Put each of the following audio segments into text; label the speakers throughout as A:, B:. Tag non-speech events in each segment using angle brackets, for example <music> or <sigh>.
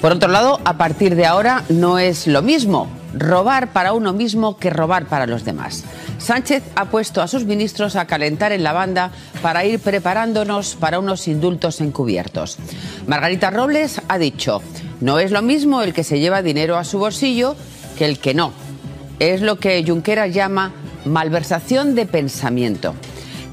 A: Por otro lado, a partir de ahora no es lo mismo robar para uno mismo que robar para los demás. Sánchez ha puesto a sus ministros a calentar en la banda para ir preparándonos para unos indultos encubiertos. Margarita Robles ha dicho, no es lo mismo el que se lleva dinero a su bolsillo que el que no. Es lo que Junqueras llama malversación de pensamiento.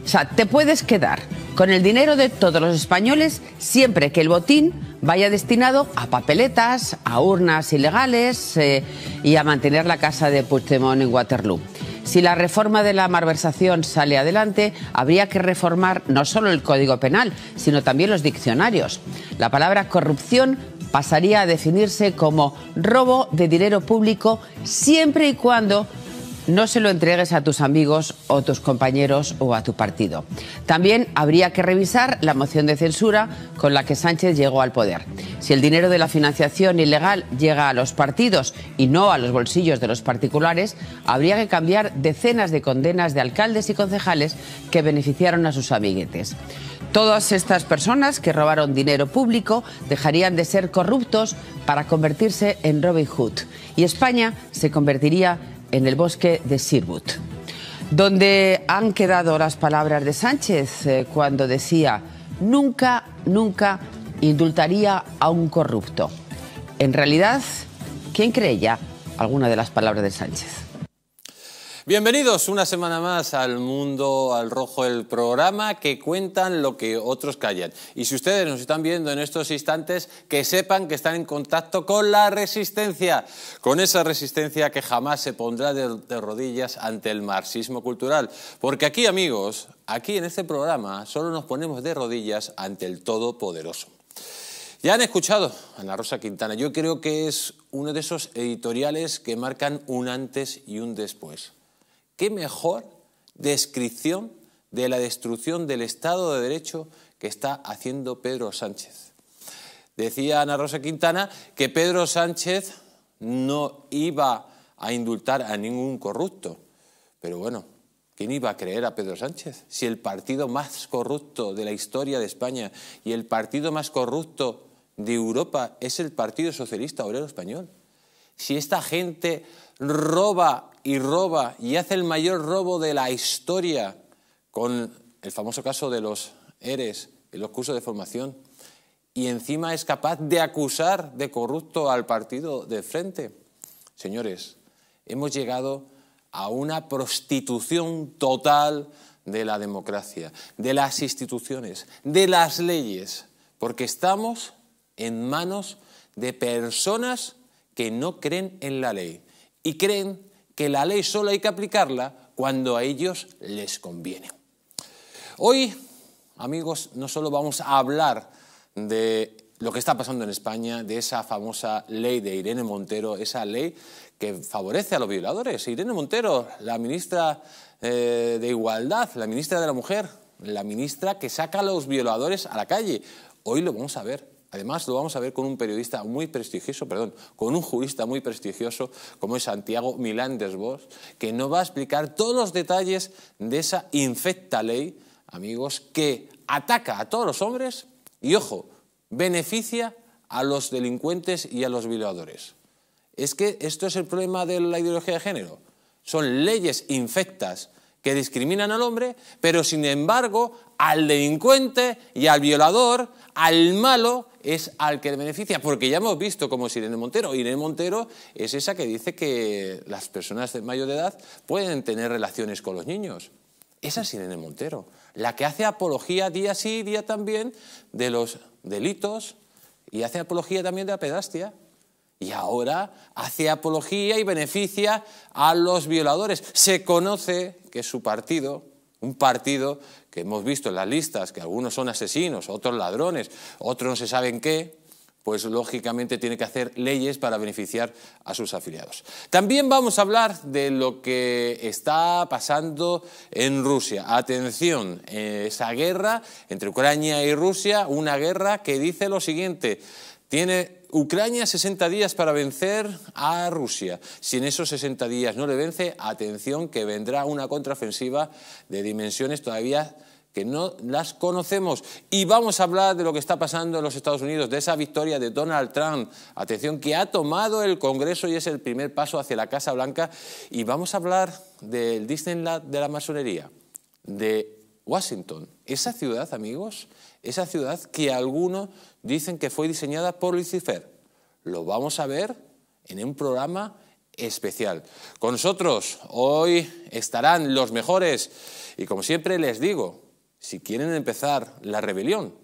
A: O sea, te puedes quedar con el dinero de todos los españoles siempre que el botín vaya destinado a papeletas, a urnas ilegales eh, y a mantener la casa de Puigdemont en Waterloo. Si la reforma de la malversación sale adelante, habría que reformar no solo el Código Penal, sino también los diccionarios. La palabra corrupción pasaría a definirse como robo de dinero público siempre y cuando no se lo entregues a tus amigos o tus compañeros o a tu partido. También habría que revisar la moción de censura con la que Sánchez llegó al poder. Si el dinero de la financiación ilegal llega a los partidos y no a los bolsillos de los particulares, habría que cambiar decenas de condenas de alcaldes y concejales que beneficiaron a sus amiguetes. Todas estas personas que robaron dinero público dejarían de ser corruptos para convertirse en Robin Hood y España se convertiría en en el bosque de Sirwood, donde han quedado las palabras de Sánchez eh, cuando decía, nunca, nunca indultaría a un corrupto. En realidad, ¿quién creía alguna de las palabras de Sánchez?
B: Bienvenidos una semana más al Mundo al Rojo, el programa que cuentan lo que otros callan. Y si ustedes nos están viendo en estos instantes, que sepan que están en contacto con la resistencia, con esa resistencia que jamás se pondrá de, rodillas ante el marxismo cultural. Porque aquí, amigos, aquí en este programa solo nos ponemos de rodillas ante el Todopoderoso. Ya han escuchado a Ana Rosa Quintana. Yo creo que es uno de esos editoriales que marcan un antes y un después. ¿Qué mejor descripción de la destrucción del Estado de Derecho que está haciendo Pedro Sánchez? Decía Ana Rosa Quintana que Pedro Sánchez no iba a indultar a ningún corrupto. Pero bueno, ¿quién iba a creer a Pedro Sánchez? Si el partido más corrupto de la historia de España y el partido más corrupto de Europa es el Partido Socialista Obrero Español. Si esta gente roba y roba y hace el mayor robo de la historia con el famoso caso de los ERES en los cursos de formación y encima es capaz de acusar de corrupto al partido de frente. Señores, hemos llegado a una prostitución total de la democracia, de las instituciones, de las leyes, porque estamos en manos de personas que no creen en la ley y creen que la ley solo hay que aplicarla cuando a ellos les conviene. Hoy, amigos, no solo vamos a hablar de lo que está pasando en España, de esa famosa ley de Irene Montero, esa ley que favorece a los violadores. Irene Montero, la ministra eh, de Igualdad, la ministra de la Mujer, la ministra que saca a los violadores a la calle. Hoy lo vamos a ver Además, lo vamos a ver con un periodista muy prestigioso, perdón, con un jurista muy prestigioso como es Santiago Milán Desbos, que nos va a explicar todos los detalles de esa infecta ley, amigos, que ataca a todos los hombres y, ojo, beneficia a los delincuentes y a los violadores. Es que esto es el problema de la ideología de género. Son leyes infectas que discriminan al hombre, pero sin embargo al delincuente y al violador al malo es al que le beneficia, porque ya hemos visto cómo es Irene Montero. Irene Montero es esa que dice que las personas de mayor edad pueden tener relaciones con los niños. Esa es Irene Montero, la que hace apología día sí, día también de los delitos y hace apología también de la pedastia. Y ahora hace apología y beneficia a los violadores. Se conoce que su partido, un partido que hemos visto en las listas, que algunos son asesinos, otros ladrones, otros no se saben qué, pues lógicamente tiene que hacer leyes para beneficiar a sus afiliados. También vamos a hablar de lo que está pasando en Rusia. Atención, eh, esa guerra entre Ucrania y Rusia, una guerra que dice lo siguiente, tiene Ucrania 60 días para vencer a Rusia. Si en esos 60 días no le vence, atención que vendrá una contraofensiva de dimensiones todavía que no las conocemos. Y vamos a hablar de lo que está pasando en los Estados Unidos, de esa victoria de Donald Trump. Atención, que ha tomado el Congreso y es el primer paso hacia la Casa Blanca. Y vamos a hablar del Disneyland de la masonería, de Washington. Esa ciudad, amigos, esa ciudad que algunos dicen que fue diseñada por Lucifer. Lo vamos a ver en un programa especial. Con nosotros hoy estarán los mejores y como siempre les digo, si quieren empezar la rebelión,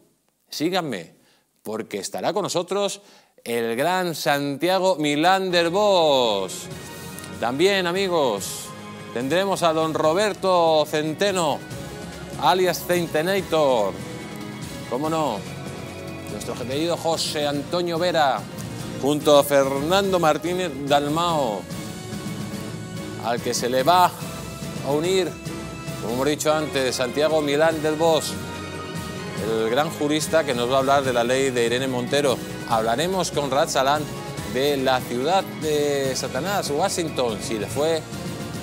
B: síganme porque estará con nosotros el gran Santiago Milán del Bosch. También, amigos, tendremos a don Roberto Centeno, alias Centenator cómo no, nuestro querido José Antonio Vera, junto a Fernando Martínez Dalmao, al que se le va a unir, como hemos dicho antes, Santiago Milán del Bosch, el gran jurista que nos va a hablar de la ley de Irene Montero. Hablaremos con Rad Salán de la ciudad de Satanás, Washington, si le fue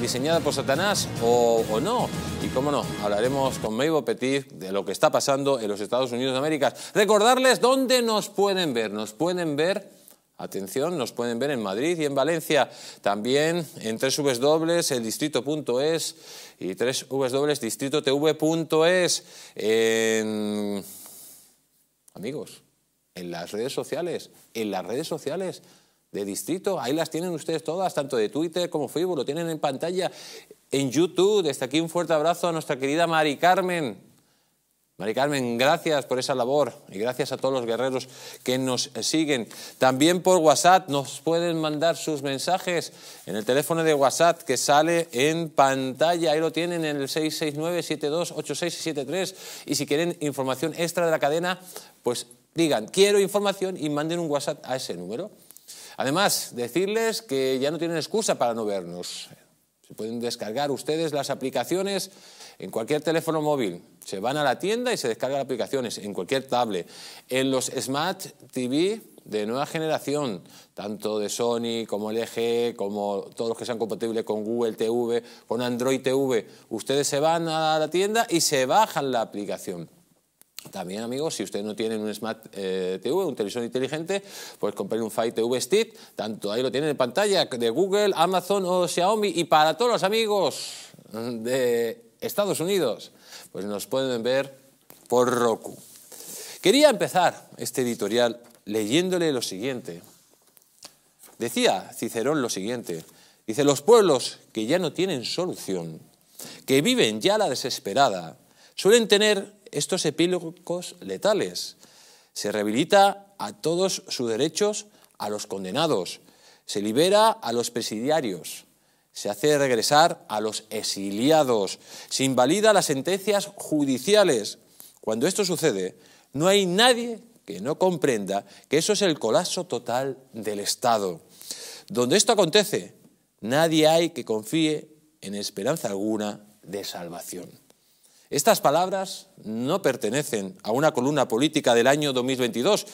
B: diseñada por Satanás o, no. Y cómo no, hablaremos con Meibo Petit de lo que está pasando en los Estados Unidos de América. Recordarles dónde nos pueden ver. Nos pueden ver Atención, nos pueden ver en Madrid y en Valencia, también en www.eldistrito.es y www.distritotv.es, en... amigos, en las redes sociales, en las redes sociales de distrito. Ahí las tienen ustedes todas, tanto de Twitter como Facebook, lo tienen en pantalla, en YouTube. Desde aquí un fuerte abrazo a nuestra querida Mari Carmen. Mari Carmen, gracias por esa labor y gracias a todos los guerreros que nos siguen. También por WhatsApp nos pueden mandar sus mensajes en el teléfono de WhatsApp que sale en pantalla. Ahí lo tienen en el 669-728673. Y si quieren información extra de la cadena, pues digan, quiero información y manden un WhatsApp a ese número. Además, decirles que ya no tienen excusa para no vernos. Se pueden descargar ustedes las aplicaciones en cualquier teléfono móvil. Se van a la tienda y se descargan aplicaciones en cualquier tablet. En los Smart TV de nueva generación, tanto de Sony como LG, como todos los que sean compatibles con Google TV, con Android TV, ustedes se van a la tienda y se bajan la aplicación. También, amigos, si ustedes no tienen un Smart eh, TV, un televisor inteligente, pues compren un Fire TV Stick, tanto ahí lo tienen en pantalla, de Google, Amazon o Xiaomi, y para todos los amigos de Estados Unidos, pues nos pueden ver por Roku. Quería empezar este editorial leyéndole lo siguiente. Decía Cicerón lo siguiente, dice, los pueblos que ya no tienen solución, que viven ya la desesperada, suelen tener estos epílogos letales. Se rehabilita a todos sus derechos a los condenados. Se libera a los presidiarios. Se hace regresar a los exiliados. Se invalida las sentencias judiciales. Cuando esto sucede, no hay nadie que no comprenda que eso es el colapso total del Estado. Donde esto acontece, nadie hay que confíe en esperanza alguna de salvación. Estas palabras no pertenecen a una columna política del año 2022,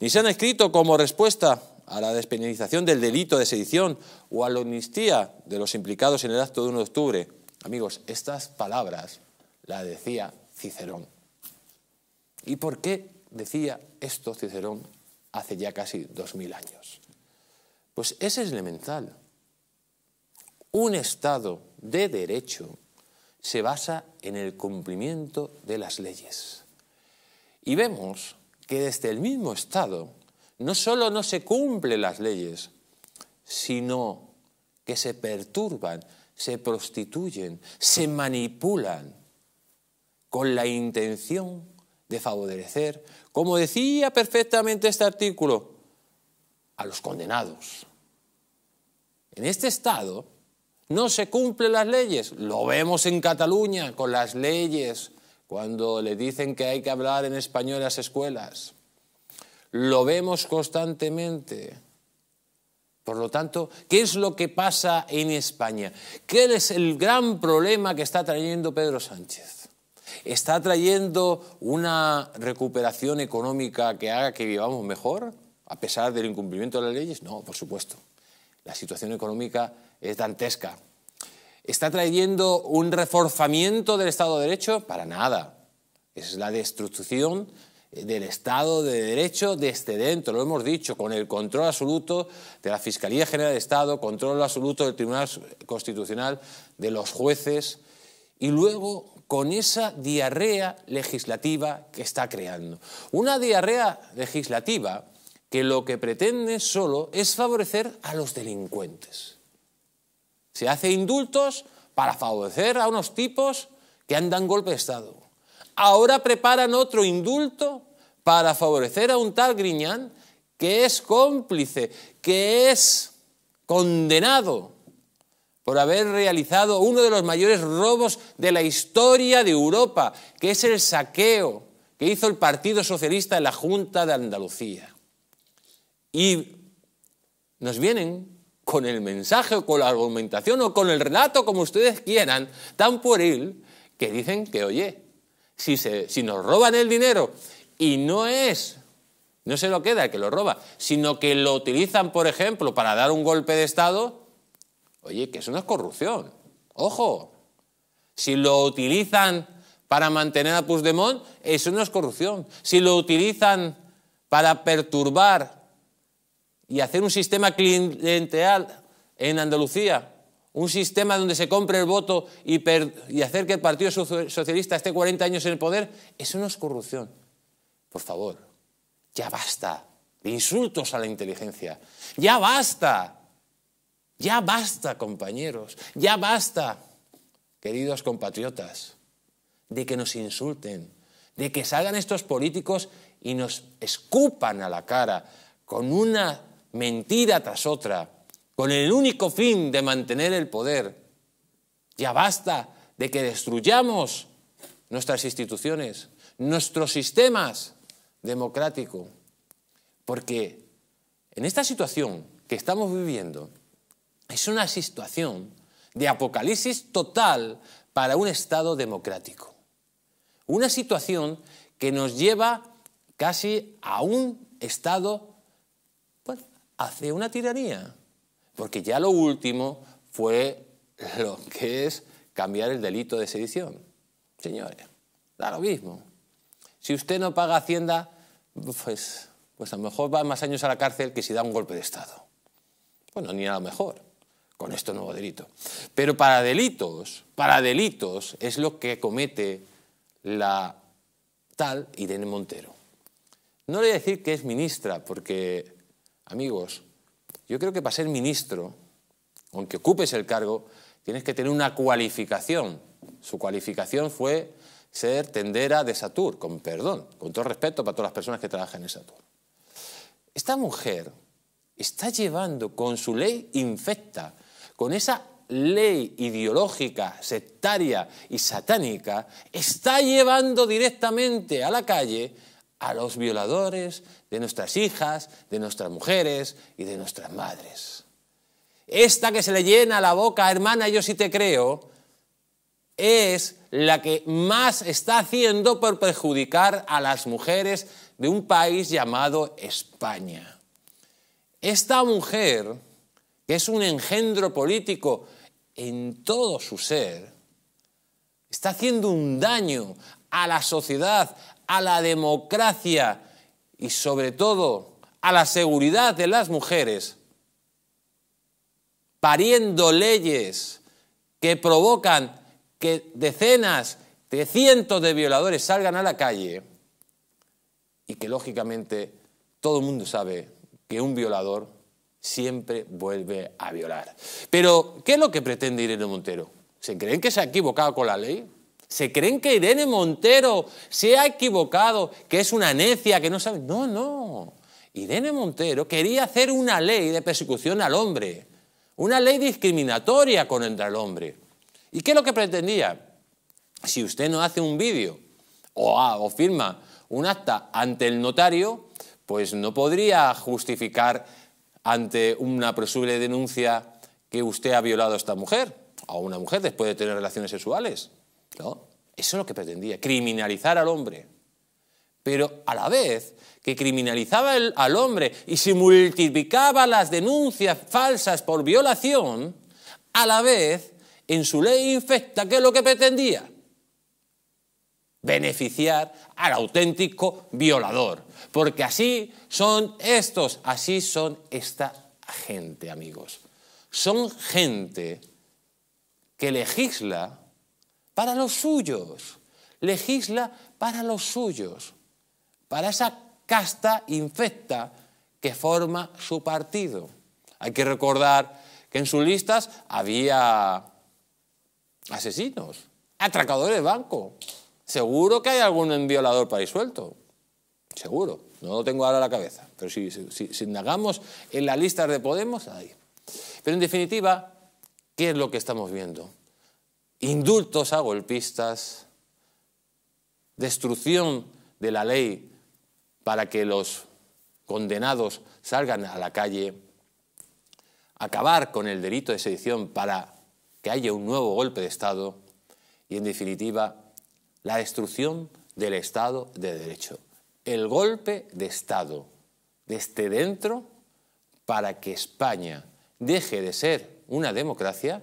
B: ni se han escrito como respuesta a la despenalización del delito de sedición o a la amnistía de los implicados en el acto de 1 de octubre. Amigos, estas palabras las decía Cicerón. ¿Y por qué decía esto Cicerón hace ya casi 2.000 años? Pues es elemental. Un Estado de derecho se basa en el cumplimiento de las leyes. Y vemos que desde el mismo Estado no solo no se cumplen las leyes, sino que se perturban, se prostituyen, se manipulan con la intención de favorecer, como decía perfectamente este artículo, a los condenados. En este estado, no se cumplen las leyes. Lo vemos en Cataluña con las leyes, cuando le dicen que hay que hablar en español en las escuelas. Lo vemos constantemente. Por lo tanto, ¿qué es lo que pasa en España? ¿Qué es el gran problema que está trayendo Pedro Sánchez? ¿Está trayendo una recuperación económica que haga que vivamos mejor, a pesar del incumplimiento de las leyes? No, por supuesto. La situación económica es dantesca. ¿Está trayendo un reforzamiento del Estado de Derecho? Para nada. Es la destrucción del Estado de Derecho desde dentro, lo hemos dicho, con el control absoluto de la Fiscalía General de Estado, control absoluto del Tribunal Constitucional, de los jueces, y luego con esa diarrea legislativa que está creando. Una diarrea legislativa que lo que pretende solo es favorecer a los delincuentes. Se hace indultos para favorecer a unos tipos que andan golpe de Estado. Ahora preparan otro indulto para favorecer a un tal Griñán que es cómplice, que es condenado por haber realizado uno de los mayores robos de la historia de Europa, que es el saqueo que hizo el Partido Socialista en la Junta de Andalucía. Y nos vienen con el mensaje o con la argumentación o con el relato, como ustedes quieran, tan pueril, que dicen que, oye, si, si nos roban el dinero y no es, no se lo queda el que lo roba, sino que lo utilizan, por ejemplo, para dar un golpe de Estado, oye, que eso no es corrupción. Ojo, si lo utilizan para mantener a Puigdemont, eso no es corrupción. Si lo utilizan para perturbar y hacer un sistema clienteal en Andalucía, un sistema donde se compre el voto y, hacer que el Partido Socialista esté 40 años en el poder, eso no es corrupción. Por favor, ya basta de insultos a la inteligencia. Ya basta. Ya basta, compañeros. Ya basta, queridos compatriotas, de que nos insulten, de que salgan estos políticos y nos escupan a la cara con una mentira tras otra, con el único fin de mantener el poder. Ya basta de que destruyamos nuestras instituciones, nuestros sistemas democráticos, porque en esta situación que estamos viviendo es una situación de apocalipsis total para un Estado democrático. Una situación que nos lleva casi a un Estado Hace una tiranía, porque ya lo último fue lo que es cambiar el delito de sedición. Señores, da lo mismo. Si usted no paga Hacienda, pues, pues a lo mejor va más años a la cárcel que si da un golpe de Estado. Bueno, ni a lo mejor con este nuevo delito. Pero para delitos, para delitos es lo que comete la tal Irene Montero. No le voy a decir que es ministra, porque amigos, yo creo que para ser ministro, aunque ocupes el cargo, tienes que tener una cualificación. Su cualificación fue ser tendera de Satur, con perdón, con todo respeto para todas las personas que trabajan en Satur. Esta mujer está llevando con su ley infecta, con esa ley ideológica, sectaria y satánica, está llevando directamente a la calle a los violadores de nuestras hijas, de nuestras mujeres y de nuestras madres. Esta que se le llena la boca, hermana, yo sí te creo, es la que más está haciendo por perjudicar a las mujeres de un país llamado España. Esta mujer, que es un engendro político en todo su ser, está haciendo un daño a la sociedad, a la democracia y sobre todo a la seguridad de las mujeres, pariendo leyes que provocan que decenas de cientos de violadores salgan a la calle y que lógicamente todo el mundo sabe que un violador siempre vuelve a violar. Pero, ¿qué es lo que pretende Irene Montero? ¿Se creen que se ha equivocado con la ley? se creen que Irene Montero se ha equivocado, que es una necia, que no sabe. No, no. Irene Montero quería hacer una ley de persecución al hombre, una ley discriminatoria contra el hombre. ¿Y qué es lo que pretendía? Si usted no hace un vídeo o, ah, firma un acta ante el notario, pues no podría justificar ante una posible denuncia que usted ha violado a esta mujer, a una mujer después de tener relaciones sexuales. Eso es lo que pretendía, criminalizar al hombre. Pero a la vez que criminalizaba al hombre y se multiplicaba las denuncias falsas por violación, a la vez en su ley infecta, ¿qué es lo que pretendía? Beneficiar al auténtico violador. Porque así son estos, así son esta gente, amigos. Son gente que legisla para los suyos, legisla para los suyos, para esa casta infecta que forma su partido. Hay que recordar que en sus listas había asesinos, atracadores de banco. Seguro que hay algún violador para suelto. Seguro. No lo tengo ahora a la cabeza. Pero si, si, si indagamos en las listas de Podemos, ahí. Pero en definitiva, ¿qué es lo que estamos viendo? indultos a golpistas, destrucción de la ley para que los condenados salgan a la calle, acabar con el delito de sedición para que haya un nuevo golpe de Estado y, en definitiva, la destrucción del Estado de Derecho. El golpe de Estado desde dentro para que España deje de ser una democracia,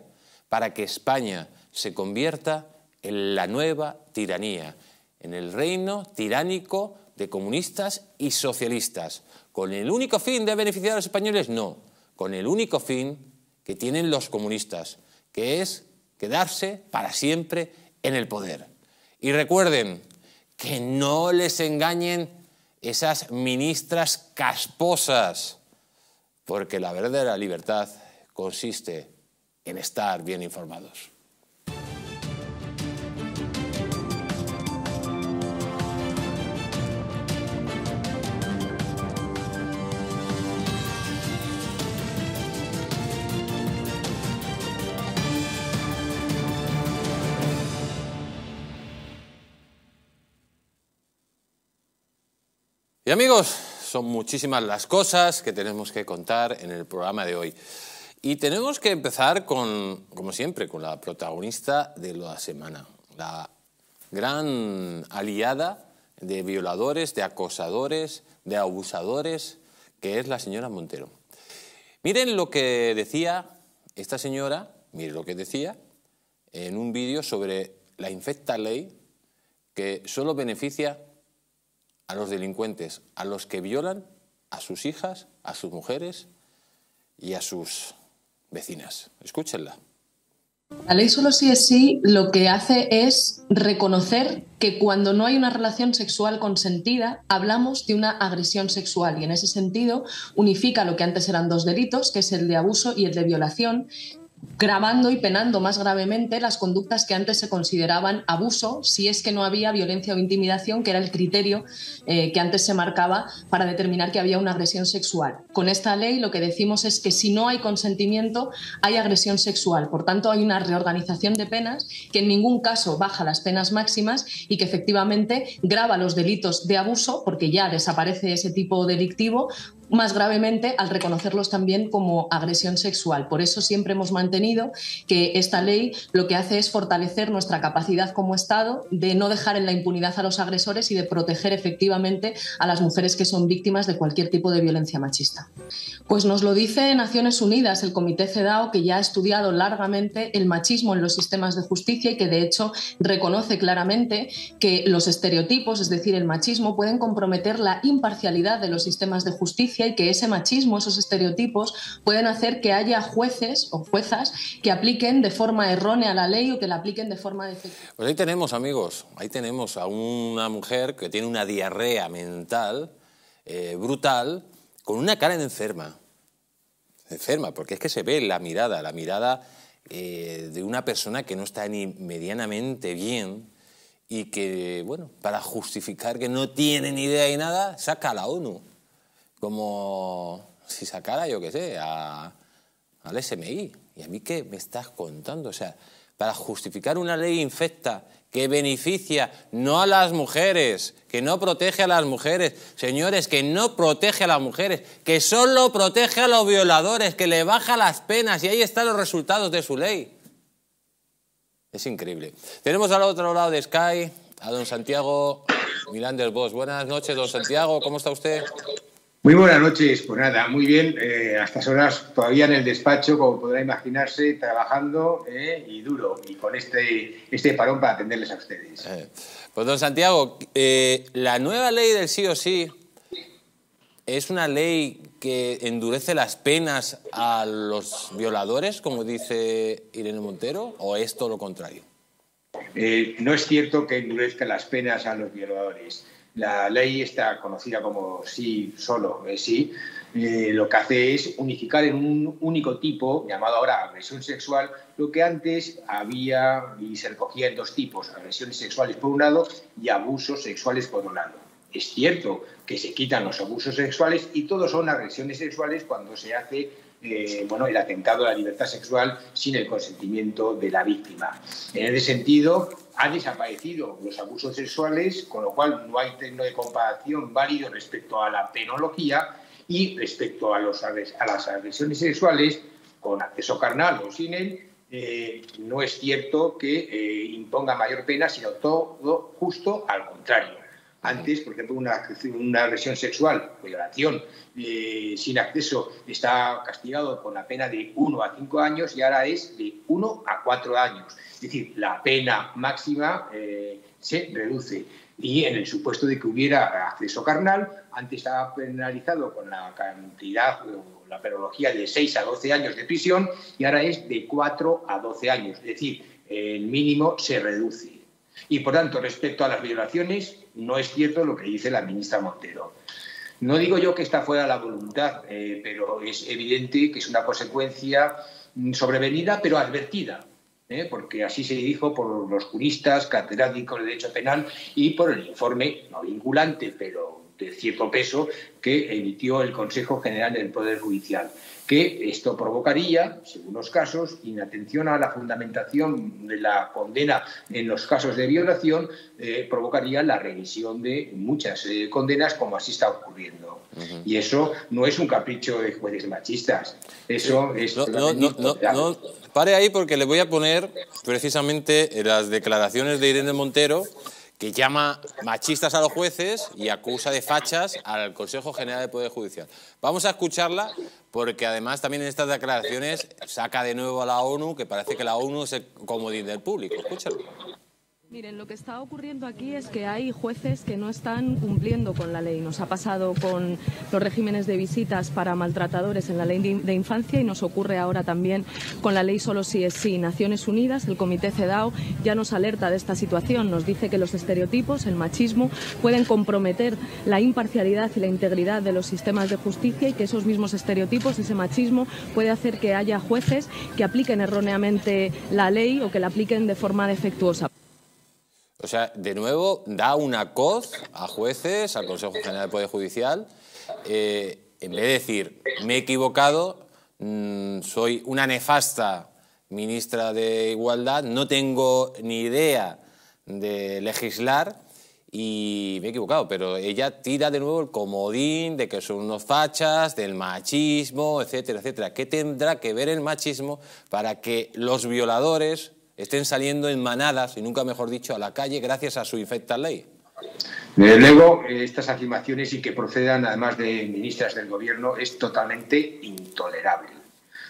B: para que España se convierta en la nueva tiranía, en el reino tiránico de comunistas y socialistas, con el único fin de beneficiar a los españoles, no, con el único fin que tienen los comunistas, que es quedarse para siempre en el poder. Y recuerden que no les engañen esas ministras casposas, porque la verdadera libertad consiste en estar bien informados. Y amigos, son muchísimas las cosas que tenemos que contar en el programa de hoy. Y tenemos que empezar con, como siempre, con la protagonista de la semana, la gran aliada de violadores, de acosadores, de abusadores, que es la señora Montero. Miren lo que decía esta señora, miren lo que decía en un vídeo sobre la infecta ley que solo beneficia a los delincuentes, a los que violan a sus hijas, a sus mujeres y a sus vecinas. Escúchenla.
C: La ley solo sí es sí lo que hace es reconocer que cuando no hay una relación sexual consentida, hablamos de una agresión sexual y en ese sentido unifica lo que antes eran dos delitos, que es el de abuso y el de violación, grabando y penando más gravemente las conductas que antes se consideraban abuso, si es que no había violencia o intimidación, que era el criterio eh, que antes se marcaba para determinar que había una agresión sexual. Con esta ley lo que decimos es que si no hay consentimiento, hay agresión sexual. Por tanto, hay una reorganización de penas que en ningún caso baja las penas máximas y que efectivamente graba los delitos de abuso, porque ya desaparece ese tipo delictivo, más gravemente al reconocerlos también como agresión sexual. Por eso siempre hemos mantenido que esta ley lo que hace es fortalecer nuestra capacidad como Estado de no dejar en la impunidad a los agresores y de proteger efectivamente a las mujeres que son víctimas de cualquier tipo de violencia machista. Pues nos lo dice Naciones Unidas, el Comité CEDAO que ya ha estudiado largamente el machismo en los sistemas de justicia y que de hecho reconoce claramente que los estereotipos, es decir, el machismo, pueden comprometer la imparcialidad de los sistemas de justicia y que ese machismo, esos estereotipos, pueden hacer que haya jueces o juezas que apliquen de forma errónea la ley o que la apliquen de forma defectiva.
B: Pues ahí tenemos, amigos, ahí tenemos a una mujer que tiene una diarrea mental eh, brutal con una cara de enferma. Enferma, porque es que se ve la mirada, la mirada eh, de una persona que no está ni medianamente bien y que, bueno, para justificar que no tiene ni idea y nada, saca a la ONU. Como si sacara, yo qué sé, al SMI. ¿Y a mí qué me estás contando? O sea, para justificar una ley infecta que beneficia no a las mujeres, que no protege a las mujeres, señores, que no protege a las mujeres, que solo protege a los violadores, que le baja las penas y ahí están los resultados de su ley. Es increíble. Tenemos al otro lado de Sky a don Santiago Milán del Bosch. Buenas noches, don Santiago, ¿cómo está usted?
D: Muy buenas noches, pues nada, muy bien, eh, a estas horas todavía en el despacho, como podrá imaginarse, trabajando eh, y duro, y con este, este, parón para atenderles a ustedes. Eh,
B: pues don Santiago, la nueva ley del sí o sí es una ley que endurece las penas a los violadores, como dice Irene Montero,
D: o es todo lo contrario? no es cierto que endurezca las penas a los violadores. La ley está conocida como sí solo, eh, sí, eh, lo que hace es unificar en un único tipo, llamado ahora agresión sexual, lo que antes había y se recogía en dos tipos, agresiones sexuales por un lado y abusos sexuales por otro lado. Es cierto que se quitan los abusos sexuales y todos son agresiones sexuales cuando se hace eh, bueno, el atentado a la libertad sexual sin el consentimiento de la víctima. En ese sentido, han desaparecido los abusos sexuales, con lo cual no hay término de comparación válido respecto a la penología y respecto a, las agresiones sexuales, con acceso carnal o sin él, eh, no es cierto que eh, imponga mayor pena, sino todo justo al contrario antes, por ejemplo, una, una agresión sexual, violación, eh, sin acceso, está castigado con la pena de 1 a 5 años y ahora es de 1 a 4 años. Es decir, la pena máxima eh, se reduce. Y en el supuesto de que hubiera acceso carnal, antes estaba penalizado con la cantidad la perología de 6 a 12 años de prisión y ahora es de 4 a 12 años. Es decir, el mínimo se reduce. Y por tanto, respecto a las violaciones, no es cierto lo que dice la ministra Montero. No digo yo que esta fuera la voluntad, eh, pero es evidente que es una consecuencia mm, sobrevenida, pero advertida, eh, porque así se dijo por los juristas, catedráticos de Derecho Penal y por el informe, no vinculante, pero de cierto peso, que emitió el Consejo General del Poder Judicial que esto provocaría, según los casos, inatención a la fundamentación de la condena en los casos de violación, eh, provocaría la revisión de muchas eh, condenas, como así está ocurriendo. Y eso no es un capricho de jueces machistas. Eso eh, es. No, no, no, no, pare ahí porque le voy a poner
B: precisamente las declaraciones de Irene Montero que llama machistas a los jueces y acusa de fachas al Consejo General de Poder Judicial. Vamos a escucharla porque además también en estas declaraciones saca de nuevo a la ONU, que parece que la ONU es el comodín del público. Escúchalo.
C: Miren, lo que está ocurriendo aquí es que hay jueces que no están cumpliendo con la ley. Nos ha pasado con los regímenes de visitas para maltratadores en la ley de infancia y nos ocurre ahora también con la ley solo si es sí. Naciones Unidas, el Comité CEDAW, ya nos alerta de esta situación. Nos dice que los estereotipos, el machismo, pueden comprometer la imparcialidad y la integridad de los sistemas de justicia y que esos mismos estereotipos, ese machismo, puede hacer que haya jueces que apliquen erróneamente la ley o que la apliquen de forma defectuosa.
B: O sea, de nuevo, da una coz a jueces, al Consejo General del Poder Judicial, eh, en vez de decir, me he equivocado, mm, soy una nefasta ministra de Igualdad, no tengo ni idea de legislar y me he equivocado, pero ella tira de nuevo el comodín de que son unos fachas, del machismo, etcétera, etcétera. ¿Qué tendrá que ver el machismo para que los violadores
D: estén saliendo en manadas, y nunca mejor dicho, a la calle gracias a su infecta ley.
E: Desde luego,
D: eh, estas afirmaciones y que procedan además de ministras del Gobierno es totalmente intolerable.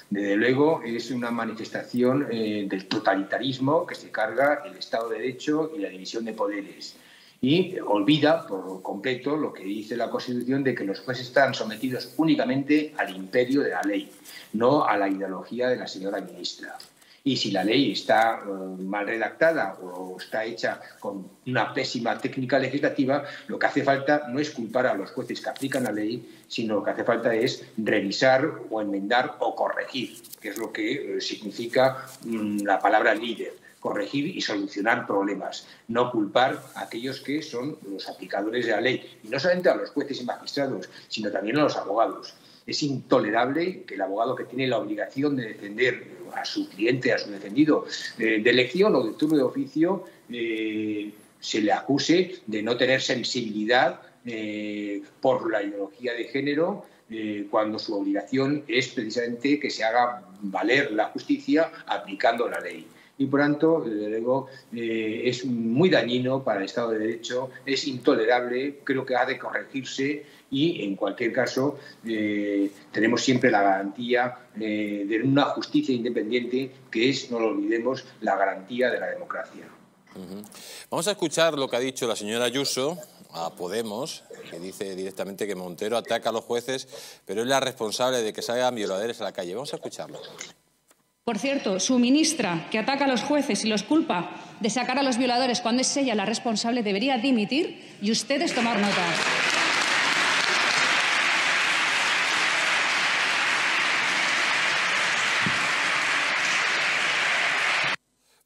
D: Desde luego, es una manifestación eh, del totalitarismo que se carga el Estado de Derecho y la división de poderes. Y olvida por completo lo que dice la Constitución de que los jueces están sometidos únicamente al imperio de la ley, no a la ideología de la señora ministra. Y si la ley está eh, mal redactada o está hecha con una pésima técnica legislativa, lo que hace falta no es culpar a los jueces que aplican la ley, sino lo que hace falta es revisar o enmendar o corregir, que es lo que eh, significa mm, la palabra líder corregir y solucionar problemas, no culpar a aquellos que son los aplicadores de la ley, y no solamente a los jueces y magistrados, sino también a los abogados es intolerable que el abogado que tiene la obligación de defender a su cliente, a su defendido, eh, de, elección o de turno de oficio, eh, se le acuse de no tener sensibilidad eh, por la ideología de género, cuando su obligación es precisamente que se haga valer la justicia aplicando la ley y por tanto, desde luego, eh, es muy dañino para el Estado de Derecho, es intolerable, creo que ha de corregirse y, en cualquier caso, eh, tenemos siempre la garantía eh, de una justicia independiente, que es, no lo olvidemos, la garantía de la democracia.
B: Vamos a escuchar lo que ha dicho la señora Ayuso a Podemos, que dice directamente que Montero ataca a los jueces, pero es la responsable de que salgan violadores a la calle. Vamos a escucharlo.
C: Por cierto, su ministra, que ataca a los jueces y los culpa de sacar a los violadores cuando es ella la responsable, debería dimitir y ustedes tomar nota.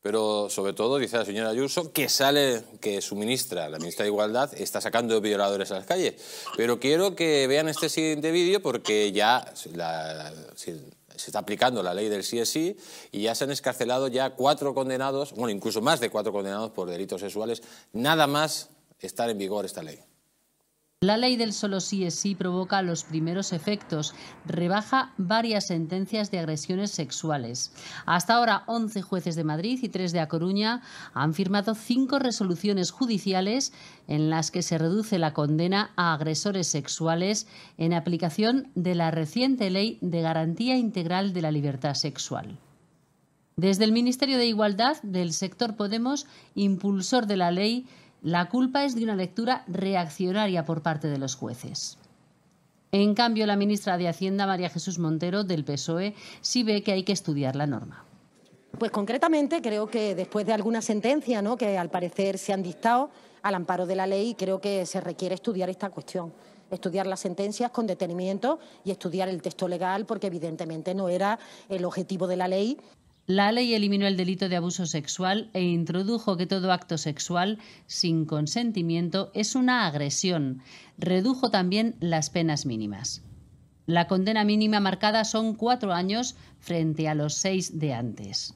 B: Pero sobre todo dice la señora Ayuso que sale, que su ministra, la ministra de Igualdad, está sacando violadores a las calles. Pero quiero que vean este siguiente vídeo porque ya se está aplicando la ley del CSI y ya se han escarcelado ya cuatro condenados, bueno, incluso más de cuatro condenados por delitos sexuales, nada más estar en vigor esta
F: ley. La ley del solo sí es sí provoca los primeros efectos, rebaja varias sentencias de agresiones sexuales. Hasta ahora, 11 jueces de Madrid y 3 de A Coruña han firmado cinco resoluciones judiciales en las que se reduce la condena a agresores sexuales en aplicación de la reciente Ley de Garantía Integral de la Libertad Sexual. Desde el Ministerio de Igualdad del sector Podemos, impulsor de la ley, la culpa es de una lectura reaccionaria por parte de los jueces. En cambio, la ministra de Hacienda, María Jesús Montero, del PSOE, sí ve que hay que estudiar la norma. Pues concretamente creo que después de alguna sentencia ¿no? que al parecer se han dictado al amparo de la ley, creo que se requiere estudiar esta cuestión, estudiar las sentencias con detenimiento y estudiar el texto legal, porque evidentemente no era el objetivo de la ley. La ley eliminó el delito de abuso sexual e introdujo que todo acto sexual sin consentimiento es una agresión. Redujo también las penas mínimas. La condena mínima marcada son cuatro años frente a los seis de antes.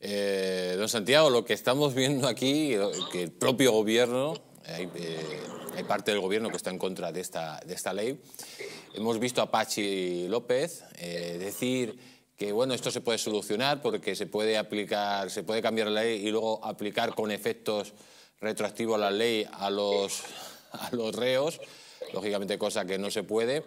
B: Eh, don Santiago, lo que estamos viendo aquí, que el propio gobierno, eh, hay, parte del gobierno que está en contra de esta, ley, hemos visto a Pachi López eh, decir que bueno, esto se puede solucionar porque se puede aplicar, se puede cambiar la ley y luego aplicar con efectos retroactivos la ley a los, a los reos, lógicamente cosa que no se puede.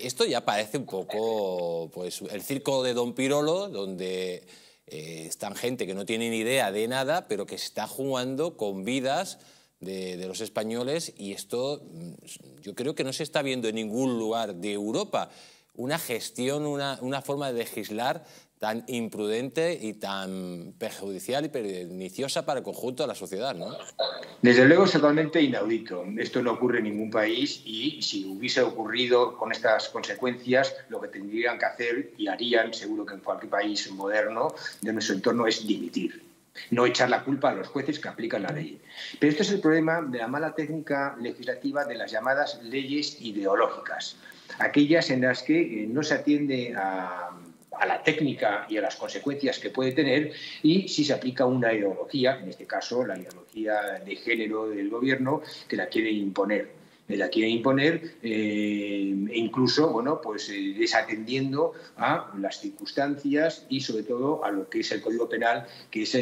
B: Esto ya parece un poco pues el circo de Don Pirolo, donde eh, están gente que no tiene ni idea de nada, pero que se está jugando con vidas de, de, los españoles y esto mm, yo creo que no se está viendo en ningún lugar de Europa una gestión, una, forma de legislar tan imprudente y tan
D: perjudicial y perniciosa para el conjunto de la sociedad, ¿no? Desde luego es totalmente inaudito. Esto no ocurre en ningún país y si hubiese ocurrido con estas consecuencias, lo que tendrían que hacer y harían, seguro que en cualquier país moderno de nuestro entorno, es dimitir no echar la culpa a los jueces que aplican la ley. Pero este es el problema de la mala técnica legislativa de las llamadas leyes ideológicas aquellas en las que eh, no se atiende a, la técnica y a las consecuencias que puede tener y si se aplica una ideología, en este caso la ideología de género del gobierno que la quiere imponer la quiere imponer eh, e incluso bueno pues eh, desatendiendo a las circunstancias y sobre todo a lo que es el código penal que es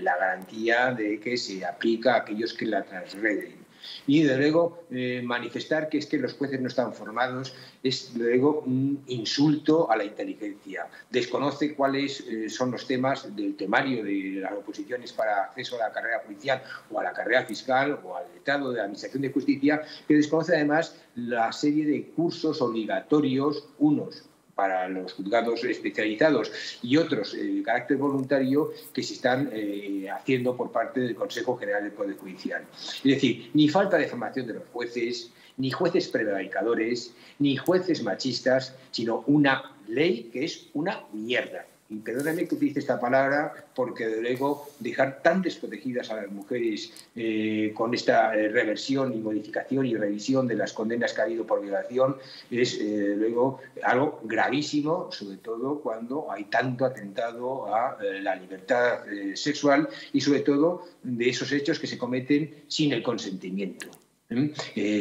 D: la garantía de que se aplica a aquellos que la transgreden y, de luego, eh, manifestar que es que los jueces no están formados es, de luego, un insulto a la inteligencia. Desconoce cuáles eh, son los temas del temario de las oposiciones para acceso a la carrera judicial o a la carrera fiscal o al Estado de la Administración de Justicia, que desconoce, además, la serie de cursos obligatorios, unos para los juzgados especializados y otros eh, de carácter voluntario que se están eh, haciendo por parte del Consejo General del Poder Judicial. Es decir, ni falta de formación de los jueces, ni jueces prevaricadores, ni jueces machistas, sino una ley que es una mierda y perdóname que utilice esta palabra, porque de luego dejar tan desprotegidas a las mujeres eh, con esta eh, reversión y modificación y revisión de las condenas que ha habido por violación es eh, luego algo gravísimo, sobre todo cuando hay tanto atentado a la libertad sexual y sobre todo de esos hechos que se cometen sin el consentimiento. ¿Mm?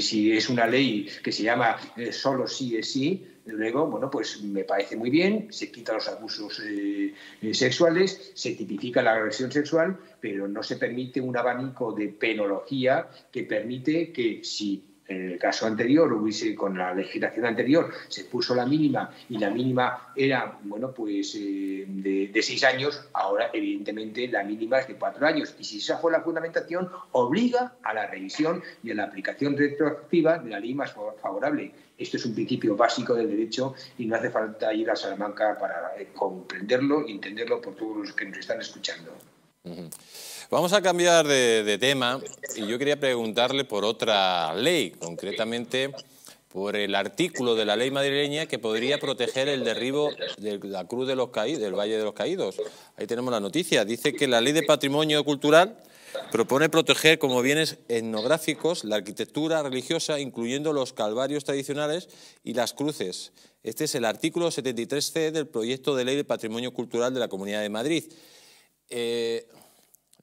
D: si es una ley que se llama solo sí es sí, Luego, bueno, pues me parece muy bien, se quitan los abusos eh, eh, sexuales, se tipifica la agresión sexual, pero no se permite un abanico de penología que permite que si en el caso anterior, hubiese, con la legislación anterior, se puso la mínima y la mínima era, bueno, pues eh, de, seis años, ahora evidentemente la mínima es de cuatro años. Y si esa fue la fundamentación, obliga a la revisión y a la aplicación retroactiva de la ley más favorable. Esto es un principio básico del derecho y no hace falta ir a Salamanca para eh, comprenderlo y entenderlo por todos los que nos están escuchando.
B: Vamos a cambiar de, tema y yo quería preguntarle por otra ley, concretamente por el artículo de la ley madrileña que podría proteger el derribo de la Cruz de los Caídos, del Valle de los Caídos. Ahí tenemos la noticia. Dice que la ley de patrimonio cultural propone proteger como bienes etnográficos la arquitectura religiosa, incluyendo los calvarios tradicionales y las cruces. Este es el artículo 73C del proyecto de ley de patrimonio cultural de la Comunidad de Madrid. Eh,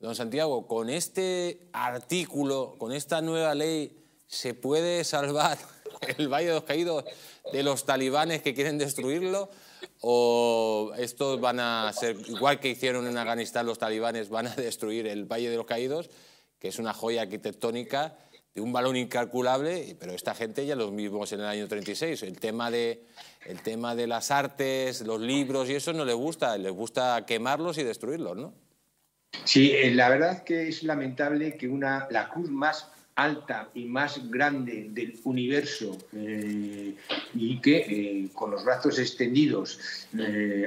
B: Don Santiago, con este artículo, con esta nueva ley, ¿se puede salvar <laughs> el Valle de los Caídos de los talibanes que quieren destruirlo? ¿O estos van a ser, igual que hicieron en Afganistán los talibanes, van a destruir el Valle de los Caídos, que es una joya arquitectónica de un valor incalculable, pero esta gente ya los vimos en el año 36. El tema, de, el tema de las artes, los libros y eso no les gusta, les gusta quemarlos y destruirlos, ¿no?
D: Sí, eh, la verdad que es lamentable que una, la cruz más alta y más grande del universo eh, y que eh, con los brazos extendidos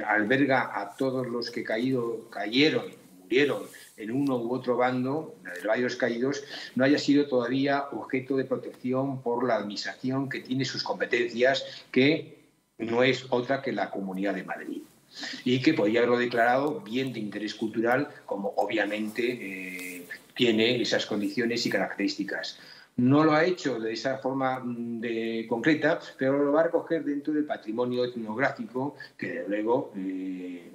D: alberga a todos los que caído, cayeron, murieron en uno u otro bando, de varios caídos, no haya sido todavía objeto de protección por la administración que tiene sus competencias, que no es otra que la Comunidad de Madrid y que podría haberlo declarado bien de interés cultural, como obviamente eh, tiene esas condiciones y características. No lo ha hecho de esa forma mm, concreta, pero lo va a recoger dentro del patrimonio etnográfico, que de luego eh,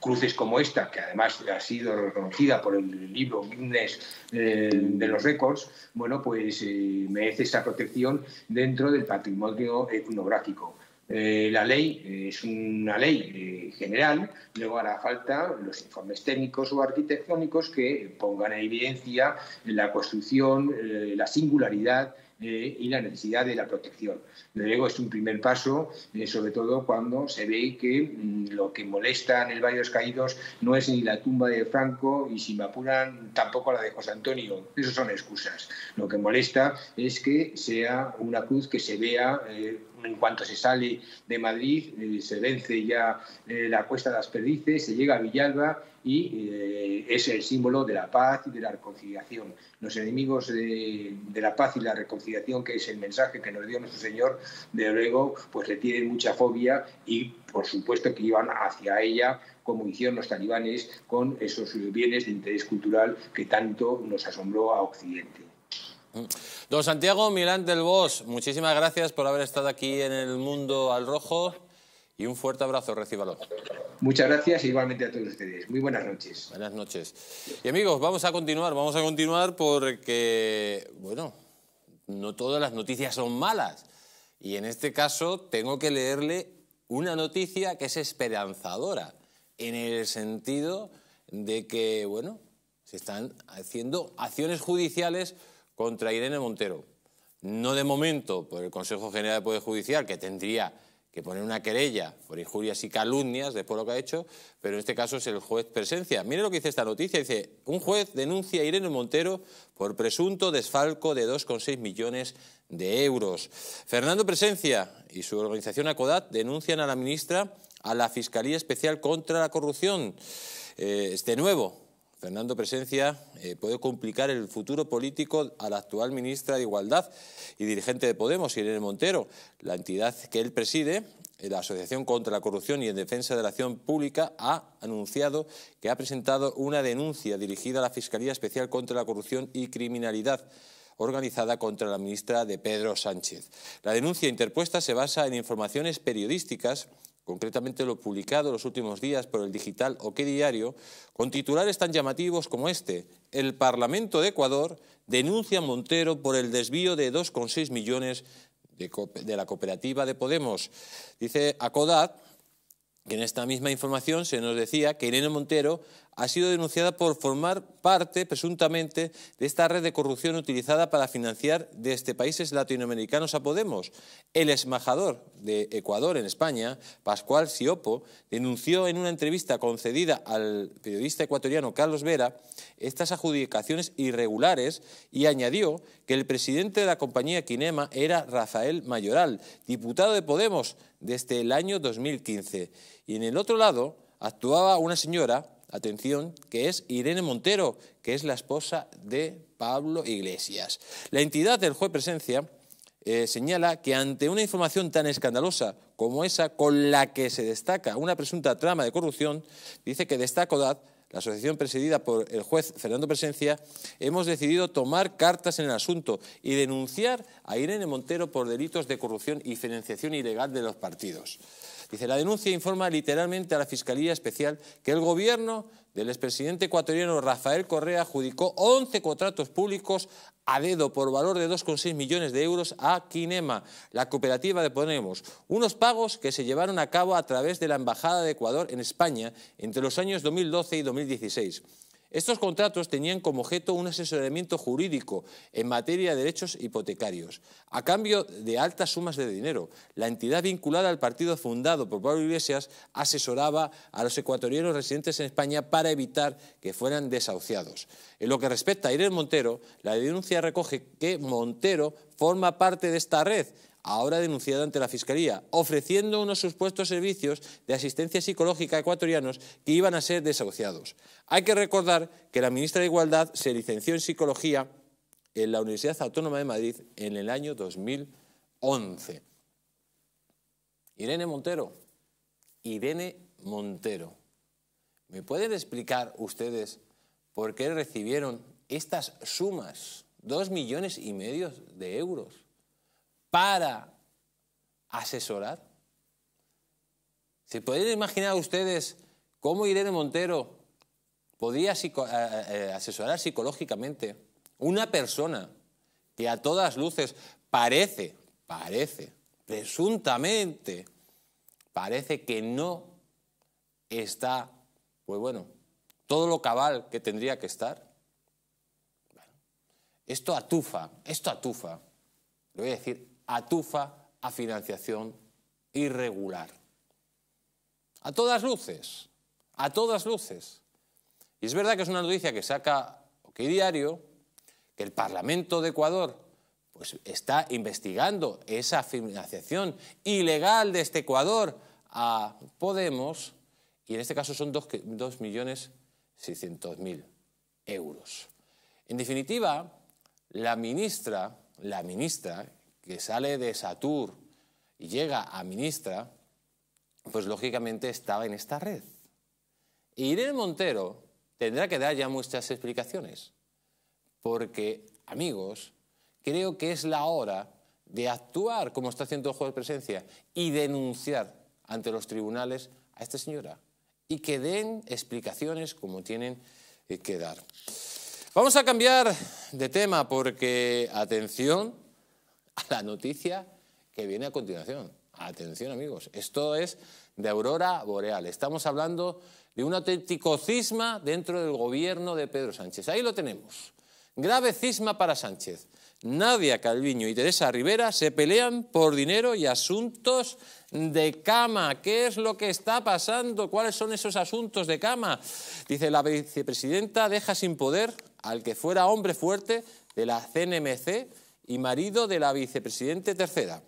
D: cruces como esta, que además ha sido reconocida por el libro Guinness eh, de los récords, bueno, pues merece esa protección dentro del patrimonio etnográfico. Eh, la ley eh, es una ley eh, general, luego hará falta los informes técnicos o arquitectónicos que pongan en evidencia la construcción, la singularidad y la necesidad de la protección. Luego es un primer paso, sobre todo cuando se ve que mm, lo que molesta en el Valle de los Caídos no es ni la tumba de Franco y si me apuran tampoco la de José Antonio. Esas son excusas. Lo que molesta es que sea una cruz que se vea en cuanto se sale de Madrid, eh, se vence ya eh, la Cuesta de las Perdices, se llega a Villalba y eh, es el símbolo de la paz y de la reconciliación. Los enemigos de, la paz y la reconciliación, que es el mensaje que nos dio nuestro Señor, de luego, pues le tienen mucha fobia y, por supuesto, que iban hacia ella, como hicieron los talibanes, con esos bienes de interés cultural que tanto nos asombró a Occidente.
B: Mm. Don Santiago Milán del Bosch, muchísimas gracias por haber estado aquí en el Mundo al Rojo y un fuerte abrazo, recíbalo.
D: Muchas gracias igualmente a todos ustedes. Muy buenas noches. Buenas noches.
B: Y amigos, vamos a continuar, vamos a continuar porque, bueno, no todas las noticias son malas. Y en este caso tengo que leerle una noticia que es esperanzadora, en el sentido de que, bueno, se están haciendo acciones judiciales contra Irene Montero. No de momento por el Consejo General de Poder Judicial, que tendría que poner una querella por injurias y calumnias después de lo que ha hecho, pero en este caso es el juez presencia. Mire lo que dice esta noticia, dice, un juez denuncia a Irene Montero por presunto desfalco de 2,6 millones de euros. Fernando Presencia y su organización ACODAT denuncian a la ministra a la Fiscalía Especial contra la Corrupción. Eh, de este nuevo, Fernando Presencia eh, puede complicar el futuro político a la actual ministra de Igualdad y dirigente de Podemos, Irene Montero. La entidad que él preside, eh, la Asociación contra la Corrupción y en Defensa de la Acción Pública, ha anunciado que ha presentado una denuncia dirigida a la Fiscalía Especial contra la Corrupción y Criminalidad organizada contra la ministra de Pedro Sánchez. La denuncia interpuesta se basa en informaciones periodísticas concretamente lo publicado los últimos días por el digital O qué Diario, con titulares tan llamativos como este. El Parlamento de Ecuador denuncia a Montero por el desvío de 2,6 millones de, de, la cooperativa de Podemos. Dice Acodat en esta misma información se nos decía que Irene Montero ha sido denunciada por formar parte, presuntamente, de esta red de corrupción utilizada para financiar desde este países latinoamericanos a Podemos. El esmajador de Ecuador en España, Pascual Siopo, denunció en una entrevista concedida al periodista ecuatoriano Carlos Vera estas adjudicaciones irregulares y añadió que el presidente de la compañía Quinema era Rafael Mayoral, diputado de Podemos, desde este, el año 2015. Y en el otro lado actuaba una señora, atención, que es Irene Montero, que es la esposa de Pablo Iglesias. La entidad del juez presencia eh, señala que ante una información tan escandalosa como esa con la que se destaca una presunta trama de corrupción, dice que destaca DAD la asociación presidida por el juez Fernando Presencia, hemos decidido tomar cartas en el asunto y denunciar a Irene Montero por delitos de corrupción y financiación ilegal de los partidos. Dice, la denuncia e informa literalmente a la Fiscalía Especial que el gobierno del expresidente ecuatoriano Rafael Correa adjudicó 11 contratos públicos a dedo por valor de 2,6 millones de euros a Quinema, la cooperativa de Podemos, unos pagos que se llevaron a cabo a través de la Embajada de Ecuador en España entre los años 2012 y 2016. Estos contratos tenían como objeto un asesoramiento jurídico en materia de derechos hipotecarios. A cambio de altas sumas de dinero, la entidad vinculada al partido fundado por Pablo Iglesias asesoraba a los ecuatorianos residentes en España para evitar que fueran desahuciados. En lo que respecta a Irene Montero, la denuncia recoge que Montero forma parte de esta red ahora denunciado ante la Fiscalía, ofreciendo unos supuestos servicios de asistencia psicológica a ecuatorianos que iban a ser desahuciados. Hay que recordar que la ministra de Igualdad se licenció en psicología en la Universidad Autónoma de Madrid en el año 2011. Irene Montero, Irene Montero, ¿me pueden explicar ustedes por qué recibieron estas sumas, dos millones y medio de euros? para asesorar. ¿Se pueden imaginar ustedes cómo Irene Montero podría eh, eh, asesorar psicológicamente una persona que a todas luces parece, parece, presuntamente, parece que no está, pues bueno, todo lo cabal que tendría que estar? esto atufa, esto atufa. Le voy a decir, atufa a financiación irregular. A todas luces, a todas luces. Y es verdad que es una noticia que saca qué Diario, que el Parlamento de Ecuador pues, está investigando esa financiación ilegal de este Ecuador a Podemos, y en este caso son 2.600.000 euros. En definitiva, la ministra, la ministra, que sale de Satur y llega a ministra, pues lógicamente estaba en esta red. Irene Montero tendrá que dar ya muchas explicaciones, porque, amigos, creo que es la hora de actuar como está haciendo el juez de presencia y denunciar ante los tribunales a esta señora y que den explicaciones como tienen eh, que dar. Vamos a cambiar de tema porque, atención, a la noticia que viene a continuación. Atención amigos, esto es de Aurora Boreal. Estamos hablando de un auténtico cisma dentro del gobierno de Pedro Sánchez. Ahí lo tenemos. Grave cisma para Sánchez. Nadia Calviño y Teresa Rivera se pelean por dinero y asuntos de cama. ¿Qué es lo que está pasando? ¿Cuáles son esos asuntos de cama? Dice la vicepresidenta deja sin poder al que fuera hombre fuerte de la CNMC y marido de la vicepresidente tercera.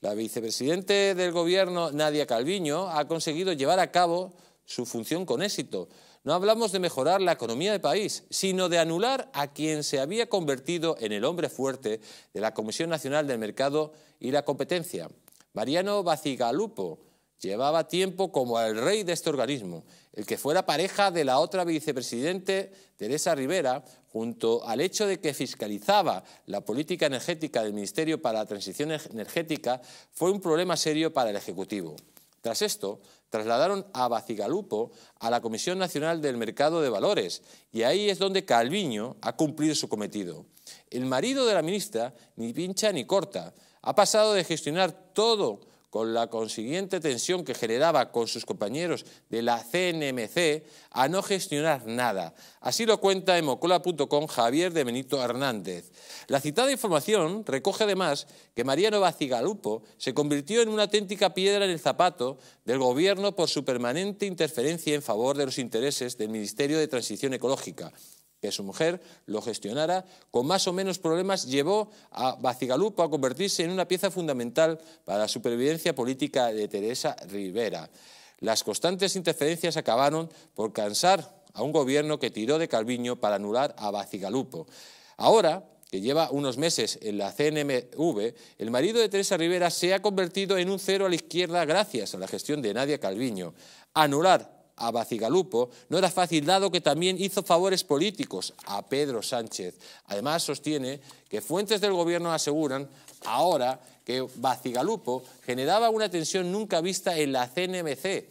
B: La vicepresidente del Gobierno, Nadia Calviño, ha conseguido llevar a cabo su función con éxito. No hablamos de mejorar la economía del país, sino de anular a quien se había convertido en el hombre fuerte de la Comisión Nacional del Mercado y la Competencia, Mariano Bacigalupo, Llevaba tiempo como el rey de este organismo, el que fuera pareja de la otra vicepresidente Teresa Rivera, junto al hecho de que fiscalizaba la política energética del Ministerio para la Transición Energética, fue un problema serio para el Ejecutivo. Tras esto, trasladaron a Bacigalupo a la Comisión Nacional del Mercado de Valores y ahí es donde Calviño ha cumplido su cometido. El marido de la ministra ni pincha ni corta. Ha pasado de gestionar todo con la consiguiente tensión que generaba con sus compañeros de la CNMC a no gestionar nada. Así lo cuenta en Javier de Benito Hernández. La citada información recoge además que Mariano Bacigalupo se convirtió en una auténtica piedra en el zapato del gobierno por su permanente interferencia en favor de los intereses del Ministerio de Transición Ecológica que su mujer lo gestionara, con más o menos problemas, llevó a Bacigalupo a convertirse en una pieza fundamental para la supervivencia política de Teresa Rivera. Las constantes interferencias acabaron por cansar a un gobierno que tiró de Calviño para anular a Bacigalupo. Ahora, que lleva unos meses en la CNMV, el marido de Teresa Rivera se ha convertido en un cero a la izquierda gracias a la gestión de Nadia Calviño. Anular a Bacigalupo no era fácil dado que también hizo favores políticos a Pedro Sánchez. Además sostiene que fuentes del gobierno aseguran ahora que Bacigalupo generaba una tensión nunca vista en la CNMC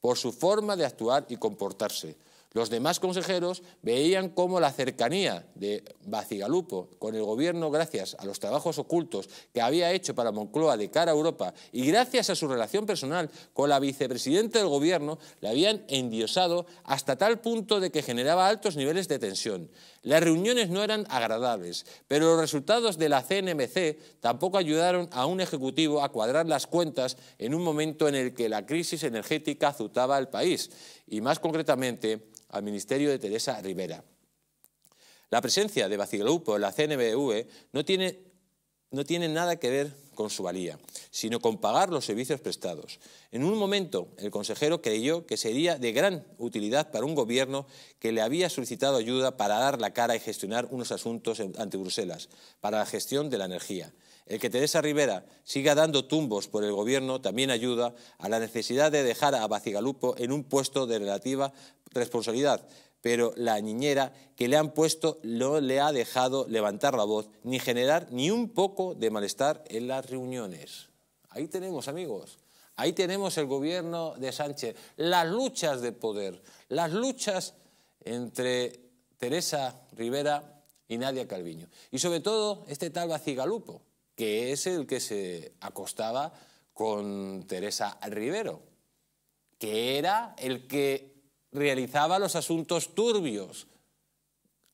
B: por su forma de actuar y comportarse. Los demás consejeros veían cómo la cercanía de Bacigalupo con el gobierno, gracias a los trabajos ocultos que había hecho para Moncloa de cara a Europa y gracias a su relación personal con la vicepresidenta del gobierno, le habían endiosado hasta tal punto de que generaba altos niveles de tensión. Las reuniones no eran agradables, pero los resultados de la CNMC tampoco ayudaron a un ejecutivo a cuadrar las cuentas en un momento en el que la crisis energética azotaba al país, y más concretamente al ministerio de Teresa Rivera. La presencia de Bacigalupo en la CNBV no tiene, no tiene nada que ver con su valía, sino con pagar los servicios prestados. En un momento, el consejero creyó que sería de gran utilidad para un gobierno que le había solicitado ayuda para dar la cara y gestionar unos asuntos ante Bruselas, para la gestión de la energía. El que Teresa Rivera siga dando tumbos por el gobierno también ayuda a la necesidad de dejar a Bacigalupo en un puesto de relativa responsabilidad, pero la niñera que le han puesto no le ha dejado levantar la voz ni generar ni un poco de malestar en las reuniones. Ahí tenemos, amigos. Ahí tenemos el gobierno de Sánchez, las luchas de poder, las luchas entre Teresa Rivera y Nadia Calviño. Y sobre todo este tal Bacigalupo, que es el que se acostaba con Teresa Rivero, que era el que realizaba los asuntos turbios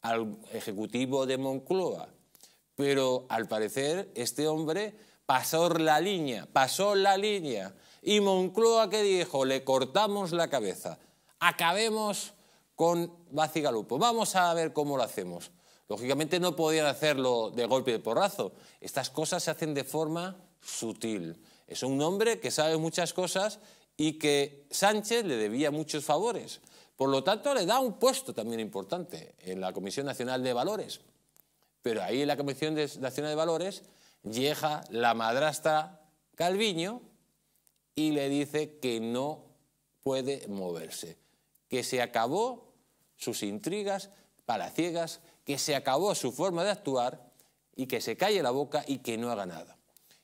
B: al ejecutivo de Moncloa. Pero al parecer este hombre pasó la línea, pasó la línea. Y Moncloa que dijo, le cortamos la cabeza, acabemos con Bacigalupo. Vamos a ver cómo lo hacemos. Lógicamente no podían hacerlo de golpe de porrazo. Estas cosas se hacen de forma sutil. Es un hombre que sabe muchas cosas y que Sánchez le debía muchos favores. Por lo tanto, le da un puesto también importante en la Comisión Nacional de Valores. Pero ahí en la Comisión Nacional de Valores llega la madrastra Calviño y le dice que no puede moverse, que se acabó sus intrigas palaciegas, que se acabó su forma de actuar y que se calle la boca y que no haga nada.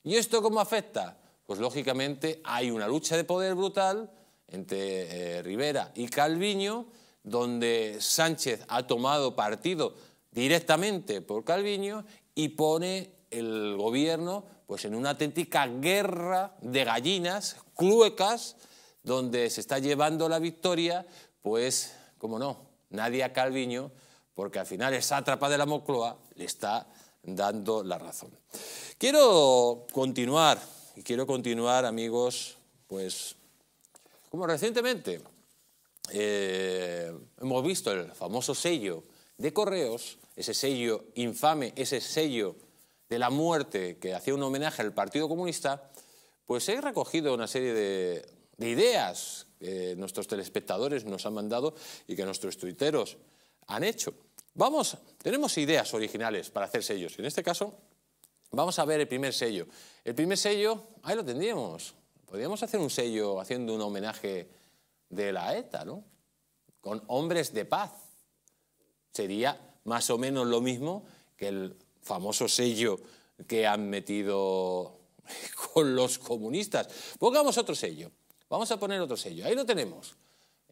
B: ¿Y esto cómo afecta? pues lógicamente hay una lucha de poder brutal entre eh, Rivera y Calviño, donde Sánchez ha tomado partido directamente por Calviño y pone el gobierno pues, en una auténtica guerra de gallinas cluecas, donde se está llevando la victoria, pues, como no, nadie a Calviño, porque al final esa sátrapa de la Mocloa le está dando la razón. Quiero continuar y quiero continuar, amigos, pues como recientemente eh, hemos visto el famoso sello de correos, ese sello infame, ese sello de la muerte que hacía un homenaje al Partido Comunista, pues he recogido una serie de, ideas que nuestros telespectadores nos han mandado y que nuestros tuiteros han hecho. Vamos, tenemos ideas originales para hacer sellos. y En este caso, Vamos a ver el primer sello. El primer sello, ahí lo tendríamos. Podríamos hacer un sello haciendo un homenaje de la ETA, ¿no? Con hombres de paz. Sería más o menos lo mismo que el famoso sello que han metido <laughs> con los comunistas. Pongamos otro sello. Vamos a poner otro sello. Ahí lo tenemos.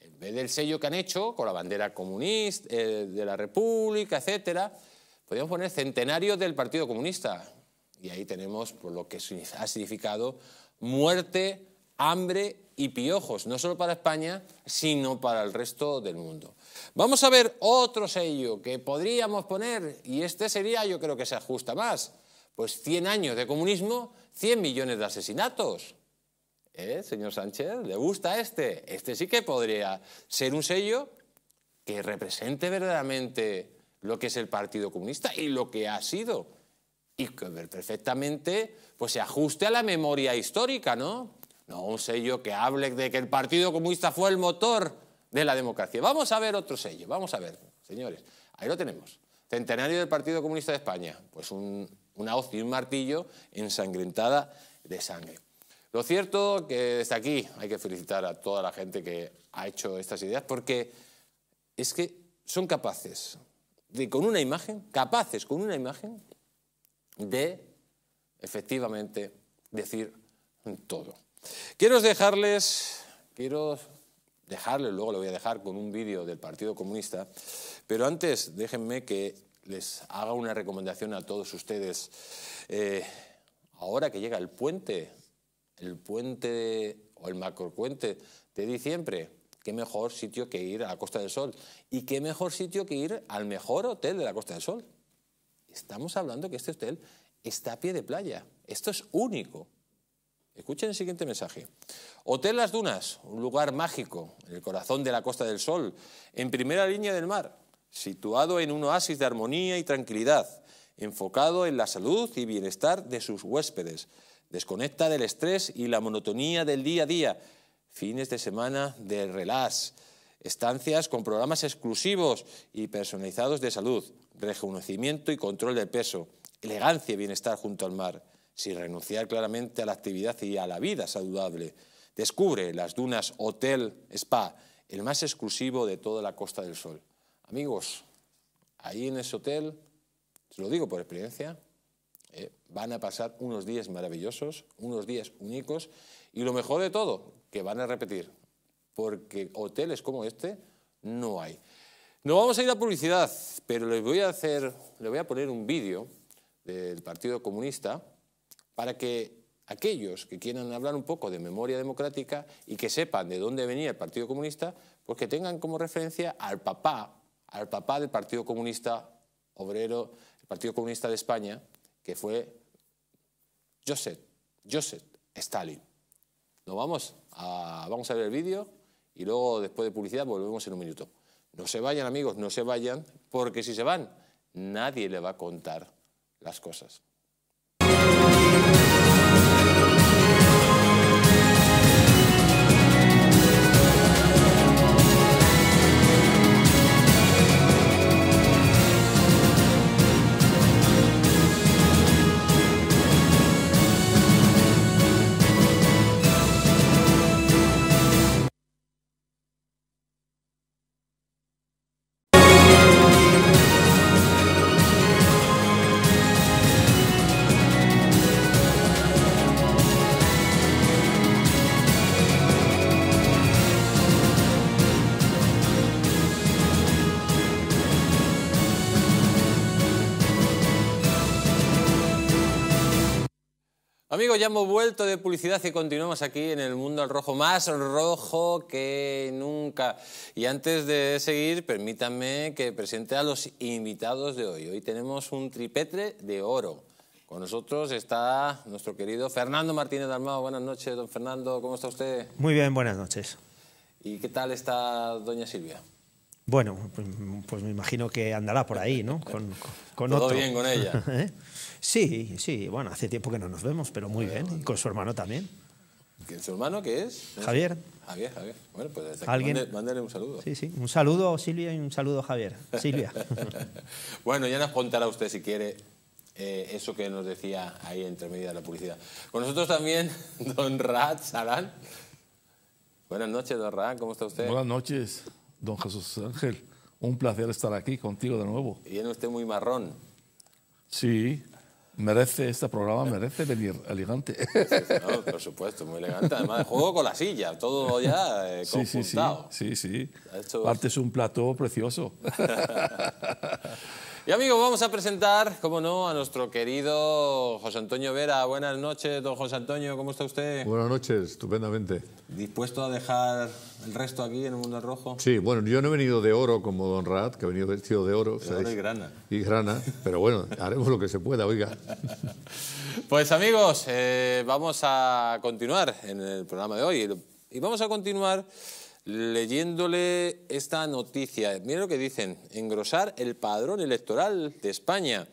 B: En vez del sello que han hecho con la bandera comunista, eh, de la República, etcétera, podríamos poner centenario del Partido Comunista y ahí tenemos por lo que ha significado muerte, hambre y piojos, no solo para España, sino para el resto del mundo. Vamos a ver otro sello que podríamos poner, y este sería, yo creo que se ajusta más, pues 100 años de comunismo, 100 millones de asesinatos. ¿Eh, señor Sánchez? ¿Le gusta este? Este sí que podría ser un sello que represente verdaderamente lo que es el Partido Comunista y lo que ha sido y que perfectamente pues se ajuste a la memoria histórica, ¿no? No un sello que hable de que el Partido Comunista fue el motor de la democracia. Vamos a ver otro sello, vamos a ver, señores. Ahí lo tenemos. Centenario del Partido Comunista de España. Pues una hoz y un martillo ensangrentada de sangre. Lo cierto que desde aquí hay que felicitar a toda la gente que ha hecho estas ideas porque es que son capaces de con una imagen, capaces con una imagen, de, efectivamente, decir todo. Quiero dejarles, quiero dejarles, luego lo voy a dejar con un vídeo del Partido Comunista, pero antes déjenme que les haga una recomendación a todos ustedes. Eh, ahora que llega el puente, el puente o el macropuente de diciembre, qué mejor sitio que ir a la Costa del Sol y qué mejor sitio que ir al mejor hotel de la Costa del Sol. Estamos hablando que este hotel está a pie de playa. Esto es único. Escuchen el siguiente mensaje. Hotel Las Dunas, un lugar mágico, en el corazón de la Costa del Sol, en primera línea del mar, situado en un oasis de armonía y tranquilidad, enfocado en la salud y bienestar de sus huéspedes. Desconecta del estrés y la monotonía del día a día. Fines de semana de relax. Estancias con programas exclusivos y personalizados de salud reconocimiento y control del peso, elegancia y bienestar junto al mar, sin renunciar claramente a la actividad y a la vida saludable. Descubre las dunas Hotel Spa, el más exclusivo de toda la Costa del Sol. Amigos, ahí en ese hotel, se lo digo por experiencia, eh, van a pasar unos días maravillosos, unos días únicos y lo mejor de todo, que van a repetir, porque hoteles como este no hay. No vamos a ir a publicidad, pero les voy a, hacer, voy a poner un vídeo del Partido Comunista para que aquellos que quieran hablar un poco de memoria democrática y que sepan de dónde venía el Partido Comunista, pues que tengan como referencia al papá, al papá del Partido Comunista Obrero, el Partido Comunista de España, que fue Joseph, Joseph Stalin. vamos a, vamos a ver el vídeo y luego después de publicidad volvemos en un minuto. No se vayan amigos, no se vayan, porque si se van, nadie le va a contar las cosas. Amigos, ya hemos vuelto de publicidad y continuamos aquí en el mundo al rojo, más rojo que nunca. Y antes de seguir, permítanme que presente a los invitados de hoy. Hoy tenemos un tripetre de oro. Con nosotros está nuestro querido Fernando Martínez Armado. Buenas noches, don Fernando. ¿Cómo está usted?
G: Muy bien, buenas noches.
B: ¿Y qué tal está doña Silvia?
G: Bueno, pues, pues me imagino que andará por ahí, ¿no? Con, Todo bien con ella. <laughs> ¿Eh? Sí, sí, bueno, hace tiempo que no nos vemos, pero muy bien, y con su hermano también.
B: ¿Su hermano qué es? Javier. Javier, Javier. Bueno, pues desde aquí un saludo. Sí, sí.
G: Un saludo a Silvia y un saludo a Javier. Silvia.
B: <laughs> bueno, ya nos contará usted si quiere eh, eso que nos decía ahí entre de la publicidad. Con nosotros también <laughs> don Rat Salán. Buenas noches, don Rat, ¿Cómo está usted? Buenas
H: noches, don Jesús Ángel. Un placer estar aquí contigo de nuevo.
B: Y viene usted muy marrón.
H: Sí, merece, este programa merece venir elegante.
B: por supuesto, muy elegante. Además, juego con la silla, todo ya eh, sí, sí, sí, sí,
H: Partes un plató precioso. <laughs>
B: Y amigos, vamos a presentar, como no, a nuestro querido José Antonio Vera. Buenas noches, don José Antonio, ¿cómo está usted?
E: Buenas noches, estupendamente. ¿Dispuesto
B: a dejar el resto aquí en el mundo rojo?
E: Sí, bueno, yo no he venido de oro como don Rat, que ha venido vestido de oro. De oro y grana. Y grana, pero bueno, haremos lo que se pueda, oiga. <laughs>
B: Pues amigos, eh, vamos a continuar en el programa de hoy y vamos a continuar leyéndole esta noticia. Miren lo que dicen, engrosar el padrón electoral de España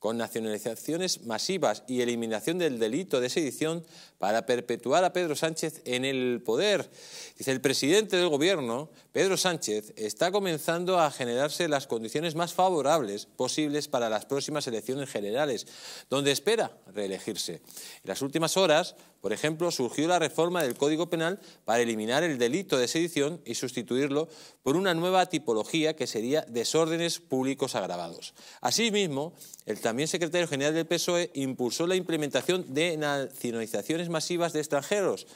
B: con nacionalizaciones masivas y eliminación del delito de sedición para perpetuar a Pedro Sánchez en el poder. Dice el presidente del gobierno, Pedro Sánchez, está comenzando a generarse las condiciones más favorables posibles para las próximas elecciones generales, donde espera reelegirse. En las últimas horas, por ejemplo, surgió la reforma del Código Penal para eliminar el delito de sedición y sustituirlo por una nueva tipología que sería desórdenes públicos agravados. Asimismo, el también secretario general del PSOE impulsó la implementación de nacionalizaciones masivas de extranjeros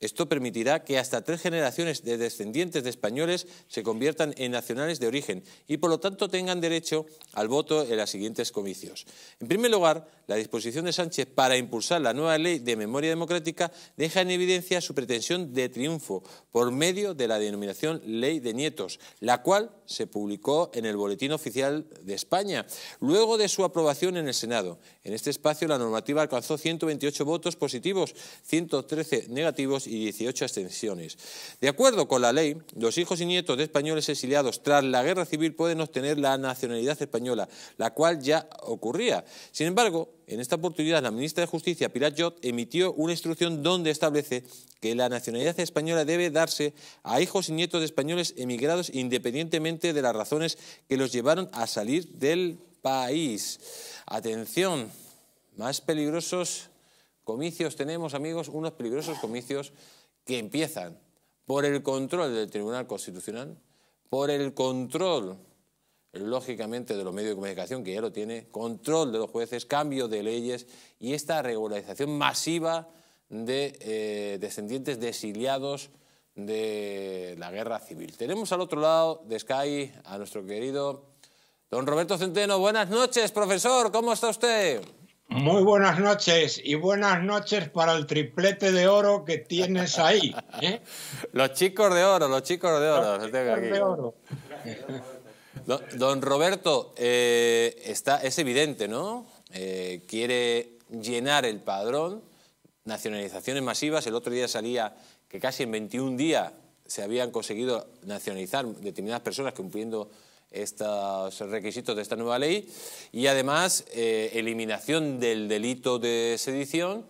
B: esto permitirá que hasta tres generaciones de descendientes de españoles se conviertan en nacionales de origen y por lo tanto tengan derecho al voto en las siguientes comicios. En primer lugar, la disposición de Sánchez para impulsar la nueva ley de memoria democrática deja en evidencia su pretensión de triunfo por medio de la denominación Ley de Nietos, la cual se publicó en el Boletín Oficial de España, luego de su aprobación en el Senado. En este espacio la normativa alcanzó 128 votos positivos, 113 negativos y 18 abstenciones. De acuerdo con la ley, los hijos y nietos de españoles exiliados tras la guerra civil pueden obtener la nacionalidad española, la cual ya ocurría. Sin embargo, en esta oportunidad la ministra de Justicia, Pilar Jot, emitió una instrucción donde establece que la nacionalidad española debe darse a hijos y nietos de españoles emigrados independientemente de las razones que los llevaron a salir del país. Atención, más peligrosos comicios tenemos, amigos, unos peligrosos comicios que empiezan por el control del Tribunal Constitucional, por el control, lógicamente, de los medios de comunicación, que ya lo tiene, control de los jueces, cambio de leyes y esta regularización masiva de eh, descendientes desiliados de la guerra civil. Tenemos al otro lado de Sky a nuestro querido don Roberto Centeno. Buenas noches, profesor, ¿cómo está usted? Muy buenas
I: noches y buenas noches para el triplete de oro que tienes ahí.
B: ¿eh? Los chicos de oro, los chicos de oro. De oro. Don, Roberto, eh, está, es evidente, ¿no? Eh, quiere llenar el padrón, nacionalizaciones masivas. El otro día salía que casi en 21 días se habían conseguido nacionalizar determinadas personas cumpliendo estos este requisitos de esta nueva ley y además eh, eliminación del delito de sedición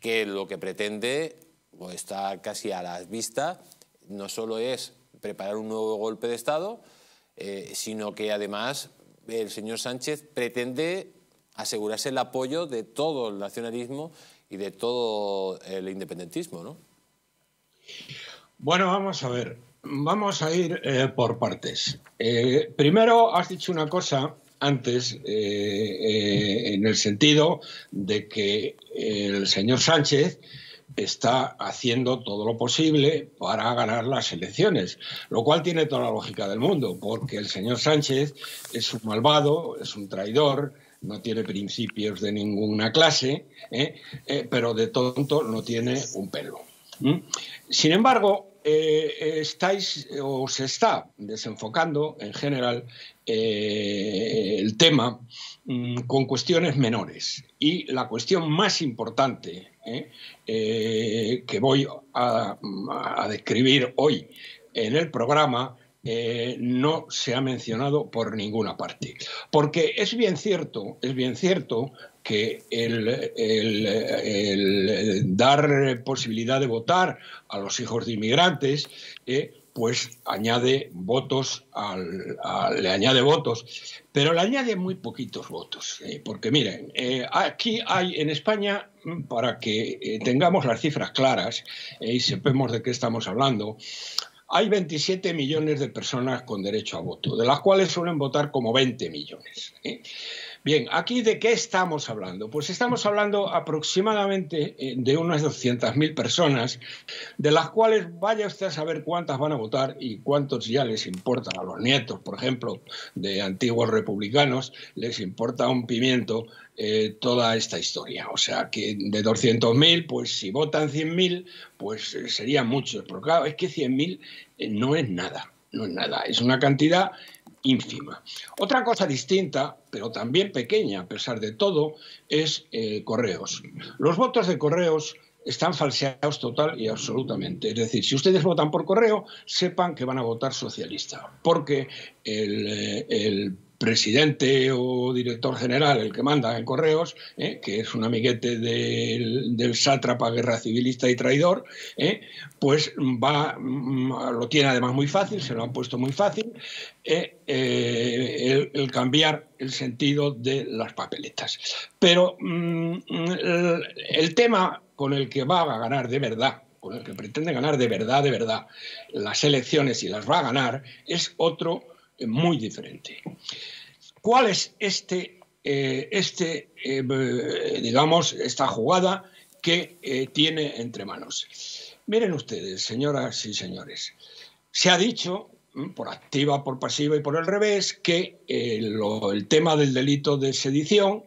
B: que lo que pretende, o está casi a la vista no solo es preparar un nuevo golpe de Estado, eh, sino que además el señor Sánchez pretende asegurarse el apoyo de todo el nacionalismo y de todo el independentismo, ¿no?
I: Bueno, vamos a ver. Vamos a ir eh, por partes. Eh, primero, has dicho una cosa antes eh, en el sentido de que el señor Sánchez está haciendo todo lo posible para ganar las elecciones, lo cual tiene toda la lógica del mundo, porque el señor Sánchez es un malvado, es un traidor, no tiene principios de ninguna clase, pero de tonto no tiene un pelo. Sin embargo, eh, estáis o se está desenfocando en general eh, el tema mm, con cuestiones menores. Y la cuestión más importante eh, que voy a, a, describir hoy en el programa no se ha mencionado por ninguna parte. Porque es bien cierto, es bien cierto que el, dar posibilidad de votar a los hijos de inmigrantes, eh, pues añade votos, al, le añade votos, pero le añade muy poquitos votos, eh, porque miren, eh, aquí hay en España, mm, para que tengamos las cifras claras y sepamos de qué estamos hablando, hay 27 millones de personas con derecho a voto, de las cuales suelen votar como 20 millones. Bien, aquí de qué estamos hablando? Pues estamos hablando aproximadamente eh, de unas 200.000 personas, de las cuales vaya usted a saber cuántas van a votar y cuántos ya les importan a los nietos, por ejemplo, de antiguos republicanos, les importa un pimiento eh, toda esta historia. O sea, que de 200.000, pues si votan 100.000, pues eh, sería mucho. muchos. Pero claro, es que 100.000 no es nada, no es nada. Es una cantidad ínfima. Otra cosa distinta, pero también pequeña a pesar de todo, es eh, correos. Los votos de correos están falseados total y absolutamente. Es decir, si ustedes votan por correo, sepan que van a votar socialista, porque el eh, presidente o director general, el que manda en correos, ¿eh? que es un amiguete del, del, sátrapa guerra civilista y traidor, ¿eh? pues va, mm, mm, lo tiene además muy fácil, se lo han puesto muy fácil, ¿eh? el, cambiar el sentido de las papeletas. Pero mm, el, el tema con el que va a ganar de verdad con el que pretende ganar de verdad, de verdad, las elecciones y las va a ganar, es otro muy diferente. ¿Cuál es este, eh, este em, eh, digamos, esta jugada que eh, tiene entre manos? Miren ustedes, señoras y señores, se ha dicho por activa, por pasiva y por el revés, que el tema del delito de sedición,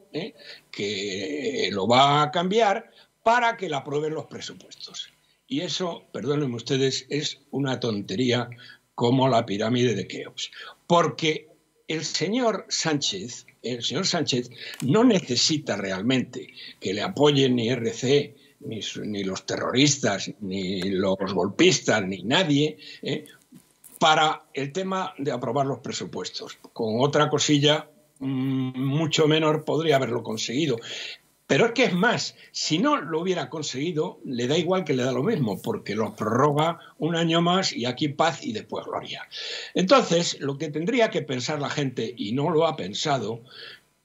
I: que lo va a cambiar para que la aprueben los presupuestos. Y eso, perdónenme ustedes, es una tontería como la pirámide de Keops porque el señor Sánchez, el señor Sánchez no necesita realmente que le apoyen ni RC, ni, los terroristas, ni los golpistas, ni nadie, ¿eh? para el tema de aprobar los presupuestos. Con otra cosilla mm, mucho menor podría haberlo conseguido. Pero es que es más, si no lo hubiera conseguido, le da igual que le da lo mismo, porque lo prorroga un año más y aquí paz y después gloria. Entonces, lo que tendría que pensar la gente, y no lo ha pensado,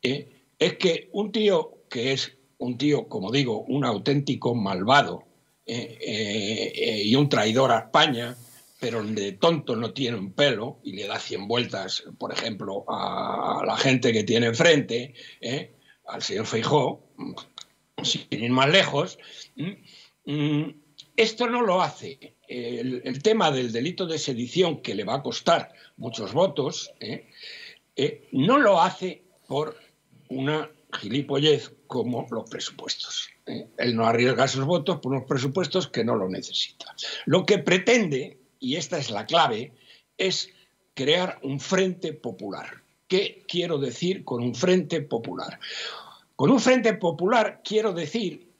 I: eh, es que un tío que es un tío, como digo, un auténtico malvado eh, eh, y un traidor a España, pero de tonto no tiene un pelo y le da 100 vueltas, por ejemplo, a la gente que tiene enfrente, ¿eh? al señor Feijó, sin ir más lejos, mm, esto no lo hace. El, tema del delito de sedición, que le va a costar muchos votos, ¿eh? Eh, no lo hace por una gilipollez como los presupuestos. ¿eh? Él no arriesga sus votos por unos presupuestos que no lo necesita. Lo que pretende, y esta es la clave, es crear un frente popular. ¿Qué quiero decir con un frente popular? Con un frente popular quiero decir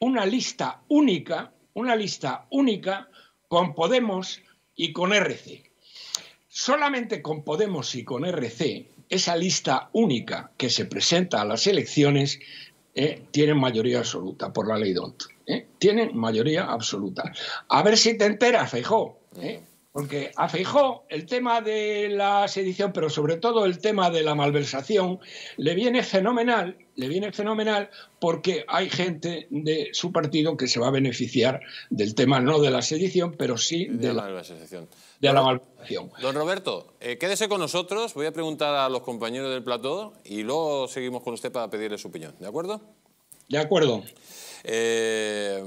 I: una lista única, una lista única con Podemos y con RC. Solamente con Podemos y con RC, esa lista única que se presenta a las elecciones eh, tiene mayoría absoluta por la ley DONT. Eh, tienen mayoría absoluta. A ver si te enteras, Feijó. Eh, porque a Feijó el tema de la sedición, pero sobre todo el tema de la malversación, le viene fenomenal, le viene fenomenal porque hay gente de su partido que se va a beneficiar del tema no de la sedición, pero sí
B: de, la, malversación. De don, la Don Roberto, eh, quédese con nosotros, voy a preguntar a los compañeros del plató y luego seguimos con usted para pedirle su opinión, ¿de acuerdo? De acuerdo. Eh,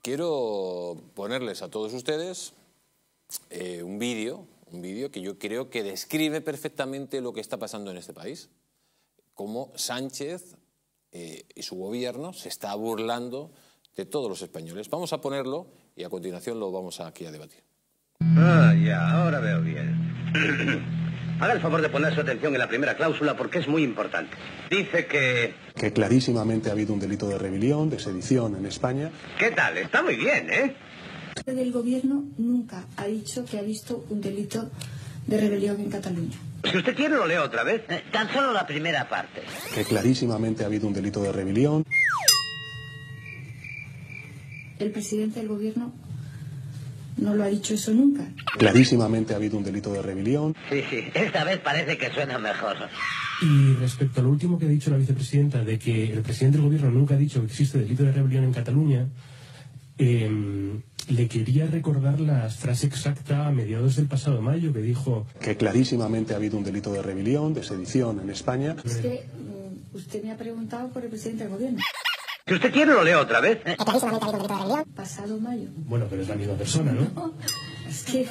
B: quiero ponerles a todos ustedes eh, un vídeo, un vídeo que yo creo que describe perfectamente lo que está pasando en este país, cómo Sánchez eh, y su gobierno se está burlando de todos los españoles. Vamos a ponerlo y a continuación lo vamos aquí a debatir.
J: Ah, ya, ahora veo bien.
B: <coughs> Haga
G: el favor de
C: poner su atención en la primera cláusula porque es muy
B: importante. Dice que...
J: Que clarísimamente ha habido un delito de rebelión, de sedición en España. ¿Qué tal? Está muy bien, ¿eh?
C: El del gobierno nunca ha dicho que ha visto un delito de rebelión en Cataluña.
J: Si usted
F: quiere lo leo otra vez, eh, tan solo la primera parte.
J: Que clarísimamente ha habido un delito de rebelión.
F: El presidente del gobierno
J: no lo ha dicho eso nunca. Clarísimamente ha habido un delito de rebelión.
F: Sí, sí, esta vez parece que suena mejor.
J: Y respecto a lo último que ha dicho la vicepresidenta, de que el presidente del gobierno nunca ha dicho que existe delito de rebelión en Cataluña, eh, le quería recordar la frase exacta a mediados del pasado mayo que dijo... Que clarísimamente ha habido un delito de rebelión, de sedición en España. que
C: mm, usted me ha preguntado por el presidente del gobierno.
J: ¿Que usted quiere lo leo otra vez. ¿eh?
C: Pasado mayo.
J: Bueno, pero es la misma persona,
G: ¿no?
K: es que...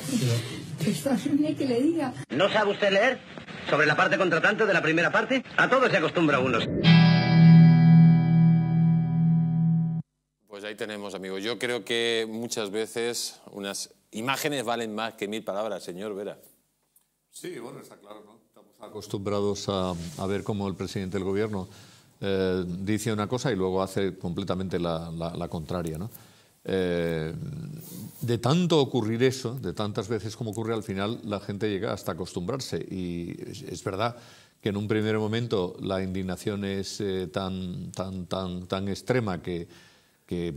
K: que le diga.
G: ¿No sabe usted leer?
C: Sobre la parte contratante de la primera parte, a todos se acostumbra uno.
B: Pues ahí tenemos, amigo. Yo creo que muchas veces unas imágenes valen más que mil palabras, señor Vera.
E: Sí, bueno, está claro, ¿no? Estamos acostumbrados a, ver cómo el presidente del gobierno eh, dice una cosa y luego hace completamente la, contraria, ¿no? Eh, de tanto ocurrir eso, de tantas veces como ocurre, al final la gente llega hasta acostumbrarse. Y es, verdad que en un primer momento la indignación es eh, tan, tan, tan, tan extrema que que,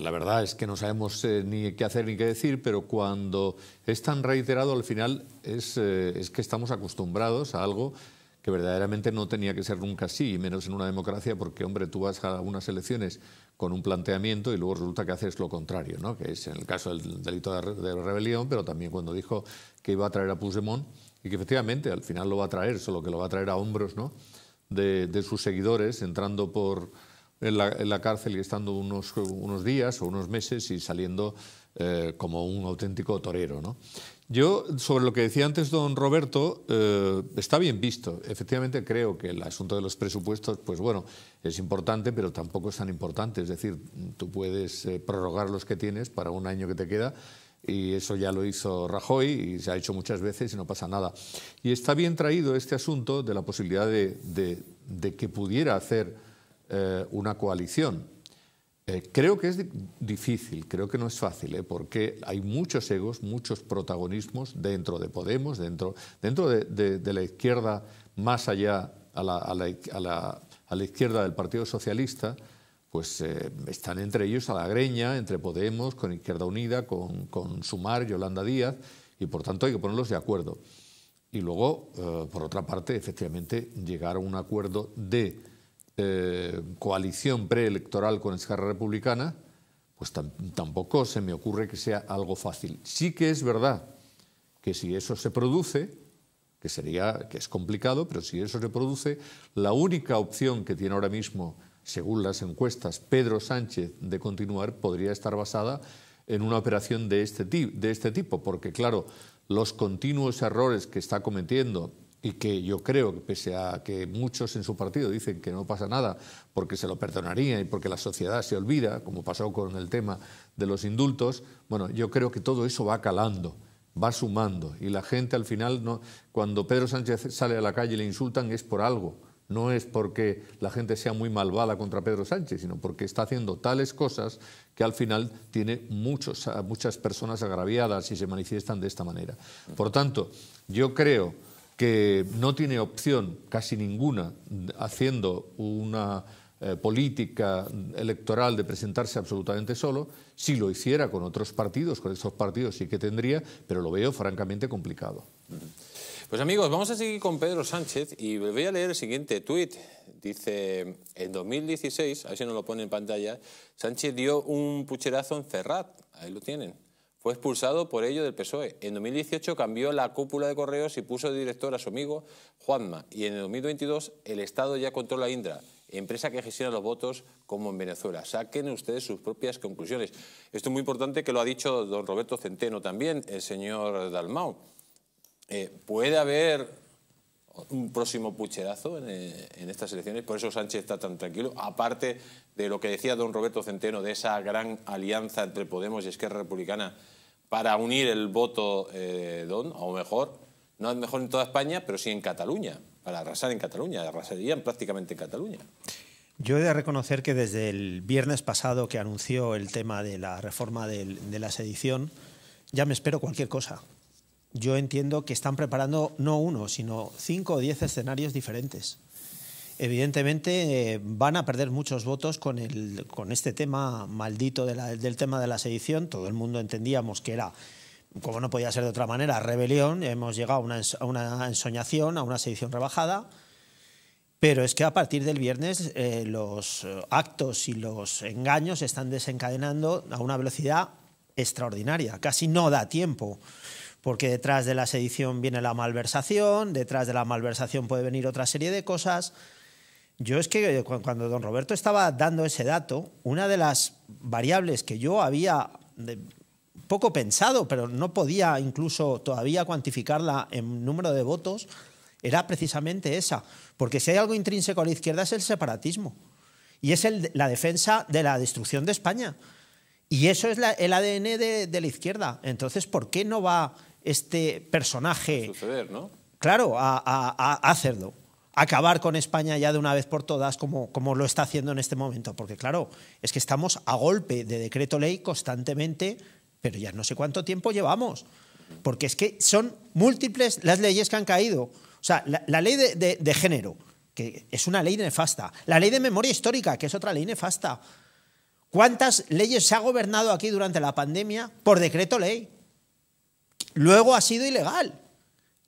E: la verdad es que no sabemos eh, ni qué hacer ni qué decir, pero cuando es tan reiterado al final es, eh, es, que estamos acostumbrados a algo que verdaderamente no tenía que ser nunca así, y menos en una democracia, porque, hombre, tú vas a unas elecciones con un planteamiento y luego resulta que haces lo contrario, ¿no? que es en el caso del delito de, rebelión, pero también cuando dijo que iba a traer a Puigdemont, y que efectivamente al final lo va a traer, solo que lo va a traer a hombros ¿no? de, de sus seguidores, entrando por en la, cárcel y estando unos, unos, días o unos meses y saliendo eh, como un auténtico torero. ¿no? Yo, sobre lo que decía antes don Roberto, eh, está bien visto. Efectivamente creo que el asunto de los presupuestos, pues bueno, es importante, pero tampoco es tan importante. Es decir, tú puedes eh, prorrogar los que tienes para un año que te queda y eso ya lo hizo Rajoy y se ha hecho muchas veces y no pasa nada. Y está bien traído este asunto de la posibilidad de, de que pudiera hacer eh, una coalición. Eh, creo que es difícil, creo que no es fácil, eh, porque hay muchos egos, muchos protagonismos dentro de Podemos, dentro, dentro de, la izquierda, más allá a la, izquierda del Partido Socialista, pues están entre ellos a la greña, entre Podemos, con Izquierda Unida, con, con Sumar, Yolanda Díaz, y por tanto hay que ponerlos de acuerdo. Y luego, por otra parte, efectivamente, llegar a un acuerdo de eh, coalición preelectoral con Esquerra Republicana, pues tampoco se me ocurre que sea algo fácil. Sí que es verdad que si eso se produce, que sería que es complicado, pero si eso se produce, la única opción que tiene ahora mismo, según las encuestas, Pedro Sánchez de continuar podría estar basada en una operación de este, de este tipo, porque claro, los continuos errores que está cometiendo y que yo creo pese a que muchos en su partido dicen que no pasa nada porque se lo perdonaría y porque la sociedad se olvida, como pasó con el tema de los indultos, bueno, yo creo que todo eso va calando, va sumando y la gente al final, no, cuando Pedro Sánchez sale a la calle y le insultan es por algo, no es porque la gente sea muy malvada contra Pedro Sánchez, sino porque está haciendo tales cosas que al final tiene muchos, muchas personas agraviadas y se manifiestan de esta manera. Por tanto, yo creo que no tiene opción casi ninguna haciendo una eh, política electoral de presentarse absolutamente solo, si lo hiciera con otros partidos, con esos partidos sí que tendría, pero lo veo francamente complicado.
B: Pues amigos, vamos a seguir con Pedro Sánchez y voy a leer el siguiente tuit. Dice, en 2016, a ver si no lo pone en pantalla, Sánchez dio un pucherazo en Ferrat, ahí lo tienen. Fue expulsado por ello del PSOE. En 2018 cambió la cúpula de correos y puso de director a su amigo Juanma. Y en el 2022 el Estado ya controla Indra, empresa que gestiona los votos como en Venezuela. Saquen ustedes sus propias conclusiones. Esto es muy importante que lo ha dicho don Roberto Centeno también, el señor Dalmau. Eh, puede haber un próximo pucherazo eh, en, estas elecciones, por eso Sánchez está tan tranquilo, aparte de lo que decía don Roberto Centeno de esa gran alianza entre Podemos y Esquerra Republicana para unir el voto eh, don, o mejor, no es mejor en toda España, pero sí en Cataluña, para arrasar en Cataluña, arrasarían prácticamente en Cataluña.
G: Yo he de reconocer que desde el viernes pasado que anunció el tema de la reforma de la sedición, ya me espero cualquier cosa. Yo entiendo que están preparando no uno, sino cinco o diez escenarios diferentes evidentemente eh, van a perder muchos votos con, el, con este tema maldito del tema de la sedición. Todo el mundo entendíamos que era, como no podía ser de otra manera, rebelión. Hemos llegado a una, ensoñación, a una sedición rebajada. Pero es que a partir del viernes eh, los eh, actos y los engaños se están desencadenando a una velocidad extraordinaria. Casi no da tiempo porque detrás de la sedición viene la malversación, detrás de la malversación puede venir otra serie de cosas. Yo es que eh, cuando don Roberto estaba dando ese dato, una de las variables que yo había poco pensado, pero no podía incluso todavía cuantificarla en número de votos, era precisamente esa. Porque si hay algo intrínseco a la izquierda es el separatismo. Y es la defensa de la destrucción de España. Y eso es el ADN de, la izquierda. Entonces, ¿por qué no va este personaje... Claro, a hacerlo acabar con España ya de una vez por todas, como, como lo está haciendo en este momento. Porque claro, es que estamos a golpe de decreto ley constantemente, pero ya no sé cuánto tiempo llevamos. Porque es que son múltiples las leyes que han caído. O sea, la, ley de, género, que es una ley nefasta. La ley de memoria histórica, que es otra ley nefasta. ¿Cuántas leyes se ha gobernado aquí durante la pandemia por decreto ley? Luego ha sido ilegal.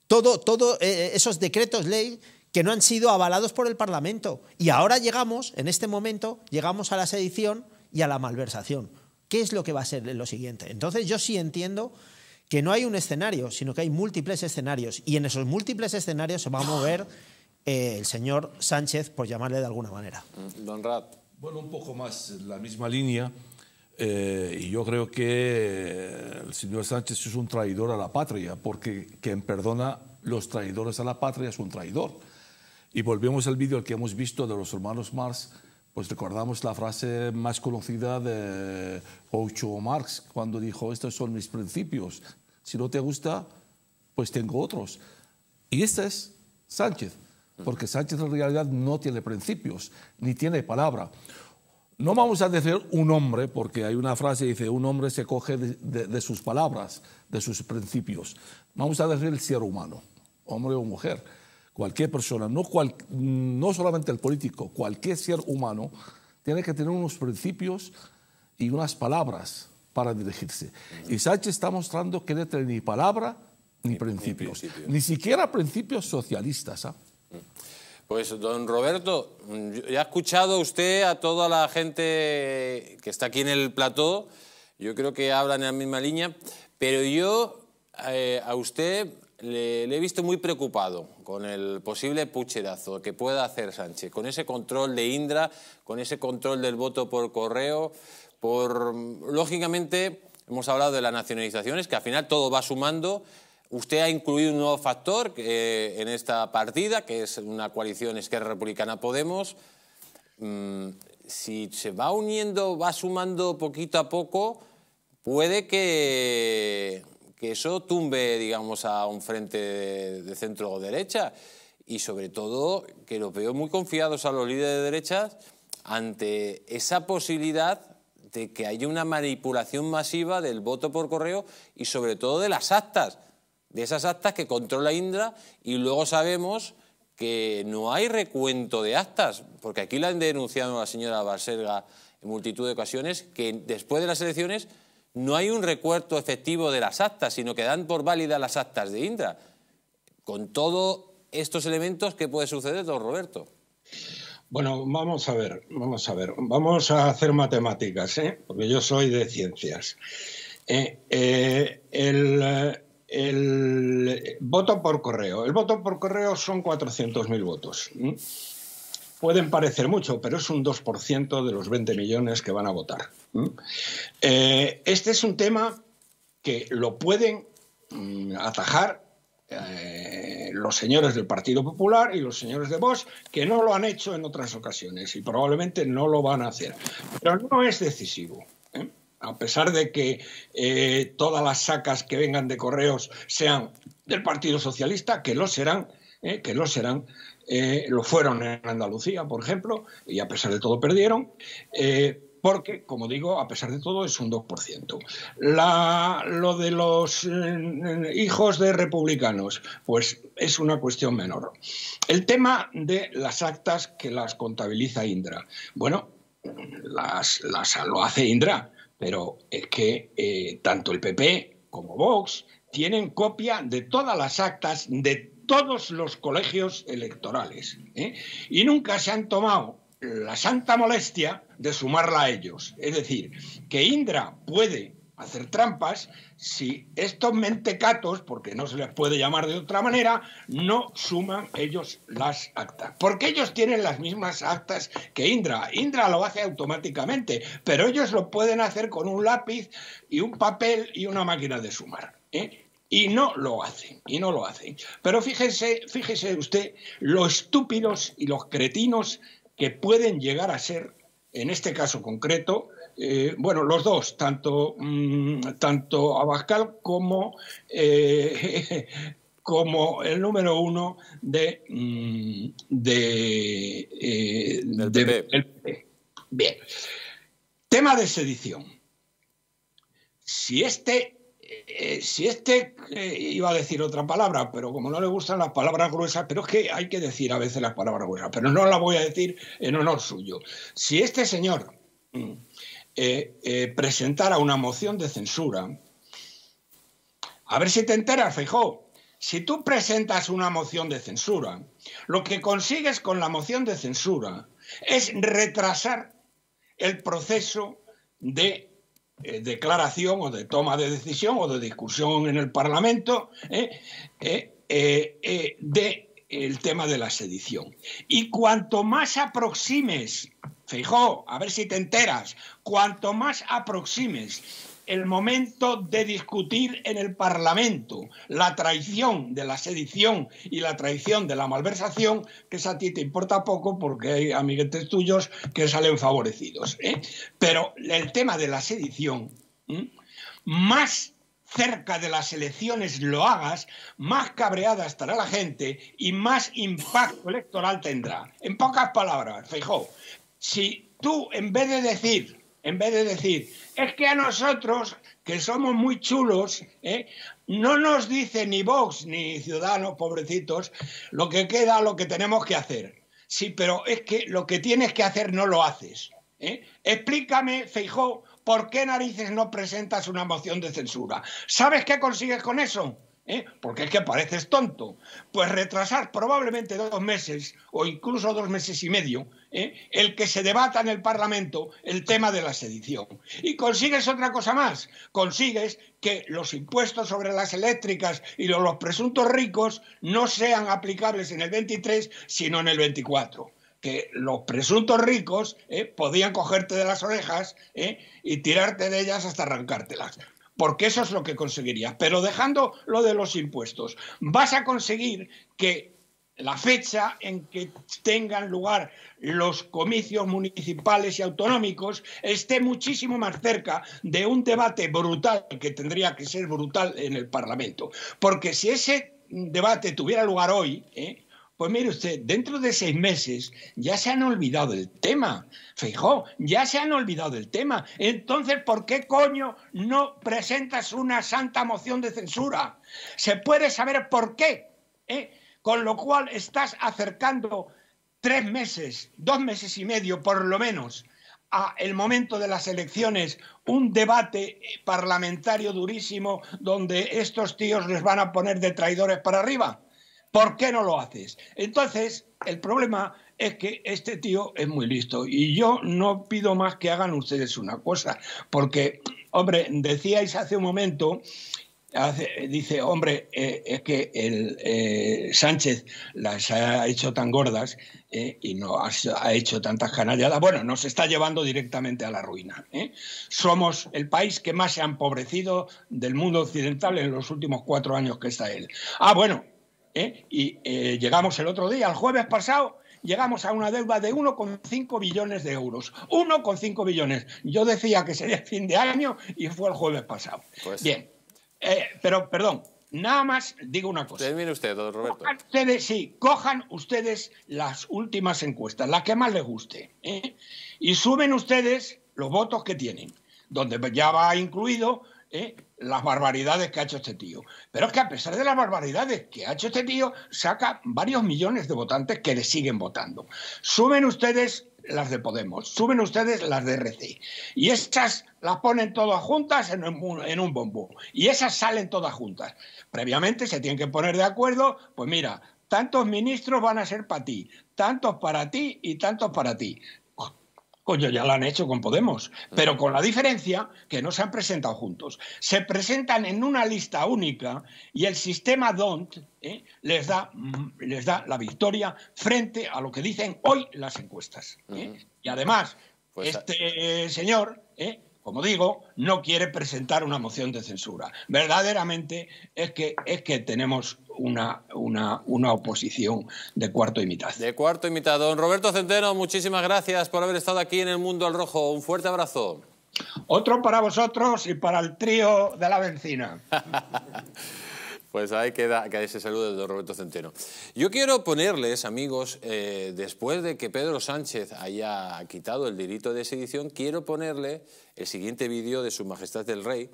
G: Todos todo eh, esos decretos ley que no han sido avalados por el Parlamento. Y ahora llegamos, en este momento, llegamos a la sedición y a la malversación. ¿Qué es lo que va a ser lo siguiente? Entonces yo sí entiendo que no hay un escenario, sino que hay múltiples escenarios. Y en esos múltiples escenarios se va a mover eh, el señor Sánchez, por llamarle de alguna manera.
E: Don Rat. Bueno,
H: un poco más la misma línea. Eh, y yo creo que eh, el señor Sánchez es un traidor a la patria, porque quien perdona los traidores a la patria es un traidor. Y volvemos al vídeo que hemos visto de los hermanos Marx, pues recordamos la frase más conocida de ocho Marx, cuando dijo, estos son mis principios, si no te gusta, pues tengo otros. Y este es Sánchez, porque Sánchez en realidad no tiene principios, ni tiene palabra. No vamos a decir un hombre, porque hay una frase que dice, un hombre se coge de, sus palabras, de sus principios. Vamos a decir el ser humano, hombre o mujer cualquier persona, no, no solamente el político, cualquier ser humano, tiene que tener unos principios y unas palabras para dirigirse. Y Sánchez está mostrando que no tiene ni palabra ni, principios, ni, siquiera principios socialistas. ¿ah? Mm.
B: Pues don Roberto, ya ha escuchado usted a toda la gente que está aquí en el plató, yo creo que hablan en la misma línea, pero yo eh, a usted le, he visto muy preocupado con el posible pucherazo que pueda hacer Sánchez, con ese control de Indra, con ese control del voto por correo, por, lógicamente, hemos hablado de las nacionalizaciones, que al final todo va sumando. Usted ha incluido un nuevo factor en esta partida, que es una coalición Esquerra Republicana-Podemos. Mm, si se va uniendo, va sumando poquito a poco, puede que que eso tumbe, digamos, a un frente de, centro o derecha y sobre todo que los veo muy confiados a los líderes de derechas ante esa posibilidad de que haya una manipulación masiva del voto por correo y sobre todo de las actas, de esas actas que controla Indra y luego sabemos que no hay recuento de actas, porque aquí la han denunciado la señora Barselga en multitud de ocasiones, que después de las elecciones no hay un recuerdo efectivo de las actas, sino que dan por válidas las actas de Indra. Con todos estos elementos, ¿qué puede suceder, don Roberto?
I: Bueno, vamos a ver, vamos a ver, vamos a hacer matemáticas, ¿eh? porque yo soy de ciencias. Eh, eh, el, el voto por correo, el voto por correo son 400.000 votos pueden parecer mucho, pero es un 2% de los 20 millones que van a votar. Eh, este es un tema que lo pueden mm, atajar eh, los señores del Partido Popular y los señores de Vox, que no lo han hecho en otras ocasiones y probablemente no lo van a hacer. Pero no es decisivo. ¿eh? A pesar de que todas las sacas que vengan de correos sean del Partido Socialista, que lo serán, que lo serán, eh, lo fueron en Andalucía, por ejemplo, y a pesar de todo perdieron. Eh, porque, como digo, a pesar de todo es un 2%. La, lo de los eh, hijos de republicanos, pues es una cuestión menor. El tema de las actas que las contabiliza Indra. Bueno, las, lo hace Indra, pero es que tanto el PP como Vox tienen copia de todas las actas de todos los colegios electorales. ¿eh? Y nunca se han tomado la santa molestia de sumarla a ellos. Es decir, que Indra puede hacer trampas si estos mentecatos, porque no se les puede llamar de otra manera, no suman ellos las actas. Porque ellos tienen las mismas actas que Indra. Indra lo hace automáticamente, pero ellos lo pueden hacer con un lápiz y un papel y una máquina de sumar. ¿eh? Y no lo hacen, y no lo hacen. Pero fíjese, fíjese usted los estúpidos y los cretinos que pueden llegar a ser, en este caso concreto, eh, bueno, los dos, tanto, mm, tanto Abascal como, eh, <laughs> como el número uno de, mm, de, eh, Bien. Tema de sedición. Si este eh, si este eh, iba a decir otra palabra, pero como no le gustan las palabras gruesas, pero es que hay que decir a veces las palabras gruesas, pero no las voy a decir en honor suyo. Si este señor mm, eh, presentara una moción de censura, a ver si te enteras, Feijó, si tú presentas una moción de censura, lo que consigues con la moción de censura es retrasar el proceso de eh, declaración o de toma de decisión o de discusión en el Parlamento del ¿eh? Eh, de el tema de la sedición. Y cuanto más aproximes, Feijó, a ver si te enteras, cuanto más aproximes el momento de discutir en el Parlamento la traición de la sedición y la traición de la malversación, que es a ti te importa poco porque hay amiguetes tuyos que salen favorecidos. ¿eh? Pero el tema de la sedición, más cerca de las elecciones lo hagas, más cabreada estará la gente y más impacto electoral tendrá. En pocas palabras, Feijó, si tú en vez de decir en vez de decir, es que a nosotros, que somos muy chulos, ¿eh? no nos dice ni Vox ni Ciudadanos, pobrecitos, lo que queda, lo que tenemos que hacer. Sí, pero es que lo que tienes que hacer no lo haces. ¿eh? Explícame, Feijó, ¿por qué narices no presentas una moción de censura? ¿Sabes qué consigues con eso? ¿Eh? porque es que pareces tonto, pues retrasar probablemente dos meses o incluso dos meses y medio ¿eh? el que se debata en el Parlamento el tema de la sedición. Y consigues otra cosa más, consigues que los impuestos sobre las eléctricas y los presuntos ricos no sean aplicables en el 23, sino en el 24 que los presuntos ricos ¿eh? podían cogerte de las orejas y tirarte de ellas hasta arrancártelas porque eso es lo que conseguirías. Pero dejando lo de los impuestos, vas a conseguir que la fecha en que tengan lugar los comicios municipales y autonómicos esté muchísimo más cerca de un debate brutal que tendría que ser brutal en el Parlamento. Porque si ese debate tuviera lugar hoy, ¿eh? Pues mire usted, dentro de seis meses ya se han olvidado el tema. Fijó, ya se han olvidado el tema. Entonces, ¿por qué coño no presentas una santa moción de censura? Se puede saber por qué. ¿eh? Con lo cual estás acercando tres meses, dos meses y medio por lo menos, a el momento de las elecciones un debate parlamentario durísimo donde estos tíos les van a poner de traidores para arriba. ¿Por qué no lo haces? Entonces, el problema es que este tío es muy listo y yo no pido más que hagan ustedes una cosa, porque, hombre, decíais hace un momento, dice, hombre, eh, es que el, eh, Sánchez las ha hecho tan gordas eh, y no ha, ha, hecho tantas canalladas, bueno, nos está llevando directamente a la ruina. Somos el país que más se ha empobrecido del mundo occidental en los últimos cuatro años que está él. Ah, bueno, ¿eh? Y eh, llegamos el otro día, el jueves pasado, llegamos a una deuda de 1,5 billones de euros. 1,5 billones. Yo decía que sería fin de año y fue el jueves pasado. Pues- Bien. Eh, pero, perdón, nada más digo una cosa. usted, Roberto. Cojan ustedes, sí, cojan ustedes las últimas encuestas, las que más les guste, y suben ustedes los votos que tienen, donde ya va incluido ¿eh? las barbaridades que ha hecho este tío. Pero es que a pesar de las barbaridades que ha hecho este tío, saca varios millones de votantes que le siguen votando. Suben ustedes las de Podemos, suben ustedes las de RC. Y estas las ponen todas juntas en un, bombón. Y esas salen todas juntas. Previamente se tienen que poner de acuerdo, pues mira, tantos ministros van a ser para ti, tantos para ti y tantos para ti. Coño, ya lo han hecho con Podemos, pero con la diferencia que no se han presentado juntos. Se presentan en una lista única y el sistema DONT ¿eh? les, da, mm, les da la victoria frente a lo que dicen hoy las encuestas. ¿eh? Y además, pues este señor, ¿eh? como digo, no quiere presentar una moción de censura.
B: Verdaderamente es que, es que tenemos una,
I: una, una, oposición de cuarto y mitad.
B: De cuarto y mitad. Don Roberto Centeno, muchísimas gracias por haber estado aquí en el Mundo al Rojo. Un fuerte abrazo.
I: Otro para vosotros y para el trío de la bencina. <laughs>
B: Pues ahí queda, que ese saludo de don Roberto Centeno. Yo quiero ponerles, amigos, eh, después de que Pedro Sánchez haya quitado el delito de sedición, quiero ponerle el siguiente vídeo de Su Majestad el Rey,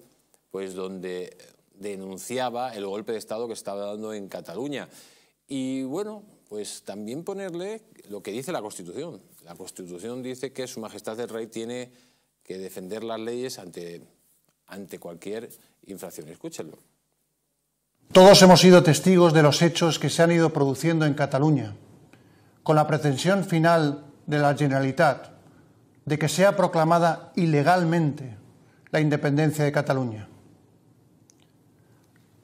B: pues donde denunciaba el golpe de Estado que estaba dando en Cataluña. Y bueno, pues también ponerle lo que dice la Constitución. La Constitución dice que Su Majestad el Rey tiene que defender las leyes ante, ante cualquier infracción. Escúchenlo.
E: Todos hemos sido testigos de los hechos que se han ido produciendo en Cataluña, con la pretensión final de la Generalitat de que sea proclamada ilegalmente la independencia de Cataluña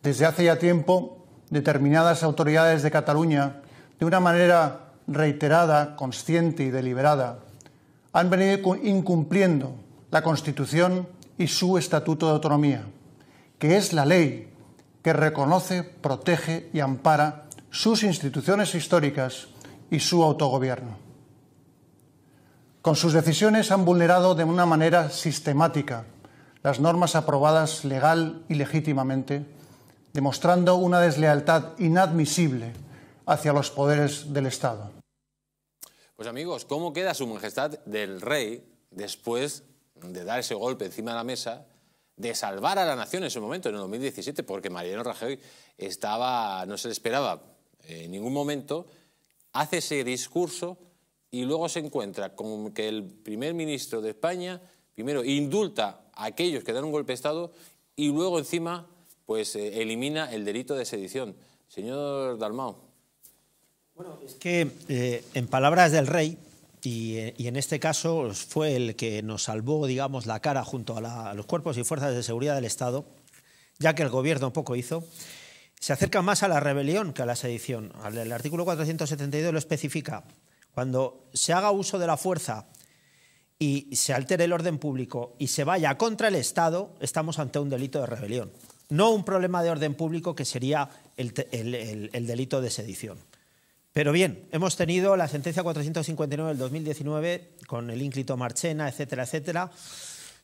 E: desde hace ya tiempo determinadas autoridades de Cataluña, de una manera reiterada, consciente y deliberada, han venido incumpliendo la Constitución y su Estatuto de Autonomía, que es la ley que reconoce, protege y ampara sus instituciones históricas y su autogobierno. Con sus decisiones han vulnerado de una manera sistemática las normas aprobadas legal y legítimamente demostrando una deslealtad inadmisible hacia los poderes
J: del Estado.
B: Pues amigos, ¿cómo queda su majestad del rey después de dar ese golpe encima de la mesa, de salvar a la nación en ese momento, en el 2017, porque Mariano Rajoy estaba, no se le esperaba en ningún momento, hace ese discurso y luego se encuentra con que el primer ministro de España, primero, indulta a aquellos que dan un golpe de Estado y luego encima pues eh, elimina el delito de sedición. Señor Dalmao.
G: Bueno, es que eh, en palabras del rey, eh, y, en este caso fue el que nos salvó, digamos, la cara junto a, a, los cuerpos y fuerzas de seguridad del Estado, ya que el gobierno poco hizo, se acerca más a la rebelión que a la sedición. El artículo 472 lo especifica. Cuando se haga uso de la fuerza y se altere el orden público y se vaya contra el Estado, estamos ante un delito de rebelión no un problema de orden público que sería el, delito de sedición. Pero bien, hemos tenido la sentencia 459 del 2019 con el ínclito Marchena, etcétera, etcétera,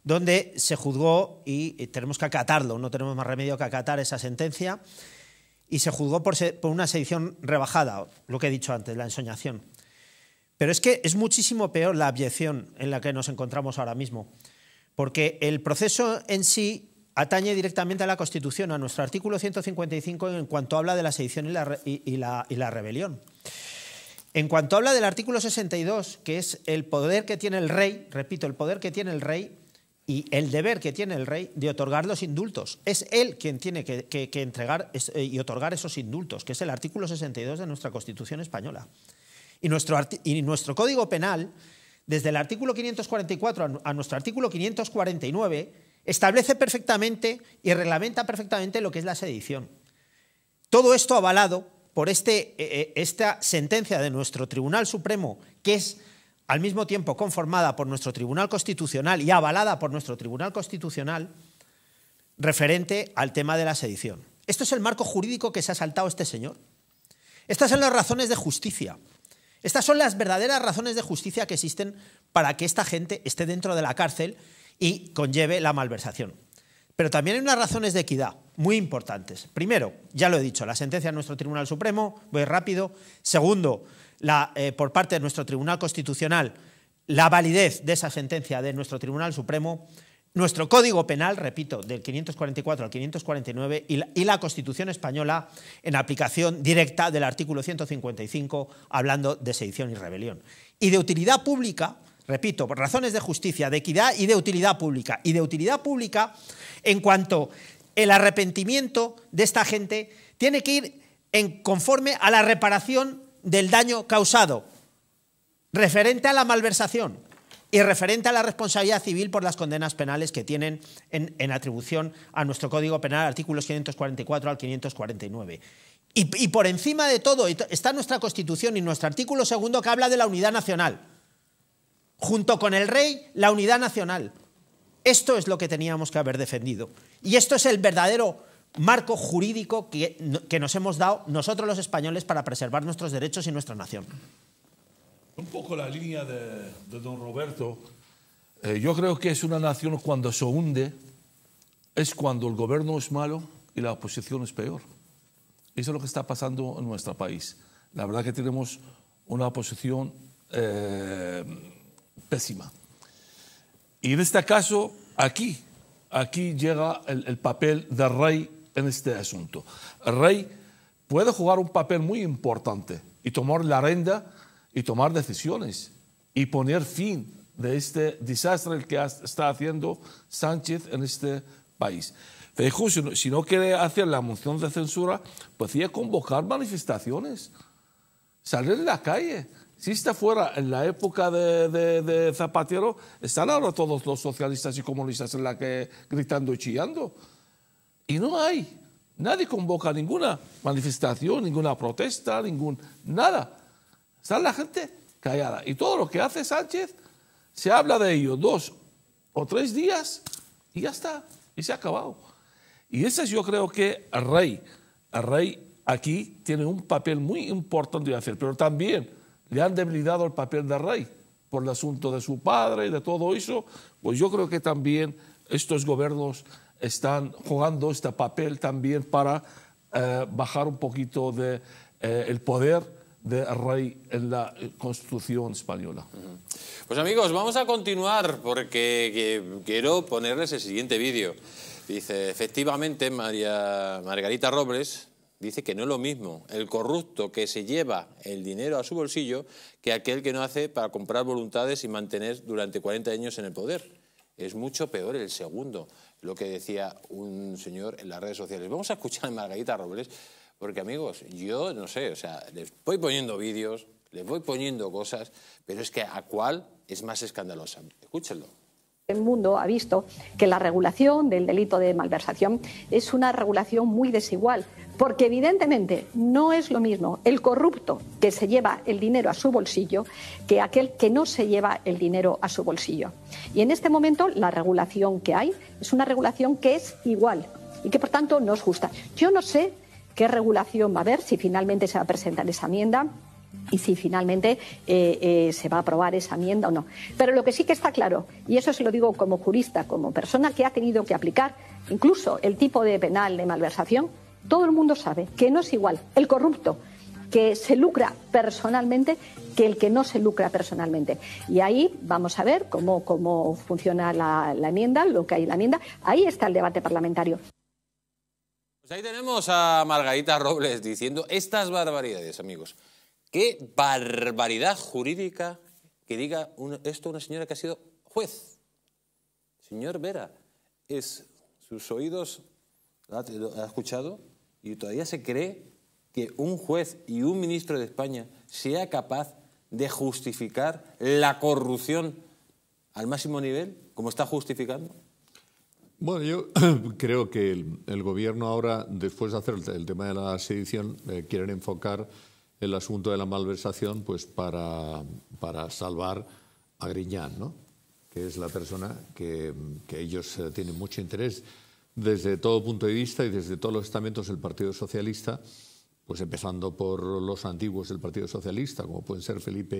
G: donde se juzgó y tenemos que acatarlo, no tenemos más remedio que acatar esa sentencia, y se juzgó por, por una sedición rebajada, lo que he dicho antes, la ensoñación. Pero es que es muchísimo peor la abyección en la que nos encontramos ahora mismo, porque el proceso en sí atañe directamente a la Constitución, a nuestro artículo 155 en cuanto habla de la sedición y la, rebelión. En cuanto habla del artículo 62, que es el poder que tiene el rey, repito, el poder que tiene el rey y el deber que tiene el rey de otorgar los indultos. Es él quien tiene que, entregar eh, y otorgar esos indultos, que es el artículo 62 de nuestra Constitución española. Y nuestro, y nuestro Código Penal, desde el artículo 544 a nuestro artículo 549, establece perfectamente y reglamenta perfectamente lo que es la sedición. Todo esto avalado por este, eh, eh, esta sentencia de nuestro Tribunal Supremo, que es al mismo tiempo conformada por nuestro Tribunal Constitucional y avalada por nuestro Tribunal Constitucional, referente al tema de la sedición. Esto es el marco jurídico que se ha saltado este señor. Estas son las razones de justicia. Estas son las verdaderas razones de justicia que existen para que esta gente esté dentro de la cárcel y conlleve la malversación. Pero también hay unas razones de equidad muy importantes. Primero, ya lo he dicho, la sentencia de nuestro Tribunal Supremo, voy rápido. Segundo, eh, por parte de nuestro Tribunal Constitucional, la validez de esa sentencia de nuestro Tribunal Supremo, nuestro Código Penal, repito, del 544 al 549 y y la Constitución Española en aplicación directa del artículo 155, hablando de sedición y rebelión. Y de utilidad pública, Repito, por razones de justicia, de equidad y de utilidad pública. Y de utilidad pública en cuanto el arrepentimiento de esta gente tiene que ir en conforme a la reparación del daño causado, referente a la malversación y referente a la responsabilidad civil por las condenas penales que tienen en, atribución a nuestro Código Penal, artículos 544 al 549. Y, y por encima de todo está nuestra Constitución y nuestro artículo segundo que habla de la unidad nacional junto con el rey, la unidad nacional. Esto es lo que teníamos que haber defendido. Y esto es el verdadero marco jurídico que, nos hemos dado nosotros los españoles para preservar nuestros derechos y nuestra
H: nación. Un poco la línea de, don Roberto. Eh, yo creo que es una nación cuando se hunde, es cuando el gobierno es malo y la oposición es peor. Eso es lo que está pasando en nuestro país. La verdad que tenemos una oposición eh, y en este caso, aquí, aquí llega el, papel del rey en este asunto. El rey puede jugar un papel muy importante y tomar la renda y tomar decisiones y poner fin de este desastre que está haciendo Sánchez en este país. Feijóo, si no, quiere hacer la moción de censura, pues convocar manifestaciones, salir a la calle, si está fuera en la época de, Zapatero, están ahora todos los socialistas y comunistas en la que gritando y chillando. Y no hay. Nadie convoca ninguna manifestación, ninguna protesta, ningún nada. Está la gente callada. Y todo lo que hace Sánchez, se habla de ello dos o tres días y ya está. Y se ha acabado. Y ese es yo creo que el rey. El rey aquí tiene un papel muy importante de hacer, pero también le han debilitado el papel de rey por el asunto de su padre y de todo eso, pues yo creo que también estos gobiernos están jugando este papel también para eh, bajar un poquito de, eh, el poder de rey en la eh, Constitución española.
B: Pues amigos, vamos a continuar porque quiero ponerles el siguiente vídeo. Dice, efectivamente, María Margarita Robles, dice que no es lo mismo el corrupto que se lleva el dinero a su bolsillo que aquel que no hace para comprar voluntades y mantener durante 40 años en el poder. Es mucho peor el segundo, lo que decía un señor en las redes sociales. Vamos a escuchar a Margarita Robles, porque amigos, yo no sé, o sea, les voy poniendo vídeos, les voy poniendo cosas, pero es que a cuál es más escandalosa. Escúchenlo.
C: El este mundo ha visto que la regulación del delito de malversación es una regulación muy desigual, porque evidentemente no es lo mismo el corrupto que se lleva el dinero a su bolsillo que aquel que no se lleva el dinero a su bolsillo. Y en este momento la regulación que hay es una regulación que es igual y que por tanto no es justa. Yo no sé qué regulación va a haber si finalmente se va a presentar esa enmienda y si finalmente eh, eh, se va a aprobar esa enmienda o no. Pero lo que sí que está claro, y eso se lo digo como jurista, como persona que ha tenido que aplicar incluso el tipo de penal de malversación, todo el mundo sabe que no es igual el corrupto que se lucra personalmente que el que no se lucra personalmente. Y ahí vamos a ver cómo, funciona la, la enmienda, lo que hay en la enmienda. Ahí está el debate parlamentario.
B: Pues ahí tenemos a Margarita Robles diciendo estas barbaridades, amigos. Qué barbaridad jurídica que diga esto una señora que ha sido juez. Señor Vera, es, sus oídos ha, escuchado y todavía se cree que un juez y un ministro de España sea capaz de justificar la corrupción al máximo nivel, como está justificando.
E: Bueno, yo <clears throat> creo que el, gobierno ahora, después de hacer el, tema de la sedición, eh, quieren enfocar el asunto de la malversación pues para, salvar a Griñán, que es la persona que, ellos eh, tienen mucho interés desde todo punto de vista y desde todos los estamentos del Partido Socialista, pues empezando por los antiguos del Partido Socialista, como pueden ser Felipe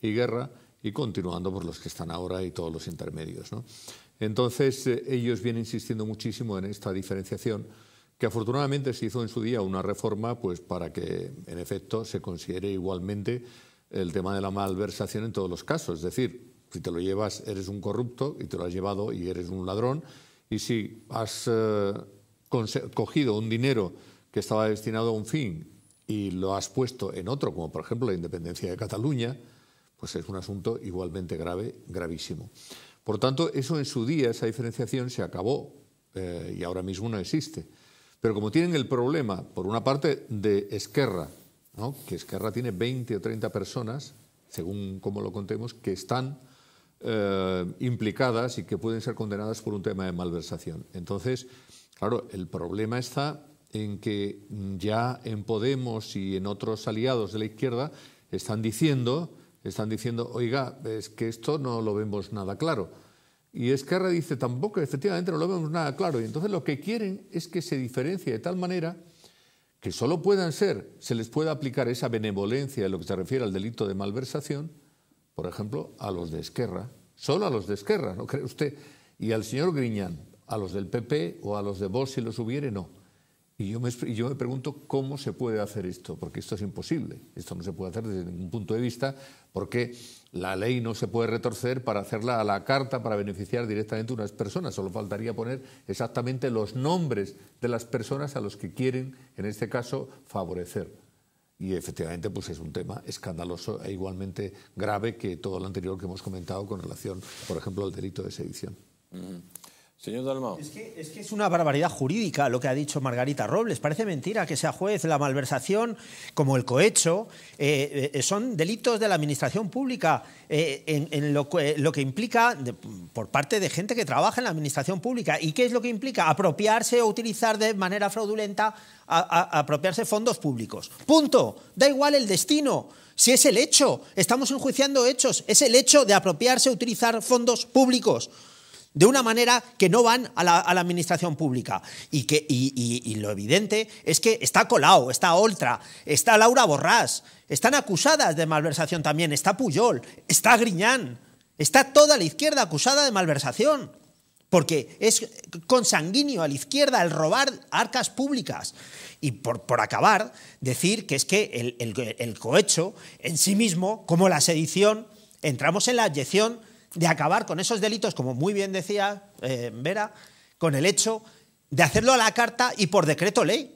E: y, Guerra, y continuando por los que están ahora y todos los intermedios. Entonces, eh, ellos vienen insistiendo muchísimo en esta diferenciación que afortunadamente se hizo en su día una reforma pues, para que, en efecto, se considere igualmente el tema de la malversación en todos los casos. Es decir, si te lo llevas, eres un corrupto y te lo has llevado y eres un ladrón. Y si has eh, cogido un dinero que estaba destinado a un fin y lo has puesto en otro, como por ejemplo la independencia de Cataluña, pues es un asunto igualmente grave, gravísimo. Por tanto, eso en su día, esa diferenciación se acabó eh, y ahora mismo no existe. Pero como tienen el problema, por una parte, de Esquerra, que Esquerra tiene 20 o 30 personas, según como lo contemos, que están eh, implicadas y que pueden ser condenadas por un tema de malversación. Entonces, claro, el problema está en que ya en Podemos y en otros aliados de la izquierda están diciendo, están diciendo, oiga, es que esto no lo vemos nada claro y Esquerra dice, tampoco, efectivamente, no lo vemos nada claro. Y entonces lo que quieren es que se diferencie de tal manera que solo puedan ser, se les pueda aplicar esa benevolencia en lo que se refiere al delito de malversación, por ejemplo, a los de Esquerra, solo a los de Esquerra, ¿no cree usted? Y al señor Griñán, a los del PP o a los de Vox, si los hubiere, no. Y yo, me, yo me pregunto cómo se puede hacer esto, porque esto es imposible, esto no se puede hacer desde ningún punto de vista, porque la ley no se puede retorcer para hacerla a la carta para beneficiar directamente a unas personas. Solo faltaría poner exactamente los nombres de las personas a los que quieren, en este caso, favorecer. Y efectivamente, pues es un tema escandaloso e igualmente grave que todo lo anterior que hemos comentado con relación, por ejemplo, al delito de sedición.
G: Mm. Señor Dalmau. Es que, es una barbaridad jurídica lo que ha dicho Margarita Robles. Parece mentira que sea juez. La malversación, como el cohecho, eh, eh, son delitos de la administración pública. Eh, en, lo, que implica por parte de gente que trabaja en la administración pública. ¿Y qué es lo que implica? Apropiarse o utilizar de manera fraudulenta, apropiarse fondos públicos. Punto. Da igual el destino. Si es el hecho, estamos enjuiciando hechos, es el hecho de apropiarse, o utilizar fondos públicos de una manera que no van a la, administración pública. Y, que, y, lo evidente es que está Colau, está Oltra, está Laura Borrás, están acusadas de malversación también, está Puyol, está Griñán, está toda la izquierda acusada de malversación. Porque es consanguíneo a la izquierda el robar arcas públicas. Y por, acabar, decir que es que el, el cohecho en sí mismo, como la sedición, entramos en la adyección de acabar con esos delitos, como muy bien decía eh, Vera, con el hecho de hacerlo a la carta y por decreto ley.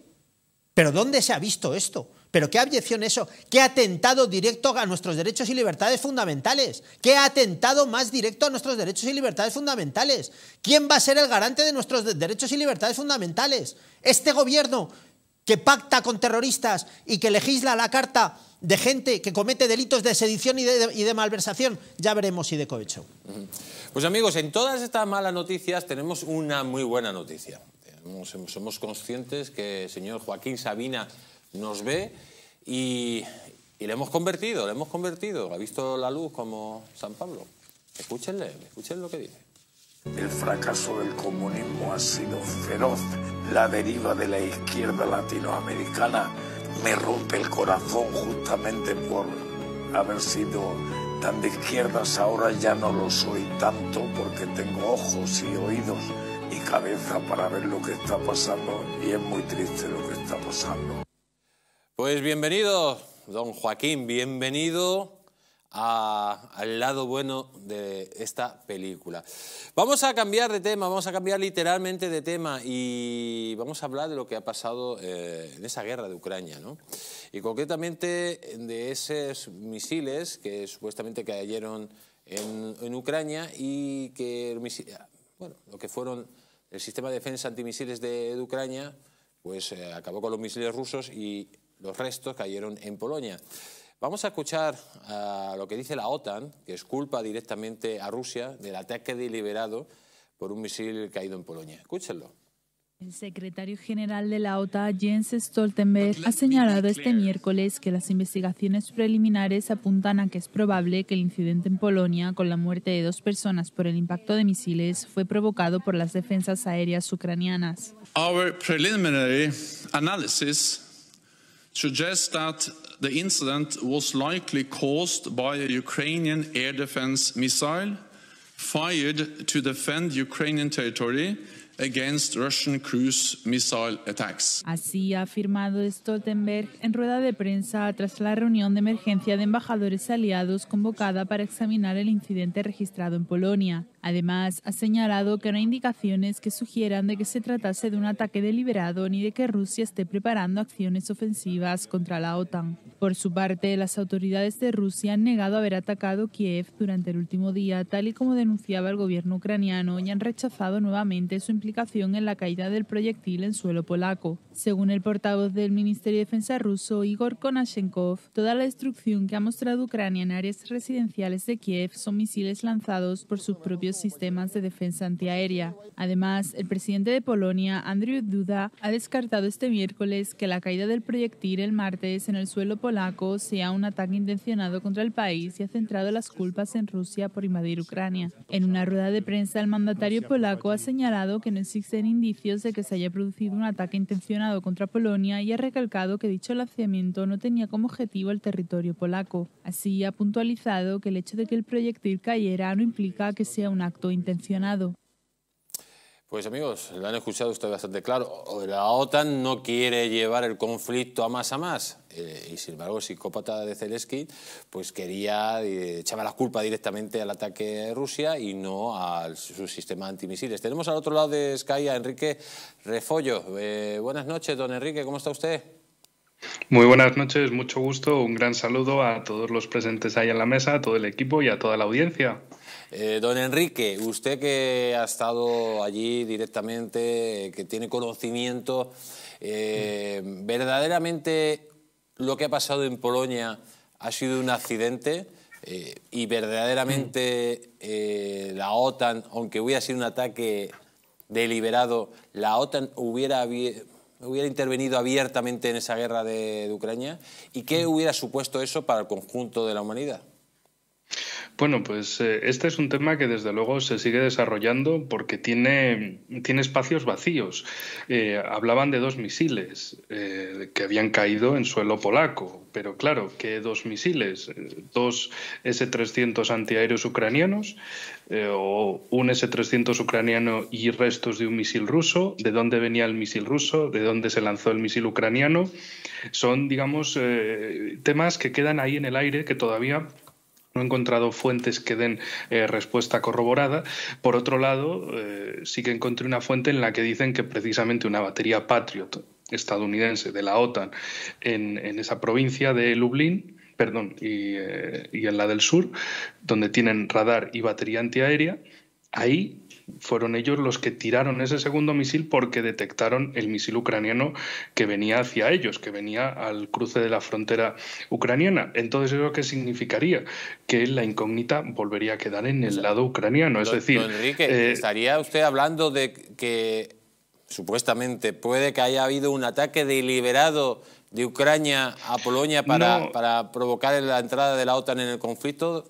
G: Pero ¿dónde se ha visto esto? ¿Pero qué abyección eso? ¿Qué atentado directo a nuestros derechos y libertades fundamentales? ¿Qué atentado más directo a nuestros derechos y libertades fundamentales? ¿Quién va a ser el garante de nuestros derechos y libertades fundamentales? Este gobierno que pacta con terroristas y que legisla la carta de gente que comete delitos de sedición y de, malversación, ya veremos si de cohecho.
B: Pues amigos, en todas estas malas noticias tenemos una muy buena noticia. somos conscientes que el señor Joaquín Sabina nos ve y, le hemos convertido, le hemos convertido. Ha visto la luz como San Pablo. Escúchenle, escuchen lo que dice. El fracaso del comunismo ha sido feroz. La deriva de la
I: izquierda latinoamericana me rompe el corazón justamente por haber sido tan de izquierdas, ahora ya no lo soy tanto porque tengo ojos y oídos y cabeza para ver lo que está pasando y es muy
B: triste lo que está pasando. Pues bienvenido, don Joaquín, bienvenido al lado bueno de esta película. Vamos a cambiar de tema, vamos a cambiar literalmente de tema y vamos a hablar de lo que ha pasado eh, en esa guerra de Ucrania, ¿no? Y concretamente de esos misiles que supuestamente cayeron en, Ucrania y que, bueno, lo que fueron el sistema de defensa antimisiles de, Ucrania, pues eh, acabó con los misiles rusos y los restos cayeron en Polonia. Vamos a escuchar lo que dice la OTAN, que es culpa directamente a Rusia del ataque deliberado por un misil caído en Polonia. Escúchenlo.
L: El secretario general de la OTAN, Jens Stoltenberg, ha señalado este miércoles que las investigaciones preliminares apuntan a que es probable que el incidente en Polonia, con la muerte de dos personas por el impacto de misiles, fue provocado por las defensas aéreas ucranianas.
E: Our preliminary
H: analysis suggests that the incident was likely caused by a Ukrainian air defense missile fired to defend Ukrainian territory
L: Así ha afirmado Stoltenberg en rueda de prensa tras la reunión de emergencia de embajadores aliados convocada para examinar el incidente registrado en Polonia. Además, ha señalado que no hay indicaciones que sugieran de que se tratase de un ataque deliberado ni de que Rusia esté preparando acciones ofensivas contra la OTAN. Por su parte, las autoridades de Rusia han negado haber atacado Kiev durante el último día, tal y como denunciaba el gobierno ucraniano, y han rechazado nuevamente su implicación en la caída del proyectil en suelo polaco. Según el portavoz del Ministerio de Defensa ruso, Igor Konashenkov, toda la destrucción que ha mostrado Ucrania en áreas residenciales de Kiev son misiles lanzados por sus propios sistemas de defensa antiaérea. Además, el presidente de Polonia, Andrew Duda, ha descartado este miércoles que la caída del proyectil el martes en el suelo polaco polaco sea un ataque intencionado contra el país y ha centrado las culpas en Rusia por invadir Ucrania. En una rueda de prensa, el mandatario polaco ha señalado que no existen indicios de que se haya producido un ataque intencionado contra Polonia y ha recalcado que dicho lanzamiento no tenía como objetivo el territorio polaco. Así, ha puntualizado que el hecho de que el proyectil cayera no implica que sea un acto intencionado.
B: Pues amigos, lo han escuchado ustedes bastante claro. La OTAN no quiere llevar el conflicto a más a más. Eh, y sin embargo, el psicópata de Zelensky pues quería eh, echar la culpa directamente al ataque de Rusia y no a su sistema antimisiles. Tenemos al otro lado de Sky a Enrique Refollo. Eh, buenas noches,
J: don Enrique, ¿cómo está usted? Muy buenas noches, mucho gusto, un gran saludo a todos los presentes ahí en la mesa, a todo el equipo y a toda la audiencia. Eh, don Enrique, usted
B: que ha estado allí directamente, que tiene conocimiento, eh, ¿verdaderamente lo que ha pasado en Polonia ha sido un accidente? Eh, y verdaderamente la OTAN, aunque hubiera sido un ataque deliberado, la OTAN hubiera, intervenido abiertamente en esa guerra de Ucrania. ¿Y qué hubiera supuesto eso para el conjunto
J: de la humanidad? Bueno, pues eh, este es un tema que desde luego se sigue desarrollando porque tiene, tiene espacios vacíos. Eh, hablaban de dos misiles eh, que habían caído en suelo polaco, pero claro, que dos misiles, dos S-300 antiaéreos ucranianos o un S-300 ucraniano y restos de un misil ruso, de dónde venía el misil ruso, de dónde se lanzó el misil ucraniano, son, digamos, temas que quedan ahí en el aire que todavía no he encontrado fuentes que den eh, respuesta corroborada. Por otro lado, eh, sí que encontré una fuente en la que dicen que precisamente una batería Patriot estadounidense de la OTAN en, esa provincia de Lublin, perdón, y, eh, y en la del sur, donde tienen radar y batería antiaérea, ahí fueron ellos los que tiraron ese segundo misil porque detectaron el misil ucraniano que venía hacia ellos, que venía al cruce de la frontera ucraniana. Entonces, ¿eso qué significaría? Que la incógnita volvería a quedar en el lado ucraniano. Es decir, Enrique, eh,
B: ¿estaría usted hablando de que supuestamente puede que haya habido un ataque deliberado de Ucrania a Polonia para, para provocar la entrada
J: de la OTAN en el conflicto?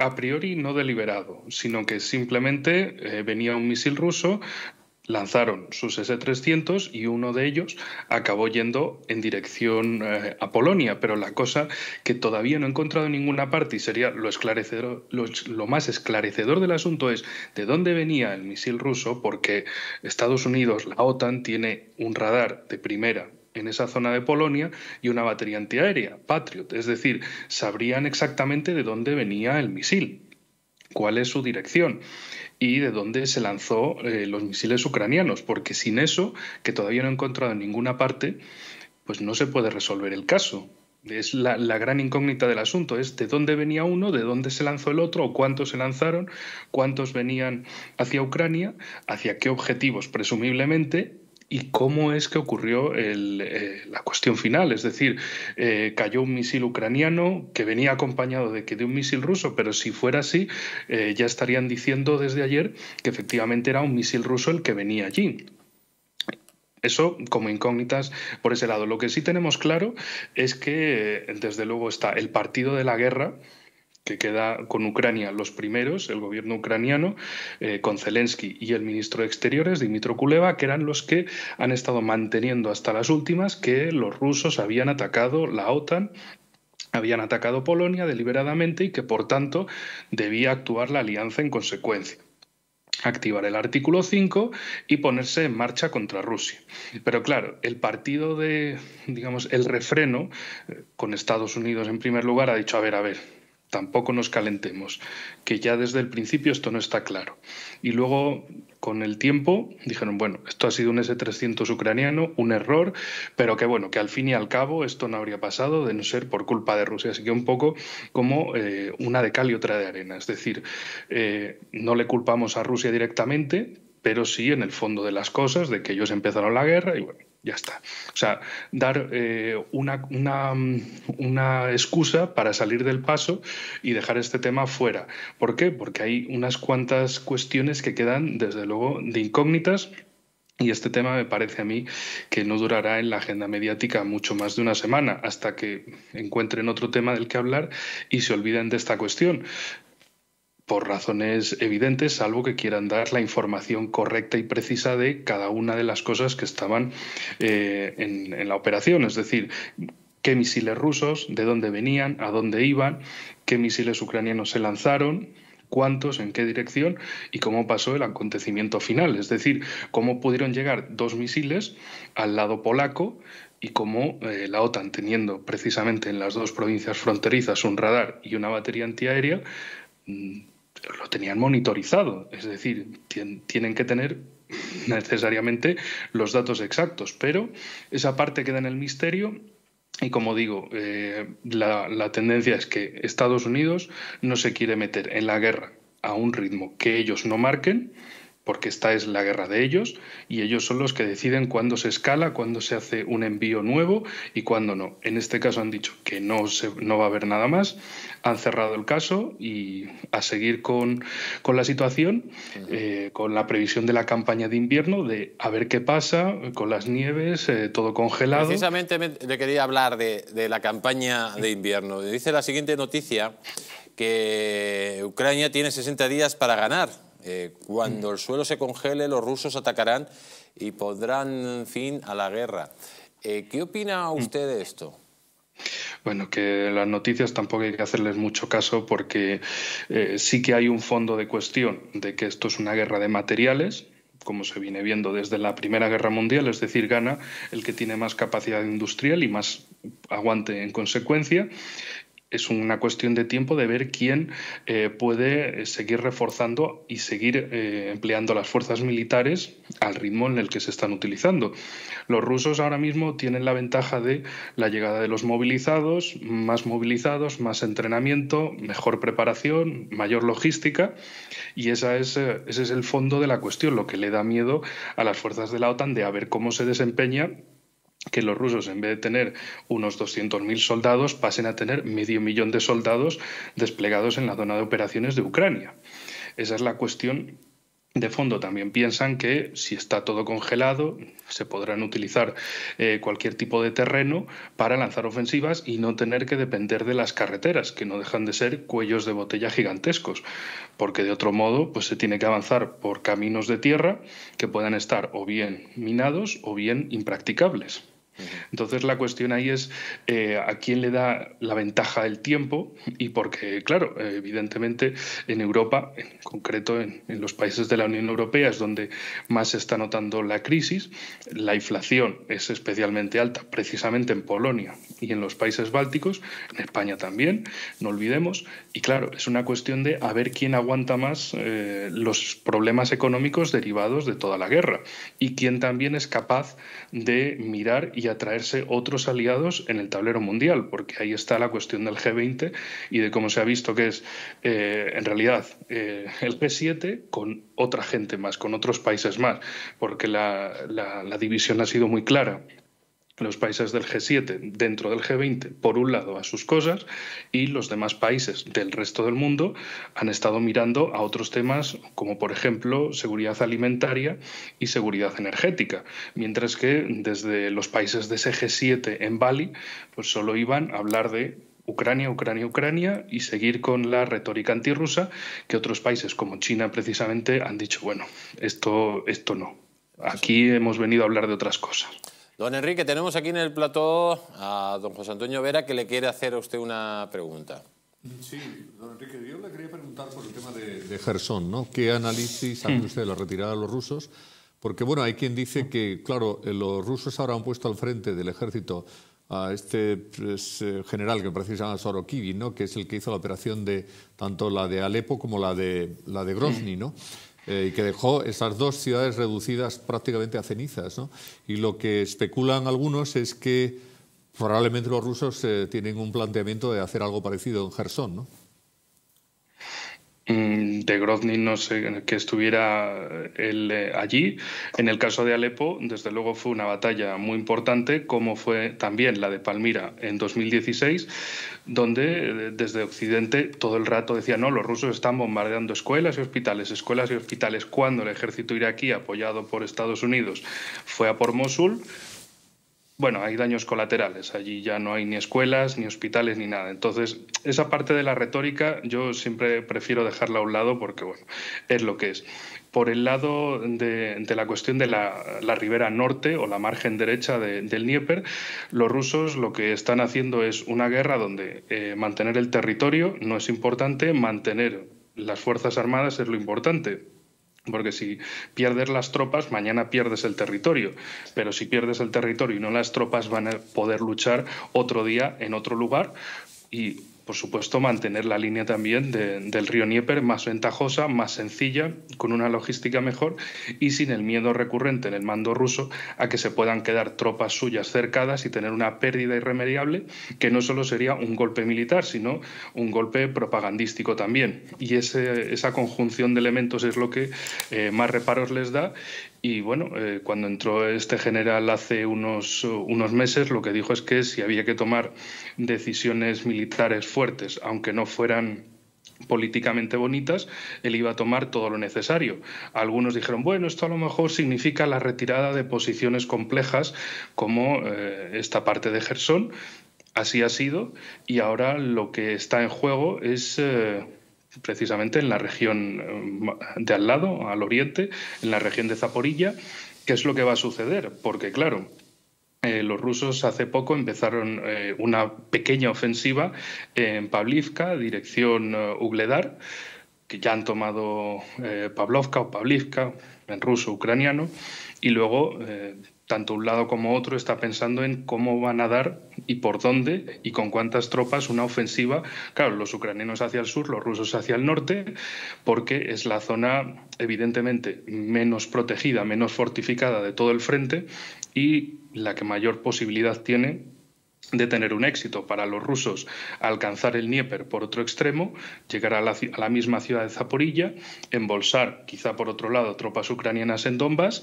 J: a priori no deliberado, sino que simplemente eh, venía un misil ruso, lanzaron sus S-300 y uno de ellos acabó yendo en dirección eh, a Polonia. Pero la cosa que todavía no he encontrado en ninguna parte y sería lo, más esclarecedor del asunto es de dónde venía el misil ruso, porque Estados Unidos, la OTAN, tiene un radar de primera en esa zona de Polonia y una batería antiaérea, Patriot. Es decir, sabrían exactamente de dónde venía el misil, cuál es su dirección y de dónde se lanzó eh, los misiles ucranianos, porque sin eso, que todavía no he encontrado en ninguna parte, pues no se puede resolver el caso. Es la, la, gran incógnita del asunto, es de dónde venía uno, de dónde se lanzó el otro, o cuántos se lanzaron, cuántos venían hacia Ucrania, hacia qué objetivos presumiblemente, y cómo es que ocurrió eh, la cuestión final. Es decir, eh, cayó un misil ucraniano que venía acompañado de, que de un misil ruso, pero si fuera así, eh, ya estarían diciendo desde ayer que efectivamente era un misil ruso el que venía allí. Eso como incógnitas por ese lado. Lo que sí tenemos claro es que, desde luego, está el partido de la guerra, que queda con Ucrania los primeros, el gobierno ucraniano, eh, con Zelensky y el ministro de Exteriores, Dimitro Kuleva, que eran los que han estado manteniendo hasta las últimas que los rusos habían atacado la OTAN habían atacado Polonia deliberadamente y que por tanto debía actuar la alianza en consecuencia activar el artículo 5 y ponerse en marcha contra Rusia. Pero claro, el partido de, digamos, el refreno, eh, con Estados Unidos en primer lugar, ha dicho, a ver, a ver, tampoco nos calentemos, que ya desde el principio esto no está claro. Y luego, con el tiempo, dijeron, bueno, esto ha sido un S-300 ucraniano, un error, pero que bueno, que al fin y al cabo esto no habría pasado de no ser por culpa de Rusia. Así que un poco como eh, una de cal y otra de arena. Es decir, eh, no le culpamos a Rusia directamente, pero sí en el fondo de las cosas, de que ellos empezaron la guerra y bueno, ya está. O sea, dar eh, una, una, una, excusa para salir del paso y dejar este tema fuera. ¿Por qué? Porque hay unas cuantas cuestiones que quedan, desde luego, de incógnitas. Y este tema me parece a mí que no durará en la agenda mediática mucho más de una semana hasta que encuentren otro tema del que hablar y se olviden de esta cuestión por razones evidentes, salvo que quieran dar la información correcta y precisa de cada una de las cosas que estaban eh, en, la operación. Es decir, qué misiles rusos, de dónde venían, a dónde iban, qué misiles ucranianos se lanzaron cuántos, en qué dirección y cómo pasó el acontecimiento final. Es decir, cómo pudieron llegar dos misiles al lado polaco y cómo eh, la OTAN, teniendo precisamente en las dos provincias fronterizas un radar y una batería antiaérea, mm, lo tenían monitorizado, es decir, tienen que tener necesariamente los datos exactos, pero esa parte queda en el misterio y como digo, eh, la tendencia es que Estados Unidos no se quiere meter en la guerra a un ritmo que ellos no marquen porque esta es la guerra de ellos y ellos son los que deciden cuándo se escala, cuándo se hace un envío nuevo y cuándo no. En este caso han dicho que no, se, no va a haber nada más, han cerrado el caso y a seguir con, la situación, eh, con la previsión de la campaña de invierno, de a ver qué pasa con las nieves, eh, todo congelado.
B: Precisamente le quería hablar de, de la campaña de invierno. Dice la siguiente noticia que Ucrania tiene 60 días para ganar eh, cuando el suelo se congele, los rusos atacarán y podrán fin a la guerra. Eh, ¿Qué opina mm. usted de esto?
J: Bueno, que las noticias tampoco hay que hacerles mucho caso porque eh, sí que hay un fondo de cuestión de que esto es una guerra de materiales, como se viene viendo desde la Primera Guerra Mundial, es decir, gana el que tiene más capacidad industrial y más aguante en consecuencia, es una cuestión de tiempo de ver quién eh, puede eh, seguir reforzando y seguir eh, empleando las fuerzas militares al ritmo en el que se están utilizando. Los rusos ahora mismo tienen la ventaja de la llegada de los movilizados, más movilizados, más entrenamiento, mejor preparación, mayor logística y esa es, ese es el fondo de la cuestión, lo que le da miedo a las fuerzas de la OTAN de a ver cómo se desempeña que los rusos, en vez de tener unos 200.000 soldados, pasen a tener medio millón de soldados desplegados en la zona de operaciones de Ucrania. Esa es la cuestión de fondo también piensan que si está todo congelado, se podrán utilizar eh, cualquier tipo de terreno para lanzar ofensivas y no tener que depender de las carreteras, que no dejan de ser cuellos de botella gigantescos, porque de otro modo pues, se tiene que avanzar por caminos de tierra que puedan estar o bien minados o bien impracticables. Entonces la cuestión ahí es eh, a quién le da la ventaja el tiempo y porque, claro, evidentemente en Europa, en concreto en, en los países de la Unión Europea es donde más se está notando la crisis, la inflación es especialmente alta, precisamente en Polonia y en los países bálticos, en España también, no olvidemos, y claro, es una cuestión de a ver quién aguanta más eh, los problemas económicos derivados de toda la guerra y quién también es capaz de mirar y atraerse otros aliados en el tablero mundial, porque ahí está la cuestión del G20 y de cómo se ha visto que es eh, en realidad eh, el G7 con otra gente más, con otros países más, porque la división ha sido muy clara los países del G7 dentro del G20, por un lado, a sus cosas, y los demás países del resto del mundo han estado mirando a otros temas como, por ejemplo, seguridad alimentaria y seguridad energética, mientras que desde los países de ese G7 en Bali, pues solo iban a hablar de Ucrania, Ucrania, Ucrania y seguir con la retórica antirrusa que otros países como China precisamente han dicho, bueno, esto, esto no. Aquí hemos venido a hablar de otras cosas. Don Enrique,
B: tenemos aquí en el plató a don José Antonio Vera que le quiere hacer a usted una pregunta.
E: Sí, don Enrique, yo le quería preguntar por el tema de, de ¿no? ¿Qué análisis hace usted de la retirada de los rusos? Porque, bueno, hay quien dice que, claro, eh, los rusos ahora han puesto al frente del ejército a este pues, eh, general que me parece que se llama ¿no? que es el que hizo la operación de tanto la de Alepo como la de, la de Grozny, ¿no? Eh, y que dejó esas dos ciudades reducidas prácticamente a cenizas. ¿no? Y lo que especulan algunos es que probablemente los rusos eh, tienen un planteamiento de hacer algo parecido en Gerson. ¿no?
J: Mm, de Grozny no sé que estuviera él eh, allí. En el caso de Alepo, desde luego fue una batalla muy importante, como fue también la de Palmira en 2016, donde eh, desde Occidente todo el rato decían, no, los rusos están bombardeando escuelas y hospitales, escuelas y hospitales, cuando el ejército iraquí, apoyado por Estados Unidos, fue a por Mosul, bueno, hay daños colaterales. Allí ya no hay ni escuelas, ni hospitales, ni nada. Entonces, esa parte de la retórica yo siempre prefiero dejarla a un lado porque, bueno, es lo que es. Por el lado de, la cuestión de la, ribera norte o la margen derecha del Dnieper, los rusos lo que están haciendo es una guerra donde eh, mantener el territorio no es importante, mantener las Fuerzas Armadas es lo importante porque si pierdes las tropas, mañana pierdes el territorio. Pero si pierdes el territorio y no las tropas, van a poder luchar otro día en otro lugar. Y por supuesto, mantener la línea también del río Nieper más ventajosa, más sencilla, con una logística mejor y sin el miedo recurrente en el mando ruso a que se puedan quedar tropas suyas cercadas y tener una pérdida irremediable que no solo sería un golpe militar, sino un golpe propagandístico también. Y esa conjunción de elementos es lo que eh, más reparos les da y bueno, eh, cuando entró este general hace unos, unos meses, lo que dijo es que si había que tomar decisiones militares fuertes, aunque no fueran políticamente bonitas, él iba a tomar todo lo necesario. Algunos dijeron, bueno, esto a lo mejor significa la retirada de posiciones complejas como eh, esta parte de Gerson. Así ha sido y ahora lo que está en juego es... Eh, precisamente en la región eh, de al lado, al oriente, en la región de Zaporilla. ¿Qué es lo que va a suceder? Porque, claro, eh, los rusos hace poco empezaron eh, una pequeña ofensiva en Pavlivka, dirección Ugledar, que ya han tomado Pavlovka o Pavlivka, en ruso, ucraniano, y luego tanto un lado como otro está pensando en cómo van a dar y por dónde y con cuántas tropas una ofensiva, claro, los ucranianos hacia el sur, los rusos hacia el norte, porque es la zona evidentemente menos protegida, menos fortificada de todo el frente y la que mayor posibilidad tiene de tener un éxito para los rusos alcanzar el Dnieper por otro extremo, llegar a la, misma ciudad de Zaporilla, embolsar quizá por otro lado tropas ucranianas en Donbass.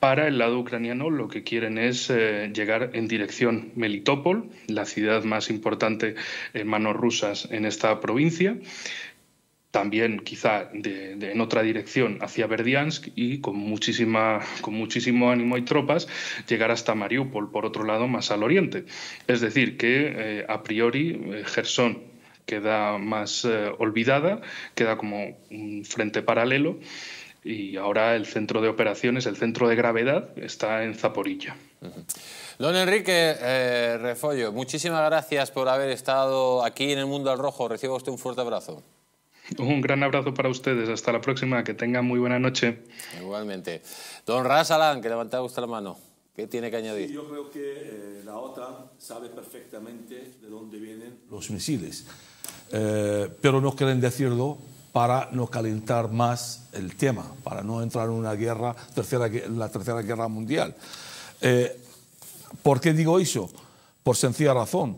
J: Para el lado ucraniano lo que quieren es eh, llegar en dirección Melitopol, la ciudad más importante en manos rusas en esta provincia también quizá en otra dirección hacia Berdiansk y con, muchísima, con muchísimo ánimo y tropas llegar hasta Mariupol, por otro lado, más al oriente. Es decir, que eh, a priori eh, Gerson queda más eh, olvidada, queda como un frente paralelo y ahora el centro de operaciones, el centro de gravedad, está en Zaporilla. Don
B: Enrique Refollo, muchísimas gracias por haber estado aquí en el Mundo al Rojo. Reciba usted un fuerte abrazo.
J: Un gran abrazo para ustedes. Hasta la próxima. Que tengan muy buena noche.
B: Igualmente. Don Razalan, que levanta usted la mano. ¿Qué tiene que añadir?
H: yo creo que eh, la OTAN sabe perfectamente de dónde vienen los misiles, eh, pero no quieren decirlo para no calentar más el tema, para no entrar en una guerra, tercera, la tercera guerra mundial. Eh, ¿Por qué digo eso? Por sencilla razón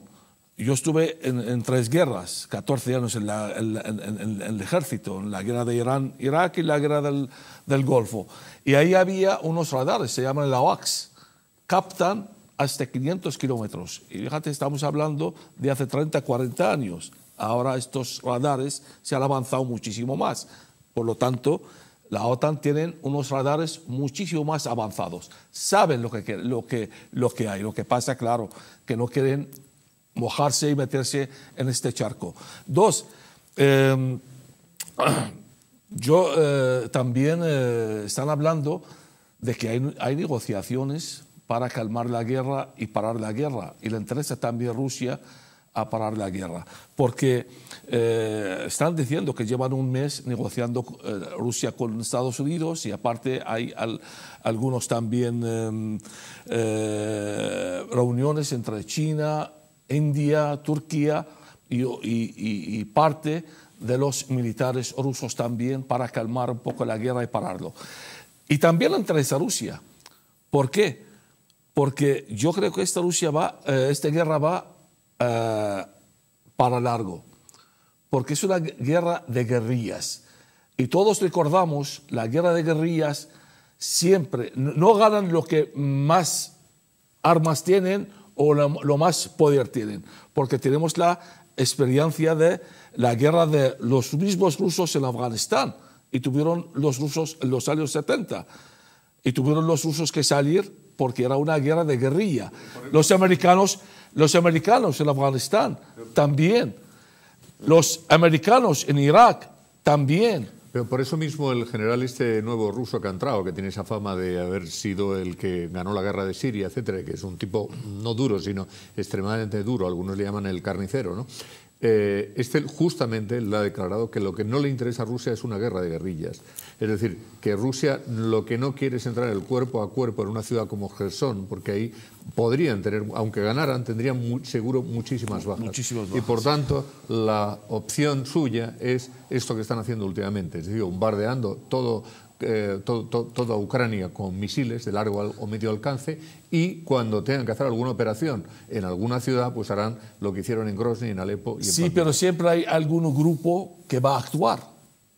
H: yo estuve en, tres guerras, 14 años en, el ejército, en la guerra de Irán-Irak y la guerra del, Golfo. Y ahí había unos radares, se llaman la OAX, captan hasta 500 kilómetros. Y fíjate, estamos hablando de hace 30, 40 años. Ahora estos radares se han avanzado muchísimo más. Por lo tanto, la OTAN tiene unos radares muchísimo más avanzados. Saben lo que, lo que, lo que hay. Lo que pasa, claro, que no quieren mojarse y meterse en este charco. Dos, em, <clears throat> yo eh, también eh, están hablando de que hay, negociaciones para calmar la guerra y parar la guerra. Y le interesa también Rusia a parar la guerra. Porque eh, están diciendo que llevan un mes negociando Rusia con Estados Unidos y aparte hay algunos también em, reuniones entre China, India, Turquía y, parte de los militares rusos también para calmar un poco la guerra y pararlo. Y también la a Rusia. ¿Por qué? Porque yo creo que esta, Rusia va, eh, esta guerra va eh, para largo, porque es una guerra de guerrillas. Y todos recordamos, la guerra de guerrillas siempre, no ganan los que más armas tienen o lo, más poder tienen, porque tenemos la experiencia de la guerra de los mismos rusos en Afganistán y tuvieron los rusos en los años 70 y tuvieron los rusos que salir porque era una guerra de guerrilla. Los americanos, los americanos en Afganistán también, los
E: americanos en Irak también. Pero por eso mismo el general este nuevo ruso que ha entrado, que tiene esa fama de haber sido el que ganó la guerra de Siria, etcétera, que es un tipo no duro, sino extremadamente duro, algunos le llaman el carnicero, ¿no? este justamente le ha declarado que lo que no le interesa a Rusia es una guerra de guerrillas. Es decir, que Rusia lo que no quiere es entrar el cuerpo a cuerpo en una ciudad como Gerson, porque ahí podrían tener, aunque ganaran, tendrían seguro muchísimas bajas. Y por tanto, la opción suya es esto que están haciendo últimamente, es decir, bombardeando todo eh, todo, toda Ucrania con misiles de largo o medio alcance y cuando tengan que hacer alguna operación en alguna ciudad, pues harán lo que hicieron en Grozny, en Alepo Sí,
H: pero siempre hay algún grupo
E: que va a actuar.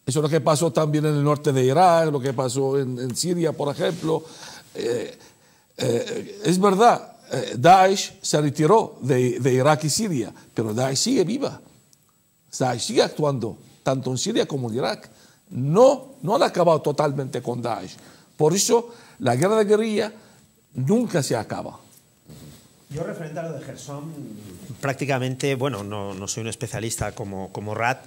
E: Eso es lo que pasó también en el norte de Irak, lo que pasó
H: en, Siria, por ejemplo. Eh, eh, es verdad, Daesh se retiró de, de, Irak y Siria, pero Daesh sigue viva. Daesh sigue actuando, tanto en Siria como en Irak. No, no han acabado totalmente con Daesh. Por eso la guerra de guerrilla nunca se acaba.
G: Yo referente a lo de Gerson, prácticamente, bueno, no, no soy un especialista como, como Rat,